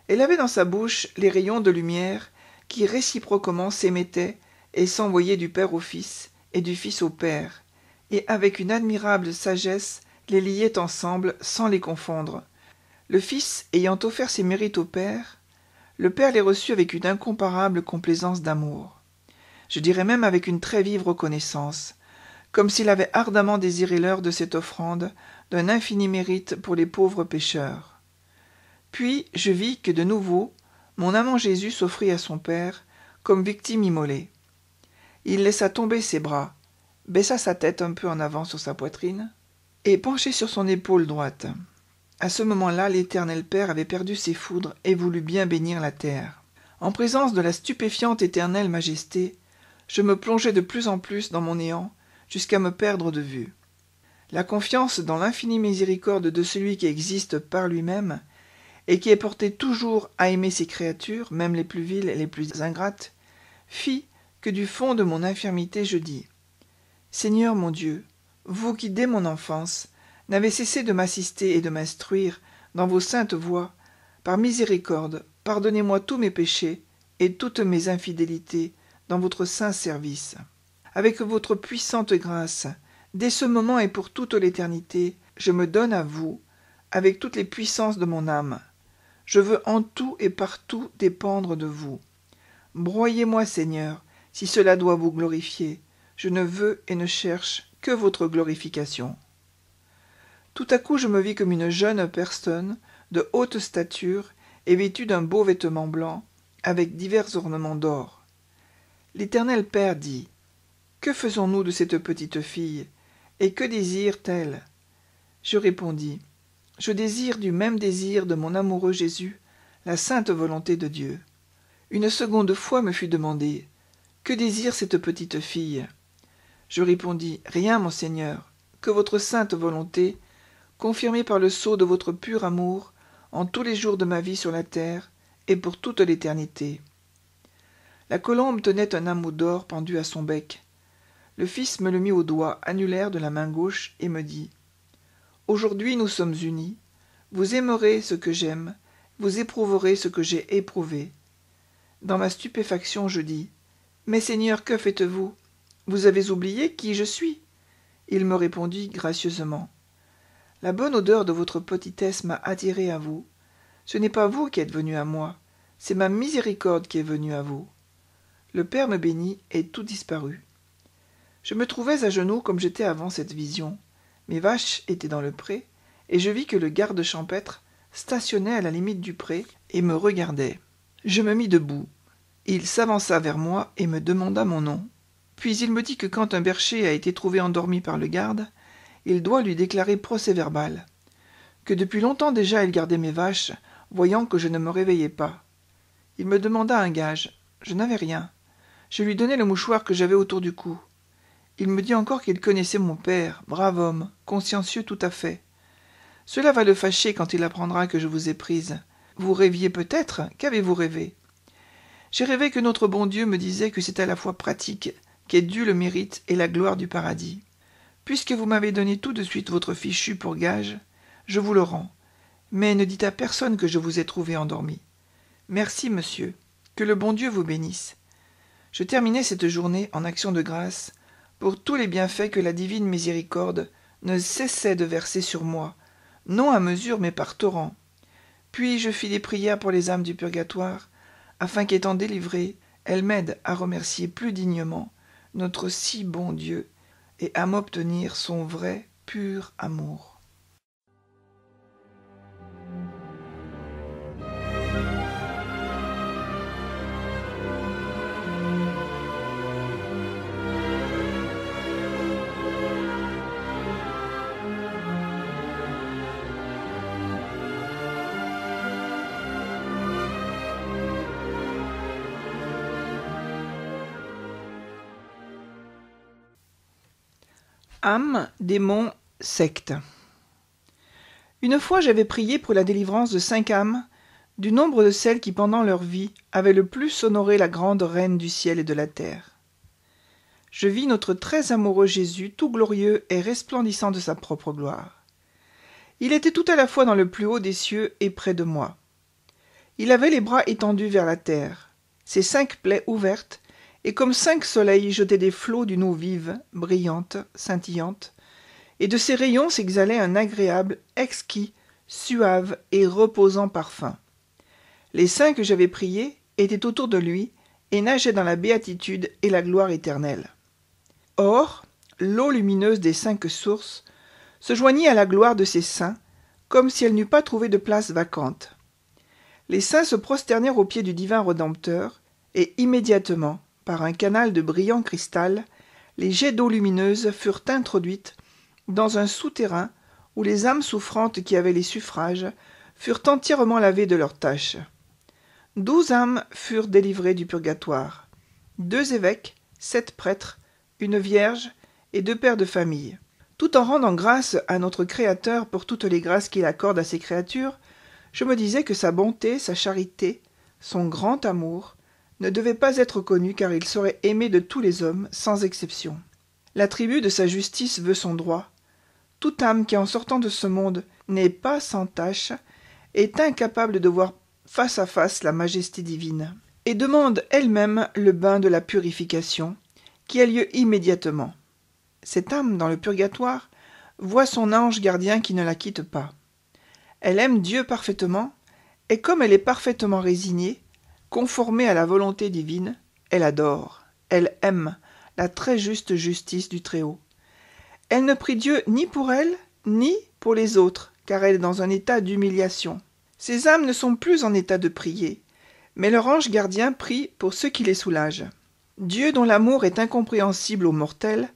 Elle avait dans sa bouche les rayons de lumière qui réciproquement s'émettaient et s'envoyait du père au fils et du fils au père, et avec une admirable sagesse les liait ensemble sans les confondre. Le fils ayant offert ses mérites au père, le père les reçut avec une incomparable complaisance d'amour, je dirais même avec une très vive reconnaissance, comme s'il avait ardemment désiré l'heure de cette offrande d'un infini mérite pour les pauvres pécheurs. Puis je vis que de nouveau mon amant Jésus s'offrit à son Père comme victime immolée il laissa tomber ses bras baissa sa tête un peu en avant sur sa poitrine et penché sur son épaule droite à ce moment-là l'éternel père avait perdu ses foudres et voulut bien bénir la terre en présence de la stupéfiante éternelle majesté je me plongeais de plus en plus dans mon néant jusqu'à me perdre de vue la confiance dans l'infinie miséricorde de celui qui existe par lui-même et qui est porté toujours à aimer ses créatures, même les plus viles et les plus ingrates, fit que du fond de mon infirmité je dis Seigneur mon Dieu, vous qui dès mon enfance n'avez cessé de m'assister et de m'instruire dans vos saintes voies, par miséricorde, pardonnez-moi tous mes péchés et toutes mes infidélités dans votre saint service. Avec votre puissante grâce, dès ce moment et pour toute l'éternité, je me donne à vous, avec toutes les puissances de mon âme. Je veux en tout et partout dépendre de vous. Broyez-moi, Seigneur, si cela doit vous glorifier, je ne veux et ne cherche que votre glorification. Tout à coup je me vis comme une jeune personne, de haute stature, et vêtue d'un beau vêtement blanc, avec divers ornements d'or. L'Éternel Père dit. Que faisons nous de cette petite fille, et que désire t elle? Je répondis. Je désire du même désir de mon amoureux Jésus, la sainte volonté de Dieu. Une seconde fois me fut demandée que désire cette petite fille je répondis rien mon Seigneur, que votre sainte volonté confirmée par le sceau de votre pur amour en tous les jours de ma vie sur la terre et pour toute l'éternité la colombe tenait un amour d'or pendu à son bec le fils me le mit au doigt annulaire de la main gauche et me dit aujourd'hui nous sommes unis vous aimerez ce que j'aime vous éprouverez ce que j'ai éprouvé dans ma stupéfaction je dis « Mais seigneurs que faites-vous vous avez oublié qui je suis il me répondit gracieusement la bonne odeur de votre petitesse m'a attiré à vous ce n'est pas vous qui êtes venu à moi c'est ma miséricorde qui est venue à vous le père me bénit et tout disparut je me trouvais à genoux comme j'étais avant cette vision mes vaches étaient dans le pré et je vis que le garde champêtre stationnait à la limite du pré et me regardait je me mis debout il s'avança vers moi et me demanda mon nom. Puis il me dit que quand un bercher a été trouvé endormi par le garde, il doit lui déclarer procès verbal. Que depuis longtemps déjà il gardait mes vaches, voyant que je ne me réveillais pas. Il me demanda un gage. Je n'avais rien. Je lui donnai le mouchoir que j'avais autour du cou. Il me dit encore qu'il connaissait mon père, brave homme, consciencieux tout à fait. Cela va le fâcher quand il apprendra que je vous ai prise. Vous rêviez peut-être Qu'avez-vous rêvé j'ai rêvé que notre bon Dieu me disait que c'est à la fois pratique, qu'est dû le mérite et la gloire du paradis. Puisque vous m'avez donné tout de suite votre fichu pour gage, je vous le rends. Mais ne dites à personne que je vous ai trouvé endormi. Merci, monsieur. Que le bon Dieu vous bénisse. Je terminai cette journée en action de grâce pour tous les bienfaits que la divine miséricorde ne cessait de verser sur moi, non à mesure mais par torrent. Puis je fis des prières pour les âmes du purgatoire, afin qu'étant délivrée, elle m'aide à remercier plus dignement notre si bon Dieu et à m'obtenir son vrai, pur amour. âmes démons, sectes. Une fois j'avais prié pour la délivrance de cinq âmes, du nombre de celles qui pendant leur vie avaient le plus honoré la grande reine du ciel et de la terre. Je vis notre très amoureux Jésus tout glorieux et resplendissant de sa propre gloire. Il était tout à la fois dans le plus haut des cieux et près de moi. Il avait les bras étendus vers la terre, ses cinq plaies ouvertes, et comme cinq soleils jetaient des flots d'une eau vive, brillante, scintillante, et de ces rayons s'exhalait un agréable, exquis, suave et reposant parfum. Les saints que j'avais priés étaient autour de lui et nageaient dans la béatitude et la gloire éternelle. Or, l'eau lumineuse des cinq sources se joignit à la gloire de ces saints, comme si elle n'eût pas trouvé de place vacante. Les saints se prosternèrent aux pieds du divin Rédempteur, et immédiatement par un canal de brillant cristal, les jets d'eau lumineuse furent introduites dans un souterrain où les âmes souffrantes qui avaient les suffrages furent entièrement lavées de leurs tâches. Douze âmes furent délivrées du purgatoire, deux évêques, sept prêtres, une vierge et deux pères de famille. Tout en rendant grâce à notre Créateur pour toutes les grâces qu'il accorde à ses créatures, je me disais que sa bonté, sa charité, son grand amour ne devait pas être connu car il serait aimé de tous les hommes, sans exception. La tribu de sa justice veut son droit. Toute âme qui en sortant de ce monde n'est pas sans tache est incapable de voir face à face la majesté divine, et demande elle-même le bain de la purification, qui a lieu immédiatement. Cette âme, dans le purgatoire, voit son ange gardien qui ne la quitte pas. Elle aime Dieu parfaitement, et comme elle est parfaitement résignée, Conformée à la volonté divine, elle adore, elle aime la très juste justice du Très-Haut. Elle ne prie Dieu ni pour elle, ni pour les autres, car elle est dans un état d'humiliation. Ces âmes ne sont plus en état de prier, mais leur ange gardien prie pour ceux qui les soulagent. Dieu dont l'amour est incompréhensible aux mortels,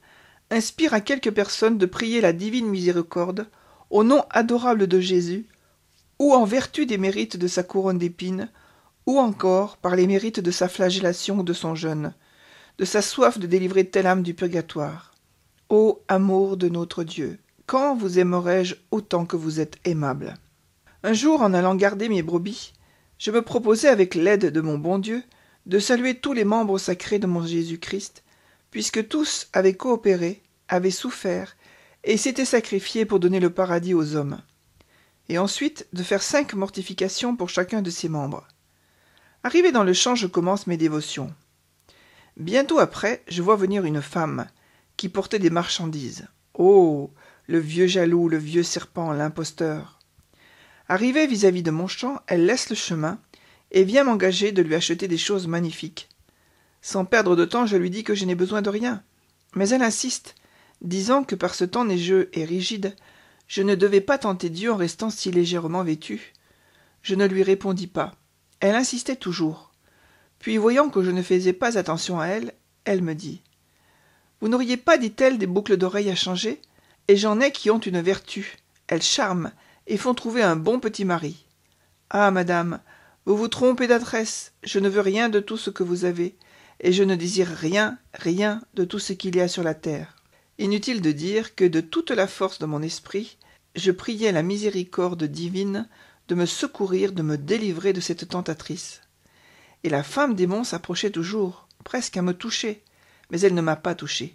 inspire à quelques personnes de prier la divine miséricorde au nom adorable de Jésus, ou en vertu des mérites de sa couronne d'épines, ou encore par les mérites de sa flagellation ou de son jeûne, de sa soif de délivrer telle âme du purgatoire. Ô amour de notre Dieu, quand vous aimerai-je autant que vous êtes aimable Un jour, en allant garder mes brebis, je me proposai avec l'aide de mon bon Dieu de saluer tous les membres sacrés de mon Jésus-Christ, puisque tous avaient coopéré, avaient souffert, et s'étaient sacrifiés pour donner le paradis aux hommes, et ensuite de faire cinq mortifications pour chacun de ses membres. Arrivée dans le champ, je commence mes dévotions. Bientôt après, je vois venir une femme qui portait des marchandises. Oh le vieux jaloux, le vieux serpent, l'imposteur. Arrivée vis-à-vis de mon champ, elle laisse le chemin et vient m'engager de lui acheter des choses magnifiques. Sans perdre de temps, je lui dis que je n'ai besoin de rien. Mais elle insiste, disant que par ce temps neigeux et rigide, je ne devais pas tenter Dieu en restant si légèrement vêtu. Je ne lui répondis pas elle insistait toujours puis voyant que je ne faisais pas attention à elle elle me dit vous n'auriez pas dit-elle des boucles d'oreilles à changer et j'en ai qui ont une vertu elles charment et font trouver un bon petit mari ah madame vous vous trompez d'adresse je ne veux rien de tout ce que vous avez et je ne désire rien rien de tout ce qu'il y a sur la terre inutile de dire que de toute la force de mon esprit je priais la miséricorde divine de me secourir, de me délivrer de cette tentatrice. Et la femme démon s'approchait toujours, presque à me toucher, mais elle ne m'a pas touché.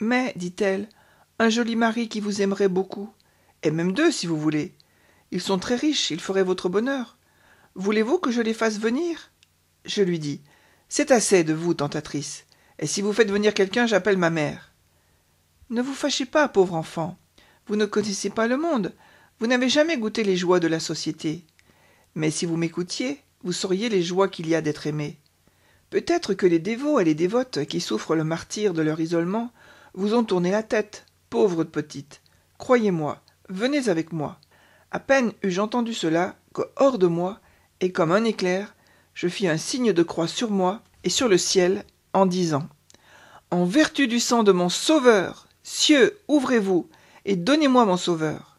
Mais, dit-elle, un joli mari qui vous aimerait beaucoup, et même deux si vous voulez. Ils sont très riches, ils feraient votre bonheur. Voulez-vous que je les fasse venir Je lui dis C'est assez de vous, tentatrice, et si vous faites venir quelqu'un, j'appelle ma mère. Ne vous fâchez pas, pauvre enfant. Vous ne connaissez pas le monde vous n'avez jamais goûté les joies de la société mais si vous m'écoutiez vous sauriez les joies qu'il y a d'être aimé peut-être que les dévots et les dévotes qui souffrent le martyre de leur isolement vous ont tourné la tête pauvre petite croyez-moi venez avec moi à peine eus-je entendu cela que hors de moi et comme un éclair je fis un signe de croix sur moi et sur le ciel en disant en vertu du sang de mon sauveur cieux ouvrez-vous et donnez-moi mon sauveur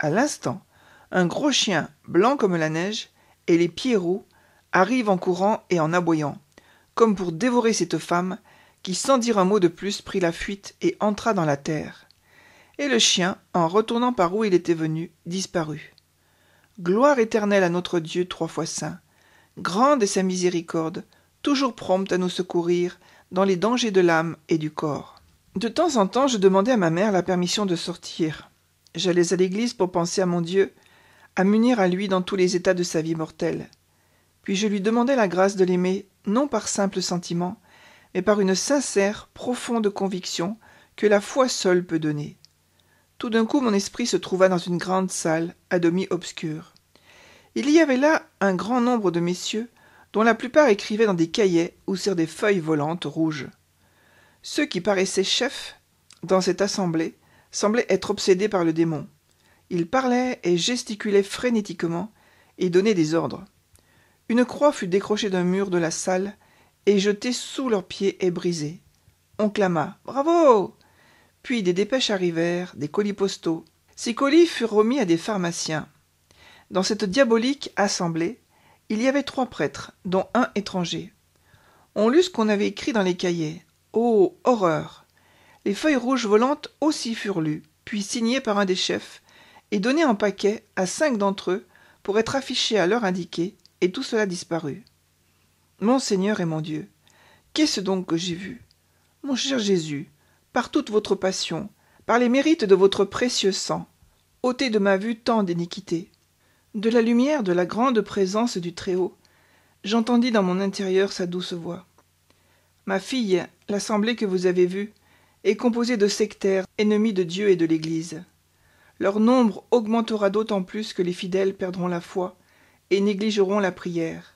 à l'instant, un gros chien, blanc comme la neige, et les pieds roux, arrive en courant et en aboyant, comme pour dévorer cette femme qui, sans dire un mot de plus, prit la fuite et entra dans la terre. Et le chien, en retournant par où il était venu, disparut. Gloire éternelle à notre Dieu trois fois saint. Grande est sa miséricorde, toujours prompte à nous secourir dans les dangers de l'âme et du corps. De temps en temps je demandais à ma mère la permission de sortir. J'allais à l'église pour penser à mon Dieu, à m'unir à lui dans tous les états de sa vie mortelle. Puis je lui demandais la grâce de l'aimer, non par simple sentiment, mais par une sincère, profonde conviction que la foi seule peut donner. Tout d'un coup mon esprit se trouva dans une grande salle, à demi obscure. Il y avait là un grand nombre de messieurs, dont la plupart écrivaient dans des cahiers ou sur des feuilles volantes rouges. Ceux qui paraissaient chefs, dans cette assemblée, semblait être obsédé par le démon. Il parlait et gesticulait frénétiquement et donnait des ordres. Une croix fut décrochée d'un mur de la salle et jetée sous leurs pieds et brisée. On clama Bravo Puis des dépêches arrivèrent, des colis postaux. Ces colis furent remis à des pharmaciens. Dans cette diabolique assemblée, il y avait trois prêtres, dont un étranger. On lut ce qu'on avait écrit dans les cahiers. Oh horreur les feuilles rouges volantes aussi furent lues, puis signées par un des chefs, et données en paquet à cinq d'entre eux pour être affichées à l'heure indiquée, et tout cela disparut. Mon Seigneur et mon Dieu, qu'est-ce donc que j'ai vu Mon cher Jésus, par toute votre passion, par les mérites de votre précieux sang, ôtez de ma vue tant d'iniquités. De la lumière de la grande présence du Très-Haut, j'entendis dans mon intérieur sa douce voix. Ma fille, l'assemblée que vous avez vue, est composé de sectaires ennemis de dieu et de l'église leur nombre augmentera d'autant plus que les fidèles perdront la foi et négligeront la prière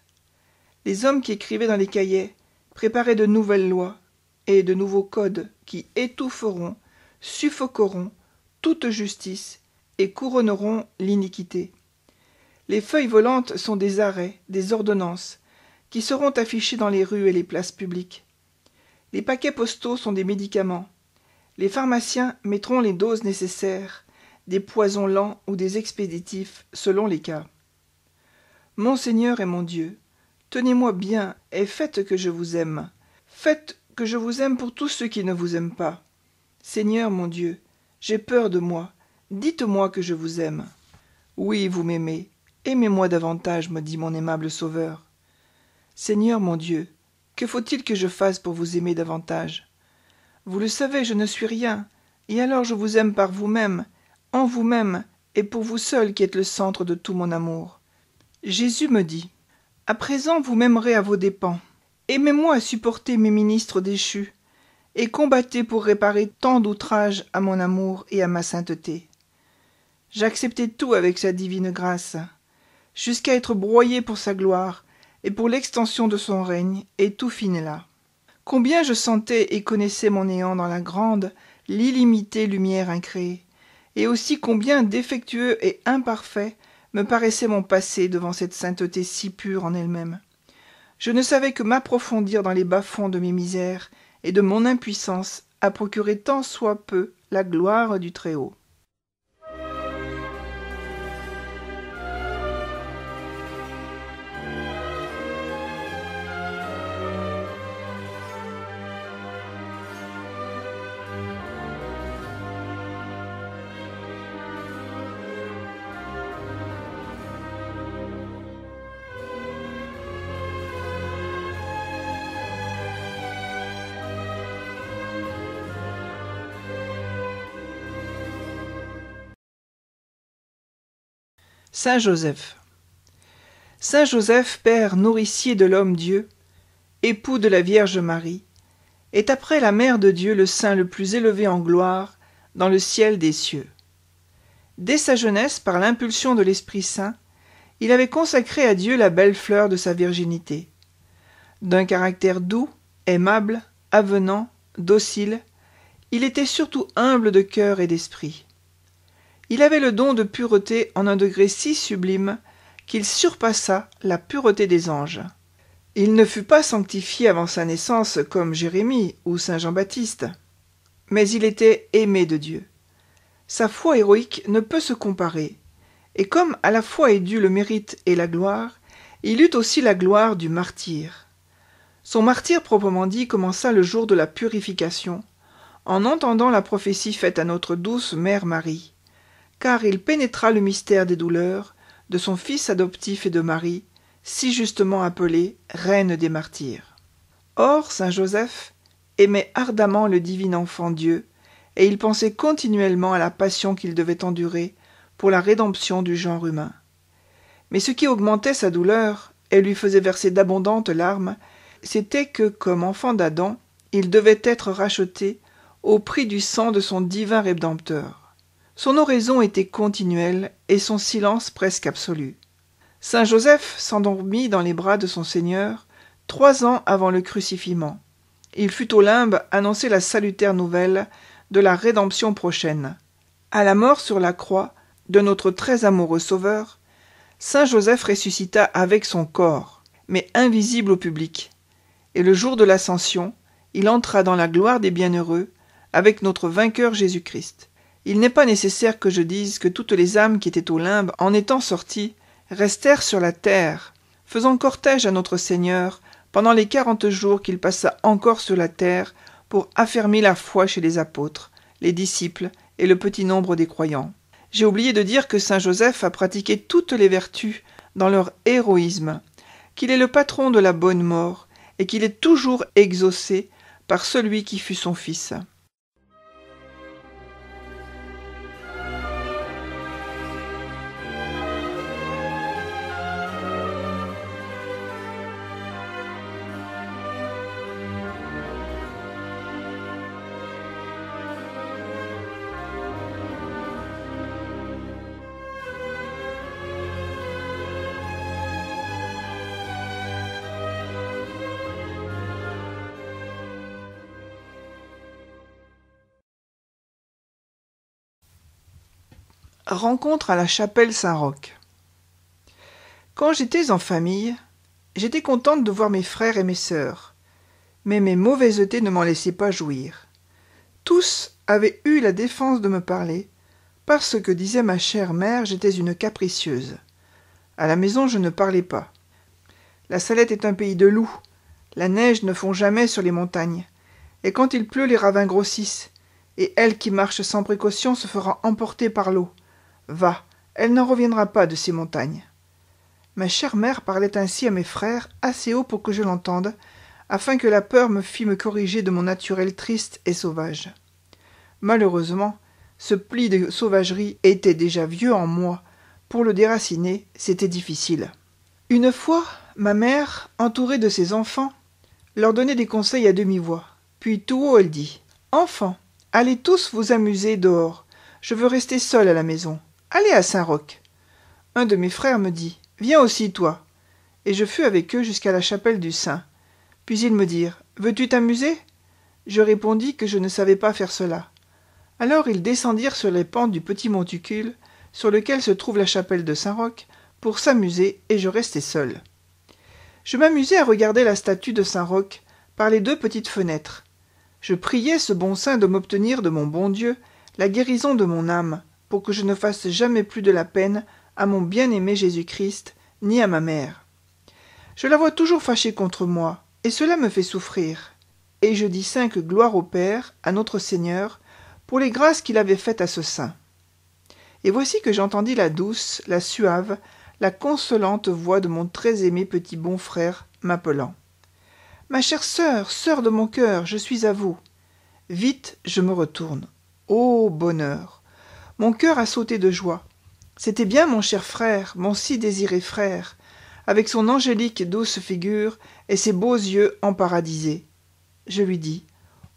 les hommes qui écrivaient dans les cahiers préparaient de nouvelles lois et de nouveaux codes qui étoufferont suffoqueront toute justice et couronneront l'iniquité les feuilles volantes sont des arrêts des ordonnances qui seront affichés dans les rues et les places publiques les paquets postaux sont des médicaments les pharmaciens mettront les doses nécessaires des poisons lents ou des expéditifs selon les cas mon seigneur et mon dieu tenez-moi bien et faites que je vous aime faites que je vous aime pour tous ceux qui ne vous aiment pas seigneur mon dieu j'ai peur de moi dites-moi que je vous aime oui vous m'aimez aimez-moi davantage me dit mon aimable sauveur seigneur mon dieu que faut-il que je fasse pour vous aimer davantage vous le savez je ne suis rien et alors je vous aime par vous-même en vous-même et pour vous seul qui êtes le centre de tout mon amour jésus me dit à présent vous m'aimerez à vos dépens aimez-moi à supporter mes ministres déchus et combattez pour réparer tant d'outrages à mon amour et à ma sainteté j'acceptai tout avec sa divine grâce jusqu'à être broyé pour sa gloire et pour l'extension de son règne et tout finit là combien je sentais et connaissais mon néant dans la grande l'illimitée lumière incréée et aussi combien défectueux et imparfait me paraissait mon passé devant cette sainteté si pure en elle-même je ne savais que m'approfondir dans les bas-fonds de mes misères et de mon impuissance à procurer tant soit peu la gloire du Très-Haut. Saint Joseph. Saint Joseph, père nourricier de l'homme Dieu, époux de la Vierge Marie, est après la Mère de Dieu le saint le plus élevé en gloire dans le ciel des cieux. Dès sa jeunesse, par l'impulsion de l'Esprit Saint, il avait consacré à Dieu la belle fleur de sa virginité. D'un caractère doux, aimable, avenant, docile, il était surtout humble de cœur et d'esprit. Il avait le don de pureté en un degré si sublime qu'il surpassa la pureté des anges. Il ne fut pas sanctifié avant sa naissance comme Jérémie ou saint Jean-Baptiste, mais il était aimé de Dieu. Sa foi héroïque ne peut se comparer, et comme à la foi est dû le mérite et la gloire, il eut aussi la gloire du martyr. Son martyr proprement dit commença le jour de la purification, en entendant la prophétie faite à notre douce mère Marie car il pénétra le mystère des douleurs, de son fils adoptif et de Marie, si justement appelée Reine des martyrs. Or, saint Joseph aimait ardemment le divin enfant Dieu, et il pensait continuellement à la passion qu'il devait endurer pour la rédemption du genre humain. Mais ce qui augmentait sa douleur et lui faisait verser d'abondantes larmes, c'était que, comme enfant d'Adam, il devait être racheté au prix du sang de son divin Rédempteur. Son oraison était continuelle et son silence presque absolu. Saint Joseph s'endormit dans les bras de son Seigneur trois ans avant le crucifiement. Il fut au limbe annoncer la salutaire nouvelle de la rédemption prochaine. À la mort sur la croix de notre très amoureux Sauveur, Saint Joseph ressuscita avec son corps, mais invisible au public. Et le jour de l'ascension, il entra dans la gloire des bienheureux avec notre vainqueur Jésus-Christ. Il n'est pas nécessaire que je dise que toutes les âmes qui étaient au limbe, en étant sorties, restèrent sur la terre, faisant cortège à notre Seigneur pendant les quarante jours qu'il passa encore sur la terre pour affermir la foi chez les apôtres, les disciples et le petit nombre des croyants. J'ai oublié de dire que saint Joseph a pratiqué toutes les vertus dans leur héroïsme, qu'il est le patron de la bonne mort, et qu'il est toujours exaucé par celui qui fut son fils. Rencontre à la chapelle Saint-Roch. Quand j'étais en famille, j'étais contente de voir mes frères et mes sœurs, mais mes mauvaisetés ne m'en laissaient pas jouir. Tous avaient eu la défense de me parler, parce que, disait ma chère mère, j'étais une capricieuse. À la maison, je ne parlais pas. La Salette est un pays de loups. La neige ne fond jamais sur les montagnes. Et quand il pleut, les ravins grossissent. Et elle qui marche sans précaution se fera emporter par l'eau. Va, elle n'en reviendra pas de ces montagnes. Ma chère mère parlait ainsi à mes frères assez haut pour que je l'entende, afin que la peur me fît me corriger de mon naturel triste et sauvage. Malheureusement, ce pli de sauvagerie était déjà vieux en moi. Pour le déraciner, c'était difficile. Une fois, ma mère, entourée de ses enfants, leur donnait des conseils à demi-voix. Puis tout haut, elle dit Enfants, allez tous vous amuser dehors. Je veux rester seule à la maison. Allez à Saint-Roch. Un de mes frères me dit Viens aussi, toi. Et je fus avec eux jusqu'à la chapelle du Saint. Puis ils me dirent Veux-tu t'amuser Je répondis que je ne savais pas faire cela. Alors ils descendirent sur les pentes du petit monticule, sur lequel se trouve la chapelle de Saint-Roch, pour s'amuser, et je restai seul. Je m'amusai à regarder la statue de Saint-Roch par les deux petites fenêtres. Je priais ce bon saint de m'obtenir de mon bon Dieu la guérison de mon âme, pour que je ne fasse jamais plus de la peine à mon bien-aimé Jésus-Christ, ni à ma mère. Je la vois toujours fâchée contre moi, et cela me fait souffrir. Et je dis cinq gloires au Père, à notre Seigneur, pour les grâces qu'il avait faites à ce saint. Et voici que j'entendis la douce, la suave, la consolante voix de mon très aimé petit bon frère m'appelant. Ma chère sœur, sœur de mon cœur, je suis à vous. Vite je me retourne. Ô bonheur mon cœur a sauté de joie. C'était bien mon cher frère, mon si désiré frère, avec son angélique douce figure et ses beaux yeux emparadisés. Je lui dis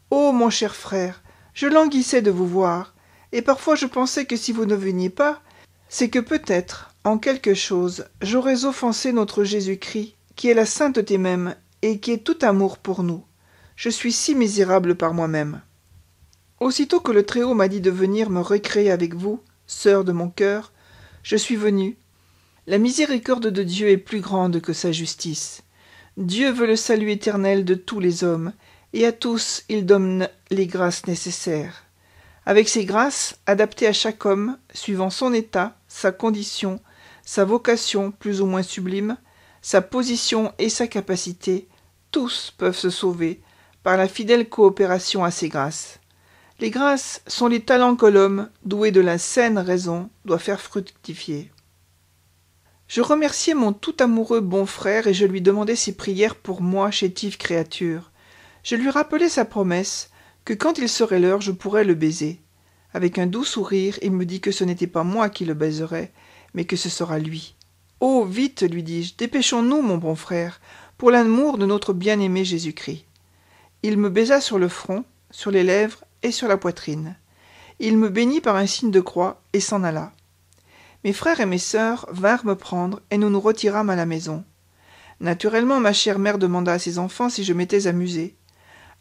Ô oh, mon cher frère, je languissais de vous voir, et parfois je pensais que si vous ne veniez pas, c'est que peut-être, en quelque chose, j'aurais offensé notre Jésus-Christ, qui est la sainteté même, et qui est tout amour pour nous. Je suis si misérable par moi-même aussitôt que le très-haut m'a dit de venir me recréer avec vous sœur de mon cœur je suis venu la miséricorde de dieu est plus grande que sa justice dieu veut le salut éternel de tous les hommes et à tous il donne les grâces nécessaires avec ces grâces adaptées à chaque homme suivant son état sa condition sa vocation plus ou moins sublime sa position et sa capacité tous peuvent se sauver par la fidèle coopération à ses grâces les grâces sont les talents que l'homme, doué de la saine raison, doit faire fructifier. Je remerciai mon tout amoureux bon frère et je lui demandai ses prières pour moi, chétive créature. Je lui rappelai sa promesse que quand il serait l'heure, je pourrais le baiser. Avec un doux sourire, il me dit que ce n'était pas moi qui le baiserais, mais que ce sera lui. Oh, vite, lui dis-je, dépêchons-nous, mon bon frère, pour l'amour de notre bien-aimé Jésus-Christ. Il me baisa sur le front, sur les lèvres et sur la poitrine. Il me bénit par un signe de croix et s'en alla. Mes frères et mes sœurs vinrent me prendre et nous nous retirâmes à la maison. Naturellement, ma chère mère demanda à ses enfants si je m'étais amusée.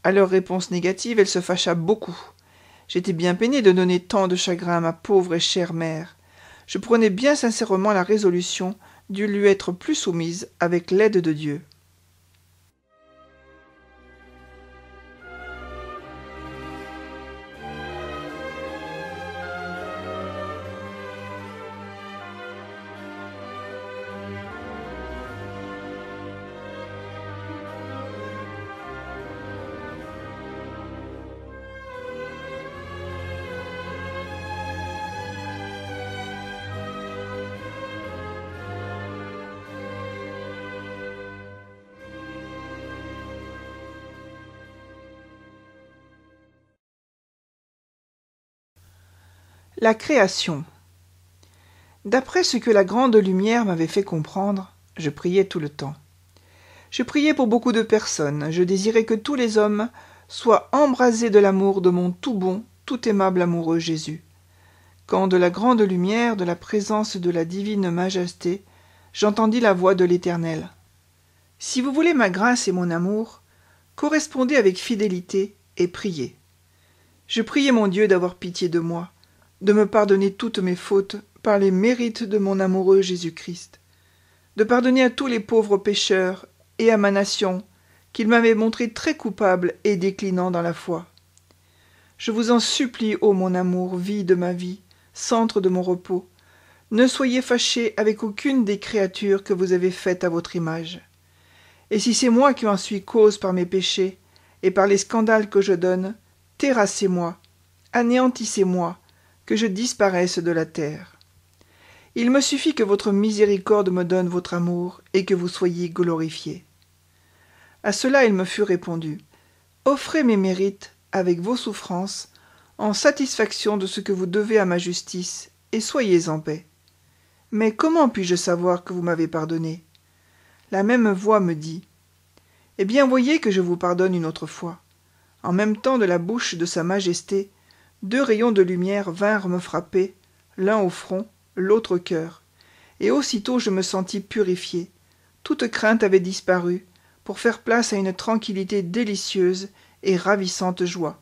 À leur réponse négative, elle se fâcha beaucoup. J'étais bien peinée de donner tant de chagrin à ma pauvre et chère mère. Je prenais bien sincèrement la résolution de lui être plus soumise avec l'aide de Dieu. La création. D'après ce que la grande lumière m'avait fait comprendre, je priais tout le temps. Je priais pour beaucoup de personnes, je désirais que tous les hommes soient embrasés de l'amour de mon tout bon, tout aimable amoureux Jésus. Quand de la grande lumière, de la présence de la divine majesté, j'entendis la voix de l'Éternel. Si vous voulez ma grâce et mon amour, correspondez avec fidélité et priez. Je priais mon Dieu d'avoir pitié de moi, de me pardonner toutes mes fautes par les mérites de mon amoureux Jésus-Christ, de pardonner à tous les pauvres pécheurs et à ma nation, qu'il m'avait montré très coupable et déclinant dans la foi. Je vous en supplie, ô mon amour, vie de ma vie, centre de mon repos, ne soyez fâché avec aucune des créatures que vous avez faites à votre image. Et si c'est moi qui en suis cause par mes péchés et par les scandales que je donne, terrassez-moi, anéantissez-moi, que je disparaisse de la terre. Il me suffit que votre miséricorde me donne votre amour, et que vous soyez glorifié. À cela il me fut répondu. Offrez mes mérites, avec vos souffrances, en satisfaction de ce que vous devez à ma justice, et soyez en paix. Mais comment puis-je savoir que vous m'avez pardonné La même voix me dit Eh bien, voyez que je vous pardonne une autre fois. En même temps de la bouche de Sa Majesté, deux rayons de lumière vinrent me frapper l'un au front l'autre au cœur et aussitôt je me sentis purifié toute crainte avait disparu pour faire place à une tranquillité délicieuse et ravissante joie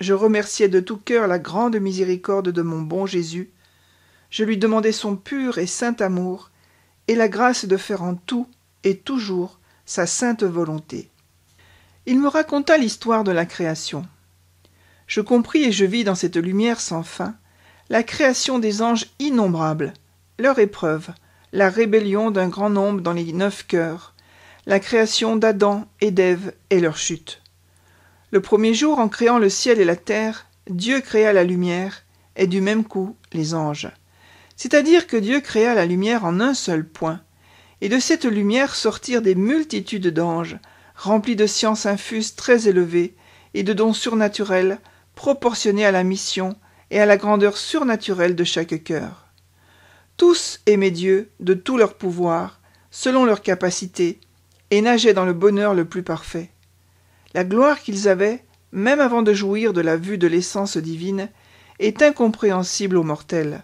je remerciai de tout cœur la grande miséricorde de mon bon jésus je lui demandai son pur et saint amour et la grâce de faire en tout et toujours sa sainte volonté il me raconta l'histoire de la création je compris et je vis dans cette lumière sans fin la création des anges innombrables, leur épreuve, la rébellion d'un grand nombre dans les neuf cœurs, la création d'Adam et d'Ève et leur chute. Le premier jour, en créant le ciel et la terre, Dieu créa la lumière et du même coup les anges. C'est-à-dire que Dieu créa la lumière en un seul point, et de cette lumière sortirent des multitudes d'anges, remplis de sciences infuses très élevées et de dons surnaturels proportionnés à la mission et à la grandeur surnaturelle de chaque cœur. Tous aimaient Dieu de tout leur pouvoir, selon leurs capacité, et nageaient dans le bonheur le plus parfait. La gloire qu'ils avaient, même avant de jouir de la vue de l'essence divine, est incompréhensible aux mortels,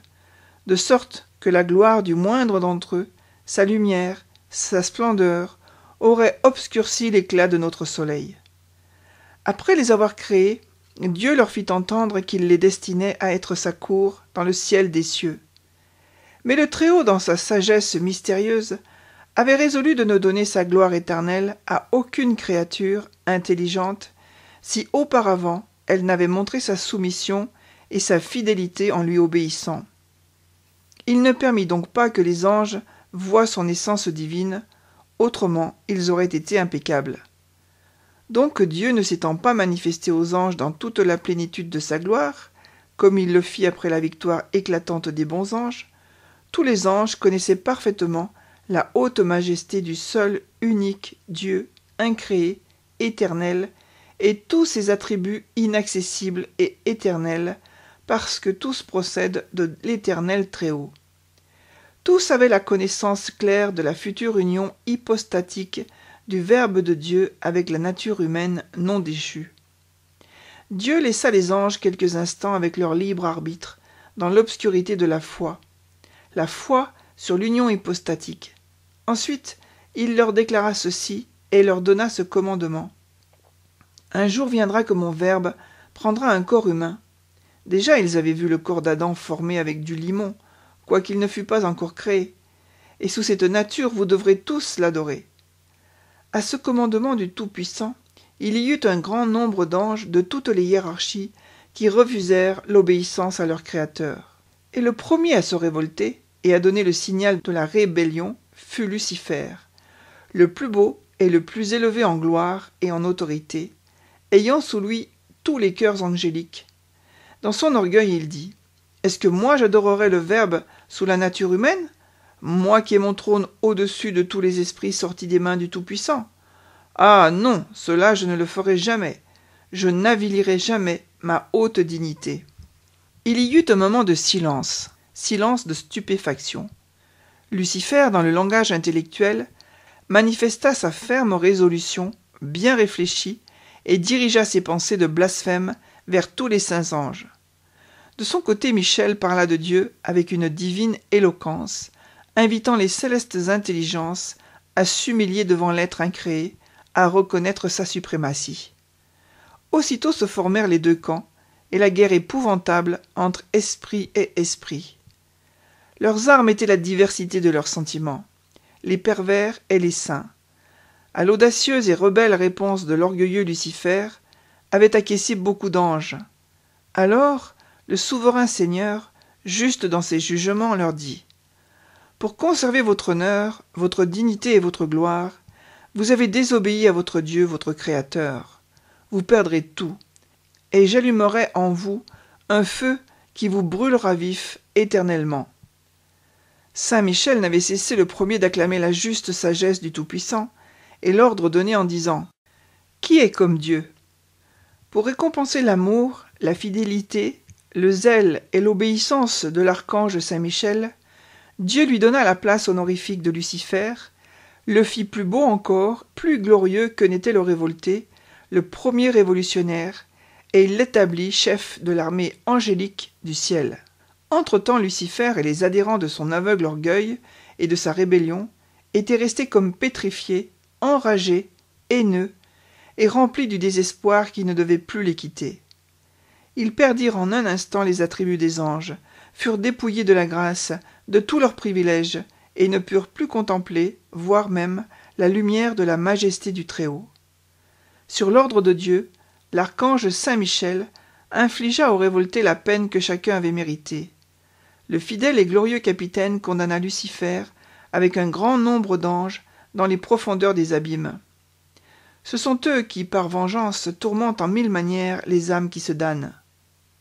de sorte que la gloire du moindre d'entre eux, sa lumière, sa splendeur, aurait obscurci l'éclat de notre soleil. Après les avoir créés, Dieu leur fit entendre qu'il les destinait à être sa cour dans le ciel des cieux. Mais le Très-Haut, dans sa sagesse mystérieuse, avait résolu de ne donner sa gloire éternelle à aucune créature intelligente si auparavant elle n'avait montré sa soumission et sa fidélité en lui obéissant. Il ne permit donc pas que les anges voient son essence divine, autrement ils auraient été impeccables. Donc Dieu ne s'étant pas manifesté aux anges dans toute la plénitude de sa gloire, comme il le fit après la victoire éclatante des bons anges, tous les anges connaissaient parfaitement la haute majesté du seul unique Dieu, incréé, éternel, et tous ses attributs inaccessibles et éternels, parce que tous procèdent de l'Éternel Très-Haut. Tous avaient la connaissance claire de la future union hypostatique du Verbe de Dieu avec la nature humaine non déchue. Dieu laissa les anges quelques instants avec leur libre arbitre, dans l'obscurité de la foi, la foi sur l'union hypostatique. Ensuite, il leur déclara ceci et leur donna ce commandement. Un jour viendra que mon Verbe prendra un corps humain. Déjà ils avaient vu le corps d'Adam formé avec du limon, quoiqu'il ne fût pas encore créé. Et sous cette nature vous devrez tous l'adorer à ce commandement du tout-puissant il y eut un grand nombre d'anges de toutes les hiérarchies qui refusèrent l'obéissance à leur créateur et le premier à se révolter et à donner le signal de la rébellion fut lucifer le plus beau et le plus élevé en gloire et en autorité ayant sous lui tous les cœurs angéliques dans son orgueil il dit est-ce que moi j'adorerais le Verbe sous la nature humaine moi qui ai mon trône au-dessus de tous les esprits sortis des mains du Tout-Puissant. Ah non, cela je ne le ferai jamais. Je n'avilirai jamais ma haute dignité. Il y eut un moment de silence, silence de stupéfaction. Lucifer, dans le langage intellectuel, manifesta sa ferme résolution, bien réfléchie, et dirigea ses pensées de blasphème vers tous les saints anges. De son côté, Michel parla de Dieu avec une divine éloquence, invitant les célestes intelligences à s'humilier devant l'être incréé, à reconnaître sa suprématie. Aussitôt se formèrent les deux camps, et la guerre épouvantable entre esprit et esprit. Leurs armes étaient la diversité de leurs sentiments, les pervers et les saints. À l'audacieuse et rebelle réponse de l'orgueilleux Lucifer, avait acquiescé beaucoup d'anges. Alors, le souverain Seigneur, juste dans ses jugements, leur dit pour conserver votre honneur, votre dignité et votre gloire, vous avez désobéi à votre Dieu, votre Créateur. Vous perdrez tout, et j'allumerai en vous un feu qui vous brûlera vif éternellement. Saint Michel n'avait cessé le premier d'acclamer la juste sagesse du Tout-Puissant, et l'ordre donné en disant Qui est comme Dieu Pour récompenser l'amour, la fidélité, le zèle et l'obéissance de l'archange Saint Michel, Dieu lui donna la place honorifique de Lucifer, le fit plus beau encore, plus glorieux que n'était le révolté, le premier révolutionnaire, et il l'établit chef de l'armée angélique du ciel. Entre-temps, Lucifer et les adhérents de son aveugle orgueil et de sa rébellion étaient restés comme pétrifiés, enragés, haineux, et remplis du désespoir qui ne devait plus les quitter. Ils perdirent en un instant les attributs des anges, furent dépouillés de la grâce, de tous leurs privilèges, et ne purent plus contempler, voire même, la lumière de la majesté du Très-Haut. Sur l'ordre de Dieu, l'archange Saint Michel infligea aux révoltés la peine que chacun avait méritée. Le fidèle et glorieux capitaine condamna Lucifer, avec un grand nombre d'anges, dans les profondeurs des abîmes. Ce sont eux qui, par vengeance, tourmentent en mille manières les âmes qui se damnent.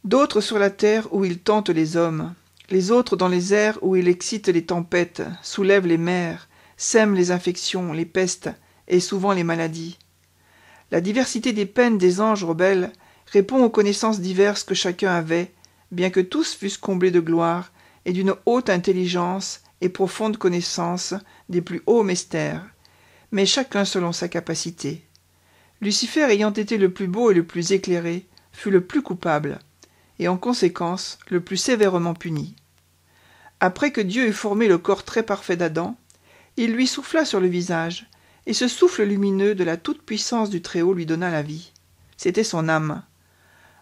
D'autres sur la terre où ils tentent les hommes les autres dans les airs où il excite les tempêtes, soulève les mers, sème les infections, les pestes et souvent les maladies. La diversité des peines des anges rebelles répond aux connaissances diverses que chacun avait, bien que tous fussent comblés de gloire et d'une haute intelligence et profonde connaissance des plus hauts mystères, mais chacun selon sa capacité. Lucifer ayant été le plus beau et le plus éclairé, fut le plus coupable et en conséquence le plus sévèrement puni. Après que Dieu eut formé le corps très parfait d'Adam, il lui souffla sur le visage, et ce souffle lumineux de la toute-puissance du Très-Haut lui donna la vie. C'était son âme.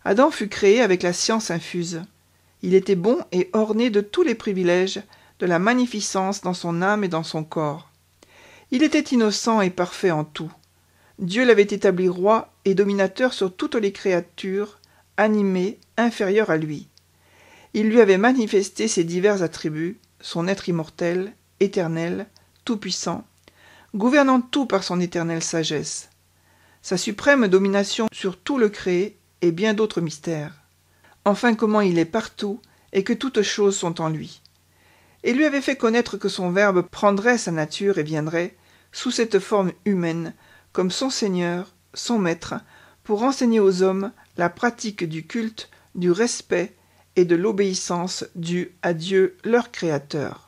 Adam fut créé avec la science infuse. Il était bon et orné de tous les privilèges, de la magnificence dans son âme et dans son corps. Il était innocent et parfait en tout. Dieu l'avait établi roi et dominateur sur toutes les créatures, animé, inférieur à lui. Il lui avait manifesté ses divers attributs, son être immortel, éternel, tout-puissant, gouvernant tout par son éternelle sagesse, sa suprême domination sur tout le créé et bien d'autres mystères. Enfin comment il est partout et que toutes choses sont en lui. Et lui avait fait connaître que son Verbe prendrait sa nature et viendrait, sous cette forme humaine, comme son Seigneur, son Maître, pour enseigner aux hommes la pratique du culte, du respect et de l'obéissance due à Dieu leur Créateur.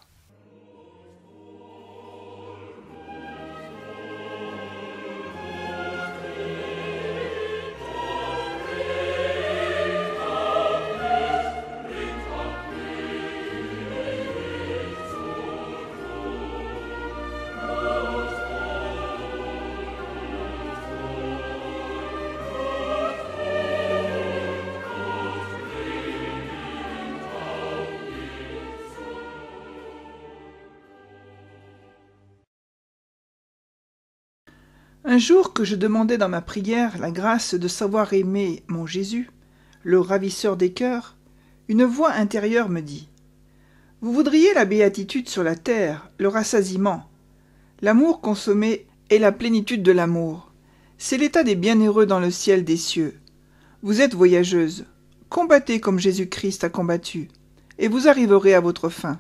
Un jour que je demandais dans ma prière la grâce de savoir aimer mon Jésus, le ravisseur des cœurs, une voix intérieure me dit Vous voudriez la béatitude sur la terre, le rassasiement, l'amour consommé est la plénitude de l'amour. C'est l'état des bienheureux dans le ciel des cieux. Vous êtes voyageuse, combattez comme Jésus-Christ a combattu, et vous arriverez à votre fin.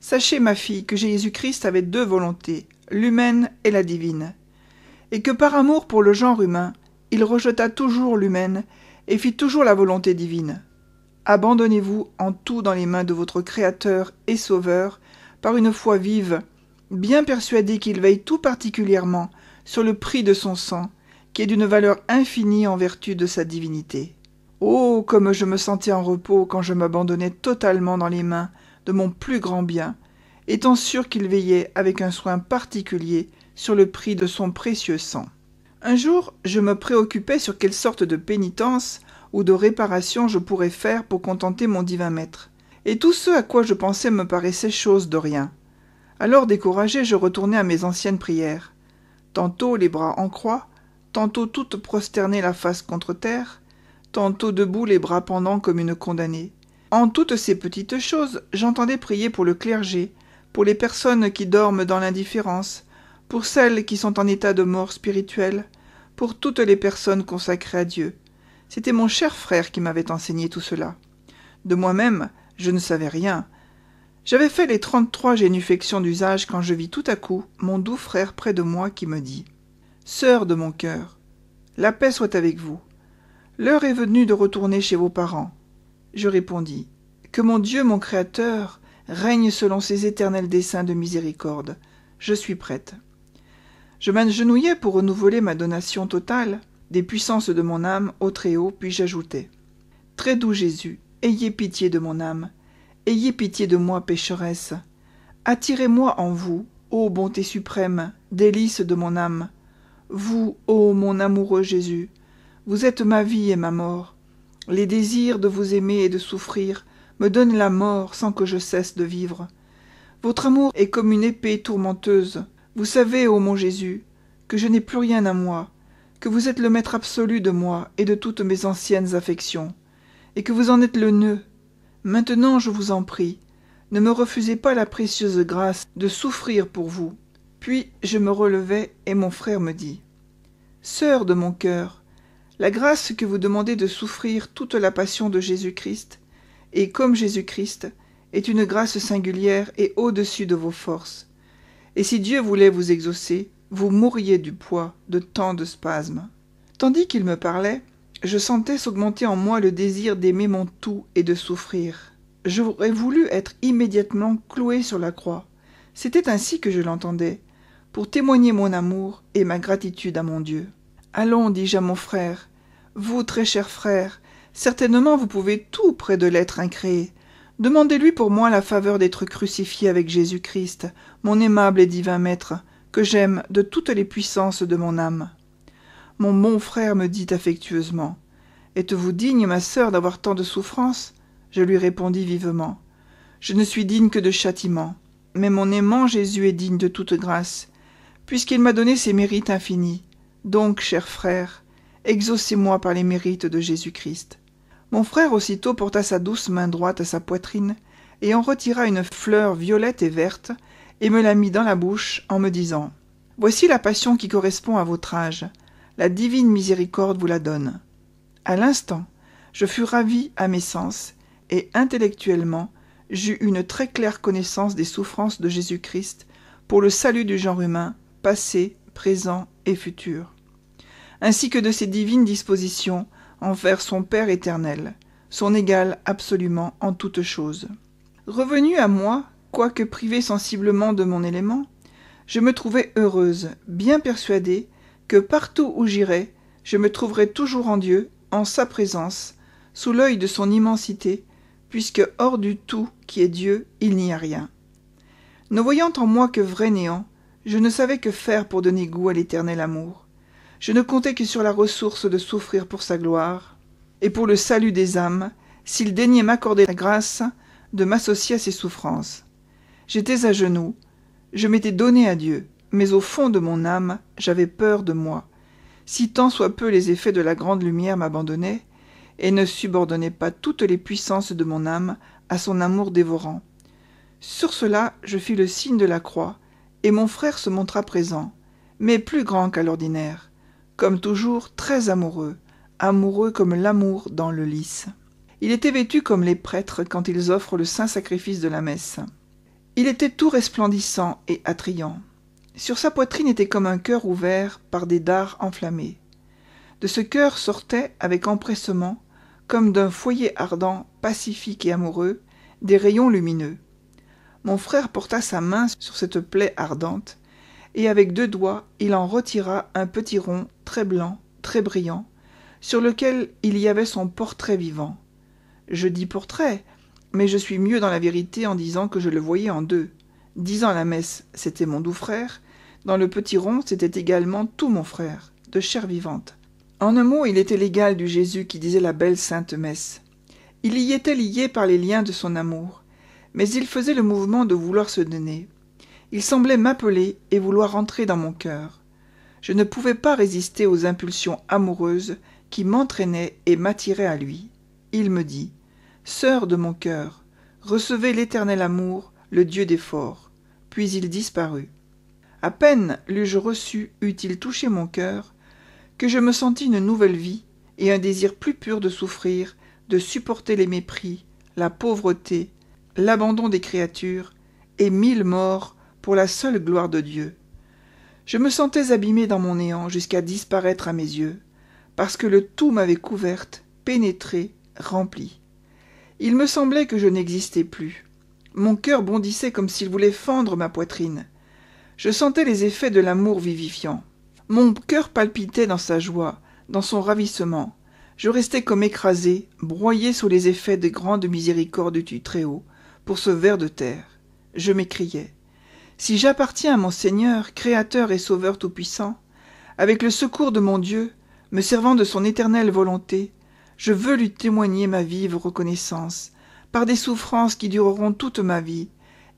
Sachez, ma fille, que Jésus-Christ avait deux volontés, l'humaine et la divine et que par amour pour le genre humain, il rejeta toujours l'humaine et fit toujours la volonté divine. Abandonnez-vous en tout dans les mains de votre Créateur et Sauveur par une foi vive, bien persuadé qu'il veille tout particulièrement sur le prix de son sang, qui est d'une valeur infinie en vertu de sa divinité. Oh, comme je me sentais en repos quand je m'abandonnais totalement dans les mains de mon plus grand bien, étant sûr qu'il veillait avec un soin particulier sur le prix de son précieux sang. Un jour, je me préoccupais sur quelle sorte de pénitence ou de réparation je pourrais faire pour contenter mon divin maître. Et tout ce à quoi je pensais me paraissait chose de rien. Alors découragé, je retournai à mes anciennes prières. Tantôt les bras en croix, tantôt toute prosternée la face contre terre, tantôt debout les bras pendants comme une condamnée. En toutes ces petites choses, j'entendais prier pour le clergé, pour les personnes qui dorment dans l'indifférence, pour celles qui sont en état de mort spirituelle, pour toutes les personnes consacrées à Dieu. C'était mon cher frère qui m'avait enseigné tout cela. De moi-même, je ne savais rien. J'avais fait les trente-trois génuflexions d'usage quand je vis tout à coup mon doux frère près de moi qui me dit Sœur de mon cœur, la paix soit avec vous. L'heure est venue de retourner chez vos parents. Je répondis Que mon Dieu, mon Créateur, règne selon ses éternels desseins de miséricorde. Je suis prête. Je m'agenouillais pour renouveler ma donation totale des puissances de mon âme au Très-Haut, puis j'ajoutais Très doux Jésus, ayez pitié de mon âme, ayez pitié de moi pécheresse, attirez-moi en vous, ô bonté suprême, délice de mon âme. Vous, ô mon amoureux Jésus, vous êtes ma vie et ma mort. Les désirs de vous aimer et de souffrir me donnent la mort sans que je cesse de vivre. Votre amour est comme une épée tourmenteuse vous savez, ô mon Jésus, que je n'ai plus rien à moi, que vous êtes le maître absolu de moi et de toutes mes anciennes affections, et que vous en êtes le nœud. Maintenant, je vous en prie, ne me refusez pas la précieuse grâce de souffrir pour vous. Puis je me relevai, et mon frère me dit. Sœur de mon cœur, la grâce que vous demandez de souffrir toute la passion de Jésus-Christ, et comme Jésus-Christ, est une grâce singulière et au-dessus de vos forces et si Dieu voulait vous exaucer, vous mourriez du poids de tant de spasmes. Tandis qu'il me parlait, je sentais s'augmenter en moi le désir d'aimer mon tout et de souffrir. J'aurais voulu être immédiatement cloué sur la croix. C'était ainsi que je l'entendais, pour témoigner mon amour et ma gratitude à mon Dieu. Allons, dis-je à mon frère, vous, très cher frère, certainement vous pouvez tout près de l'être incréé, Demandez-lui pour moi la faveur d'être crucifié avec Jésus-Christ, mon aimable et divin Maître, que j'aime de toutes les puissances de mon âme. Mon bon frère me dit affectueusement Êtes-vous digne, ma sœur, d'avoir tant de souffrances Je lui répondis vivement Je ne suis digne que de châtiment, mais mon aimant Jésus est digne de toute grâce, puisqu'il m'a donné ses mérites infinis. Donc, cher frère, exaucez-moi par les mérites de Jésus-Christ mon frère aussitôt porta sa douce main droite à sa poitrine et en retira une fleur violette et verte et me la mit dans la bouche en me disant voici la passion qui correspond à votre âge la divine miséricorde vous la donne à l'instant je fus ravi à mes sens et intellectuellement j'eus une très claire connaissance des souffrances de Jésus-Christ pour le salut du genre humain, passé, présent et futur, ainsi que de ses divines dispositions envers son Père éternel, son égal absolument en toutes choses. Revenu à moi, quoique privé sensiblement de mon élément, je me trouvais heureuse, bien persuadée que partout où j'irais, je me trouverais toujours en Dieu, en sa présence, sous l'œil de son immensité, puisque hors du tout qui est Dieu, il n'y a rien. Ne voyant en moi que vrai néant, je ne savais que faire pour donner goût à l'éternel amour je ne comptais que sur la ressource de souffrir pour sa gloire et pour le salut des âmes, s'il daignait m'accorder la grâce de m'associer à ses souffrances. J'étais à genoux, je m'étais donné à Dieu, mais au fond de mon âme, j'avais peur de moi. Si tant soit peu les effets de la grande lumière m'abandonnaient, et ne subordonnaient pas toutes les puissances de mon âme à son amour dévorant. Sur cela, je fis le signe de la croix, et mon frère se montra présent, mais plus grand qu'à l'ordinaire comme toujours très amoureux, amoureux comme l'amour dans le lys. Il était vêtu comme les prêtres quand ils offrent le saint sacrifice de la messe. Il était tout resplendissant et attrayant. Sur sa poitrine était comme un cœur ouvert par des dards enflammés. De ce cœur sortaient, avec empressement, comme d'un foyer ardent, pacifique et amoureux, des rayons lumineux. Mon frère porta sa main sur cette plaie ardente, et avec deux doigts il en retira un petit rond très blanc, très brillant, sur lequel il y avait son portrait vivant. Je dis portrait, mais je suis mieux dans la vérité en disant que je le voyais en deux. Disant la messe, c'était mon doux frère, dans le petit rond, c'était également tout mon frère, de chair vivante. En un mot, il était l'égal du Jésus qui disait la belle sainte messe. Il y était lié par les liens de son amour, mais il faisait le mouvement de vouloir se donner, il semblait m'appeler et vouloir entrer dans mon cœur. Je ne pouvais pas résister aux impulsions amoureuses qui m'entraînaient et m'attiraient à lui. Il me dit Sœur de mon cœur, recevez l'éternel amour, le Dieu des forts. Puis il disparut. À peine l'eus-je reçu, eut-il touché mon cœur, que je me sentis une nouvelle vie et un désir plus pur de souffrir, de supporter les mépris, la pauvreté, l'abandon des créatures et mille morts pour la seule gloire de Dieu. Je me sentais abîmé dans mon néant jusqu'à disparaître à mes yeux, parce que le tout m'avait couverte, pénétrée, remplie. Il me semblait que je n'existais plus. Mon cœur bondissait comme s'il voulait fendre ma poitrine. Je sentais les effets de l'amour vivifiant. Mon cœur palpitait dans sa joie, dans son ravissement. Je restais comme écrasé, broyé sous les effets des grandes miséricordes du Très-Haut, pour ce ver de terre. Je m'écriais. Si j'appartiens à mon Seigneur, Créateur et Sauveur Tout-Puissant, avec le secours de mon Dieu, me servant de son éternelle volonté, je veux lui témoigner ma vive reconnaissance, par des souffrances qui dureront toute ma vie,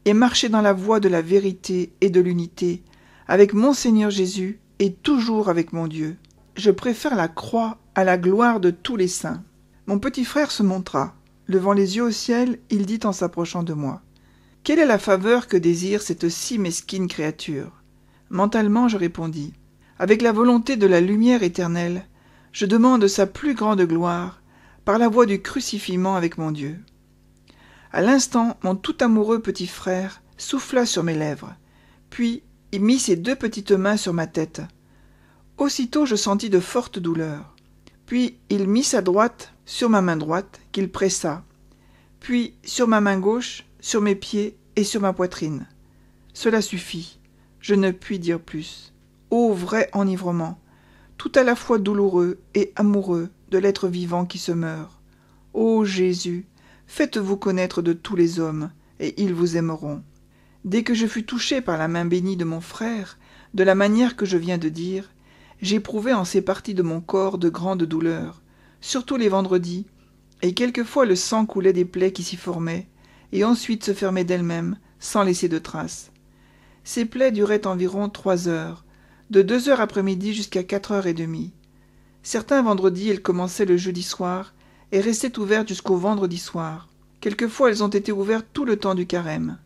et marcher dans la voie de la vérité et de l'unité, avec mon Seigneur Jésus et toujours avec mon Dieu. Je préfère la croix à la gloire de tous les saints. Mon petit frère se montra. Levant les yeux au ciel, il dit en s'approchant de moi. Quelle est la faveur que désire cette si mesquine créature Mentalement, je répondis Avec la volonté de la lumière éternelle, je demande sa plus grande gloire, par la voie du crucifiement avec mon Dieu. À l'instant, mon tout amoureux petit frère souffla sur mes lèvres, puis il mit ses deux petites mains sur ma tête. Aussitôt, je sentis de fortes douleurs. Puis il mit sa droite sur ma main droite, qu'il pressa, puis sur ma main gauche, sur mes pieds et sur ma poitrine. Cela suffit, je ne puis dire plus. Ô vrai enivrement, tout à la fois douloureux et amoureux de l'être vivant qui se meurt. Ô Jésus, faites-vous connaître de tous les hommes, et ils vous aimeront. Dès que je fus touché par la main bénie de mon frère, de la manière que je viens de dire, j'éprouvais en ces parties de mon corps de grandes douleurs, surtout les vendredis, et quelquefois le sang coulait des plaies qui s'y formaient, et ensuite se fermait d'elle-même, sans laisser de traces. Ces plaies duraient environ trois heures, de deux heures après-midi jusqu'à quatre heures et demie. Certains vendredis, elles commençaient le jeudi soir et restaient ouvertes jusqu'au vendredi soir. Quelquefois, elles ont été ouvertes tout le temps du carême.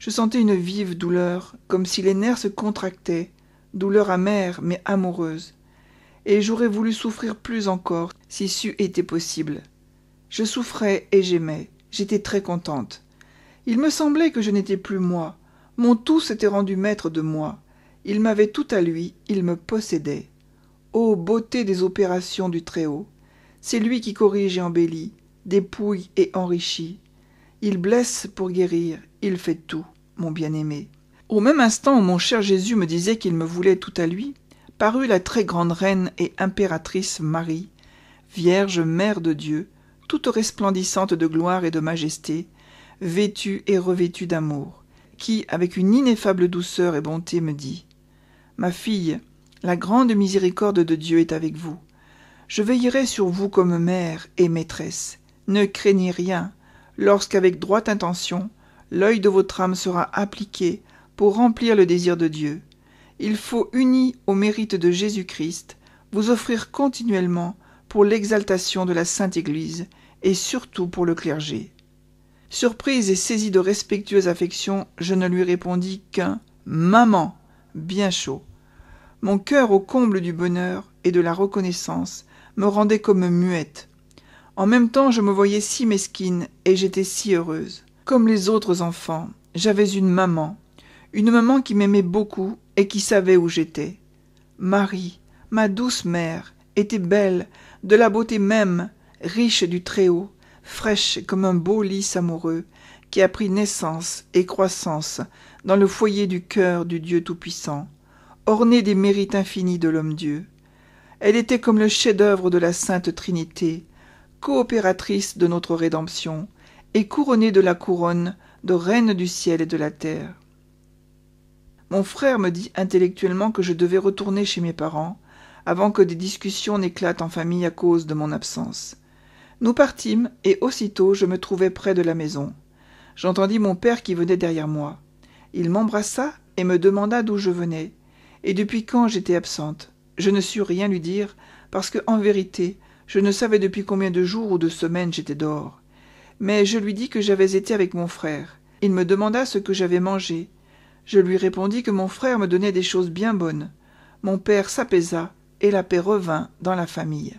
Je sentais une vive douleur, comme si les nerfs se contractaient, douleur amère mais amoureuse. Et j'aurais voulu souffrir plus encore si c'eût été possible. Je souffrais et j'aimais j'étais très contente. Il me semblait que je n'étais plus moi. Mon tout s'était rendu maître de moi. Il m'avait tout à lui, il me possédait. Ô beauté des opérations du Très-Haut C'est lui qui corrige et embellit, dépouille et enrichit. Il blesse pour guérir, il fait tout, mon bien-aimé. Au même instant où mon cher Jésus me disait qu'il me voulait tout à lui, parut la très grande reine et impératrice Marie, Vierge Mère de Dieu, toute resplendissante de gloire et de majesté, vêtue et revêtue d'amour, qui, avec une ineffable douceur et bonté, me dit Ma fille, la grande miséricorde de Dieu est avec vous. Je veillerai sur vous comme mère et maîtresse. Ne craignez rien, lorsqu'avec droite intention, l'œil de votre âme sera appliqué pour remplir le désir de Dieu. Il faut, uni au mérite de Jésus-Christ, vous offrir continuellement pour l'exaltation de la Sainte Église et surtout pour le clergé. Surprise et saisie de respectueuse affection, je ne lui répondis qu'un Maman bien chaud. Mon cœur, au comble du bonheur et de la reconnaissance, me rendait comme muette. En même temps, je me voyais si mesquine et j'étais si heureuse. Comme les autres enfants, j'avais une maman, une maman qui m'aimait beaucoup et qui savait où j'étais. Marie, ma douce mère, était belle, de la beauté même, riche du Très-Haut, fraîche comme un beau lys amoureux, qui a pris naissance et croissance dans le foyer du cœur du Dieu Tout-Puissant, ornée des mérites infinis de l'homme-dieu. Elle était comme le chef-d'œuvre de la Sainte Trinité, coopératrice de notre rédemption, et couronnée de la couronne de reine du ciel et de la terre. Mon frère me dit intellectuellement que je devais retourner chez mes parents, avant que des discussions n'éclatent en famille à cause de mon absence. Nous partîmes, et aussitôt je me trouvai près de la maison. J'entendis mon père qui venait derrière moi. Il m'embrassa et me demanda d'où je venais, et depuis quand j'étais absente. Je ne sus rien lui dire, parce que, en vérité, je ne savais depuis combien de jours ou de semaines j'étais dehors. Mais je lui dis que j'avais été avec mon frère. Il me demanda ce que j'avais mangé. Je lui répondis que mon frère me donnait des choses bien bonnes. Mon père s'apaisa, et la paix revint dans la famille.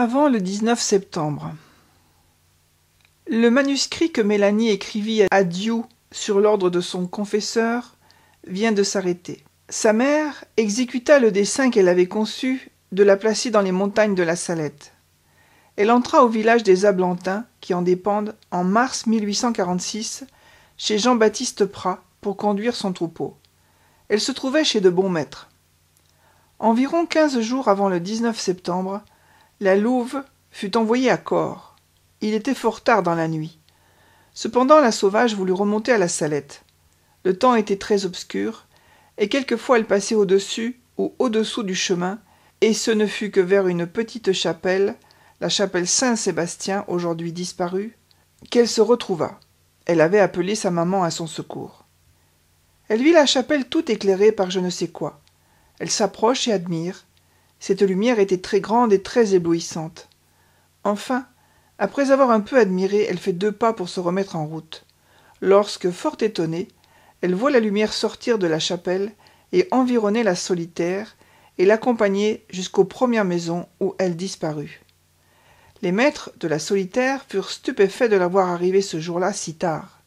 avant le 19 septembre. Le manuscrit que Mélanie écrivit à Dieu sur l'ordre de son confesseur vient de s'arrêter. Sa mère exécuta le dessin qu'elle avait conçu de la placer dans les montagnes de la Salette. Elle entra au village des Ablantins, qui en dépendent, en mars 1846, chez Jean-Baptiste Prat pour conduire son troupeau. Elle se trouvait chez de bons maîtres. Environ quinze jours avant le 19 septembre, la louve fut envoyée à corps. il était fort tard dans la nuit cependant la sauvage voulut remonter à la salette le temps était très obscur et quelquefois elle passait au-dessus ou au-dessous du chemin et ce ne fut que vers une petite chapelle la chapelle saint sébastien aujourd'hui disparue qu'elle se retrouva elle avait appelé sa maman à son secours elle vit la chapelle tout éclairée par je ne sais quoi elle s'approche et admire cette lumière était très grande et très éblouissante. Enfin, après avoir un peu admiré, elle fait deux pas pour se remettre en route, lorsque, fort étonnée, elle voit la lumière sortir de la chapelle et environner la solitaire et l'accompagner jusqu'aux premières maisons où elle disparut. Les maîtres de la solitaire furent stupéfaits de la voir arriver ce jour-là si tard,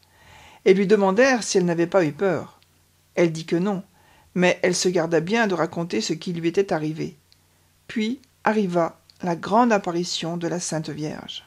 et lui demandèrent si elle n'avait pas eu peur. Elle dit que non, mais elle se garda bien de raconter ce qui lui était arrivé. Puis arriva la grande apparition de la Sainte Vierge.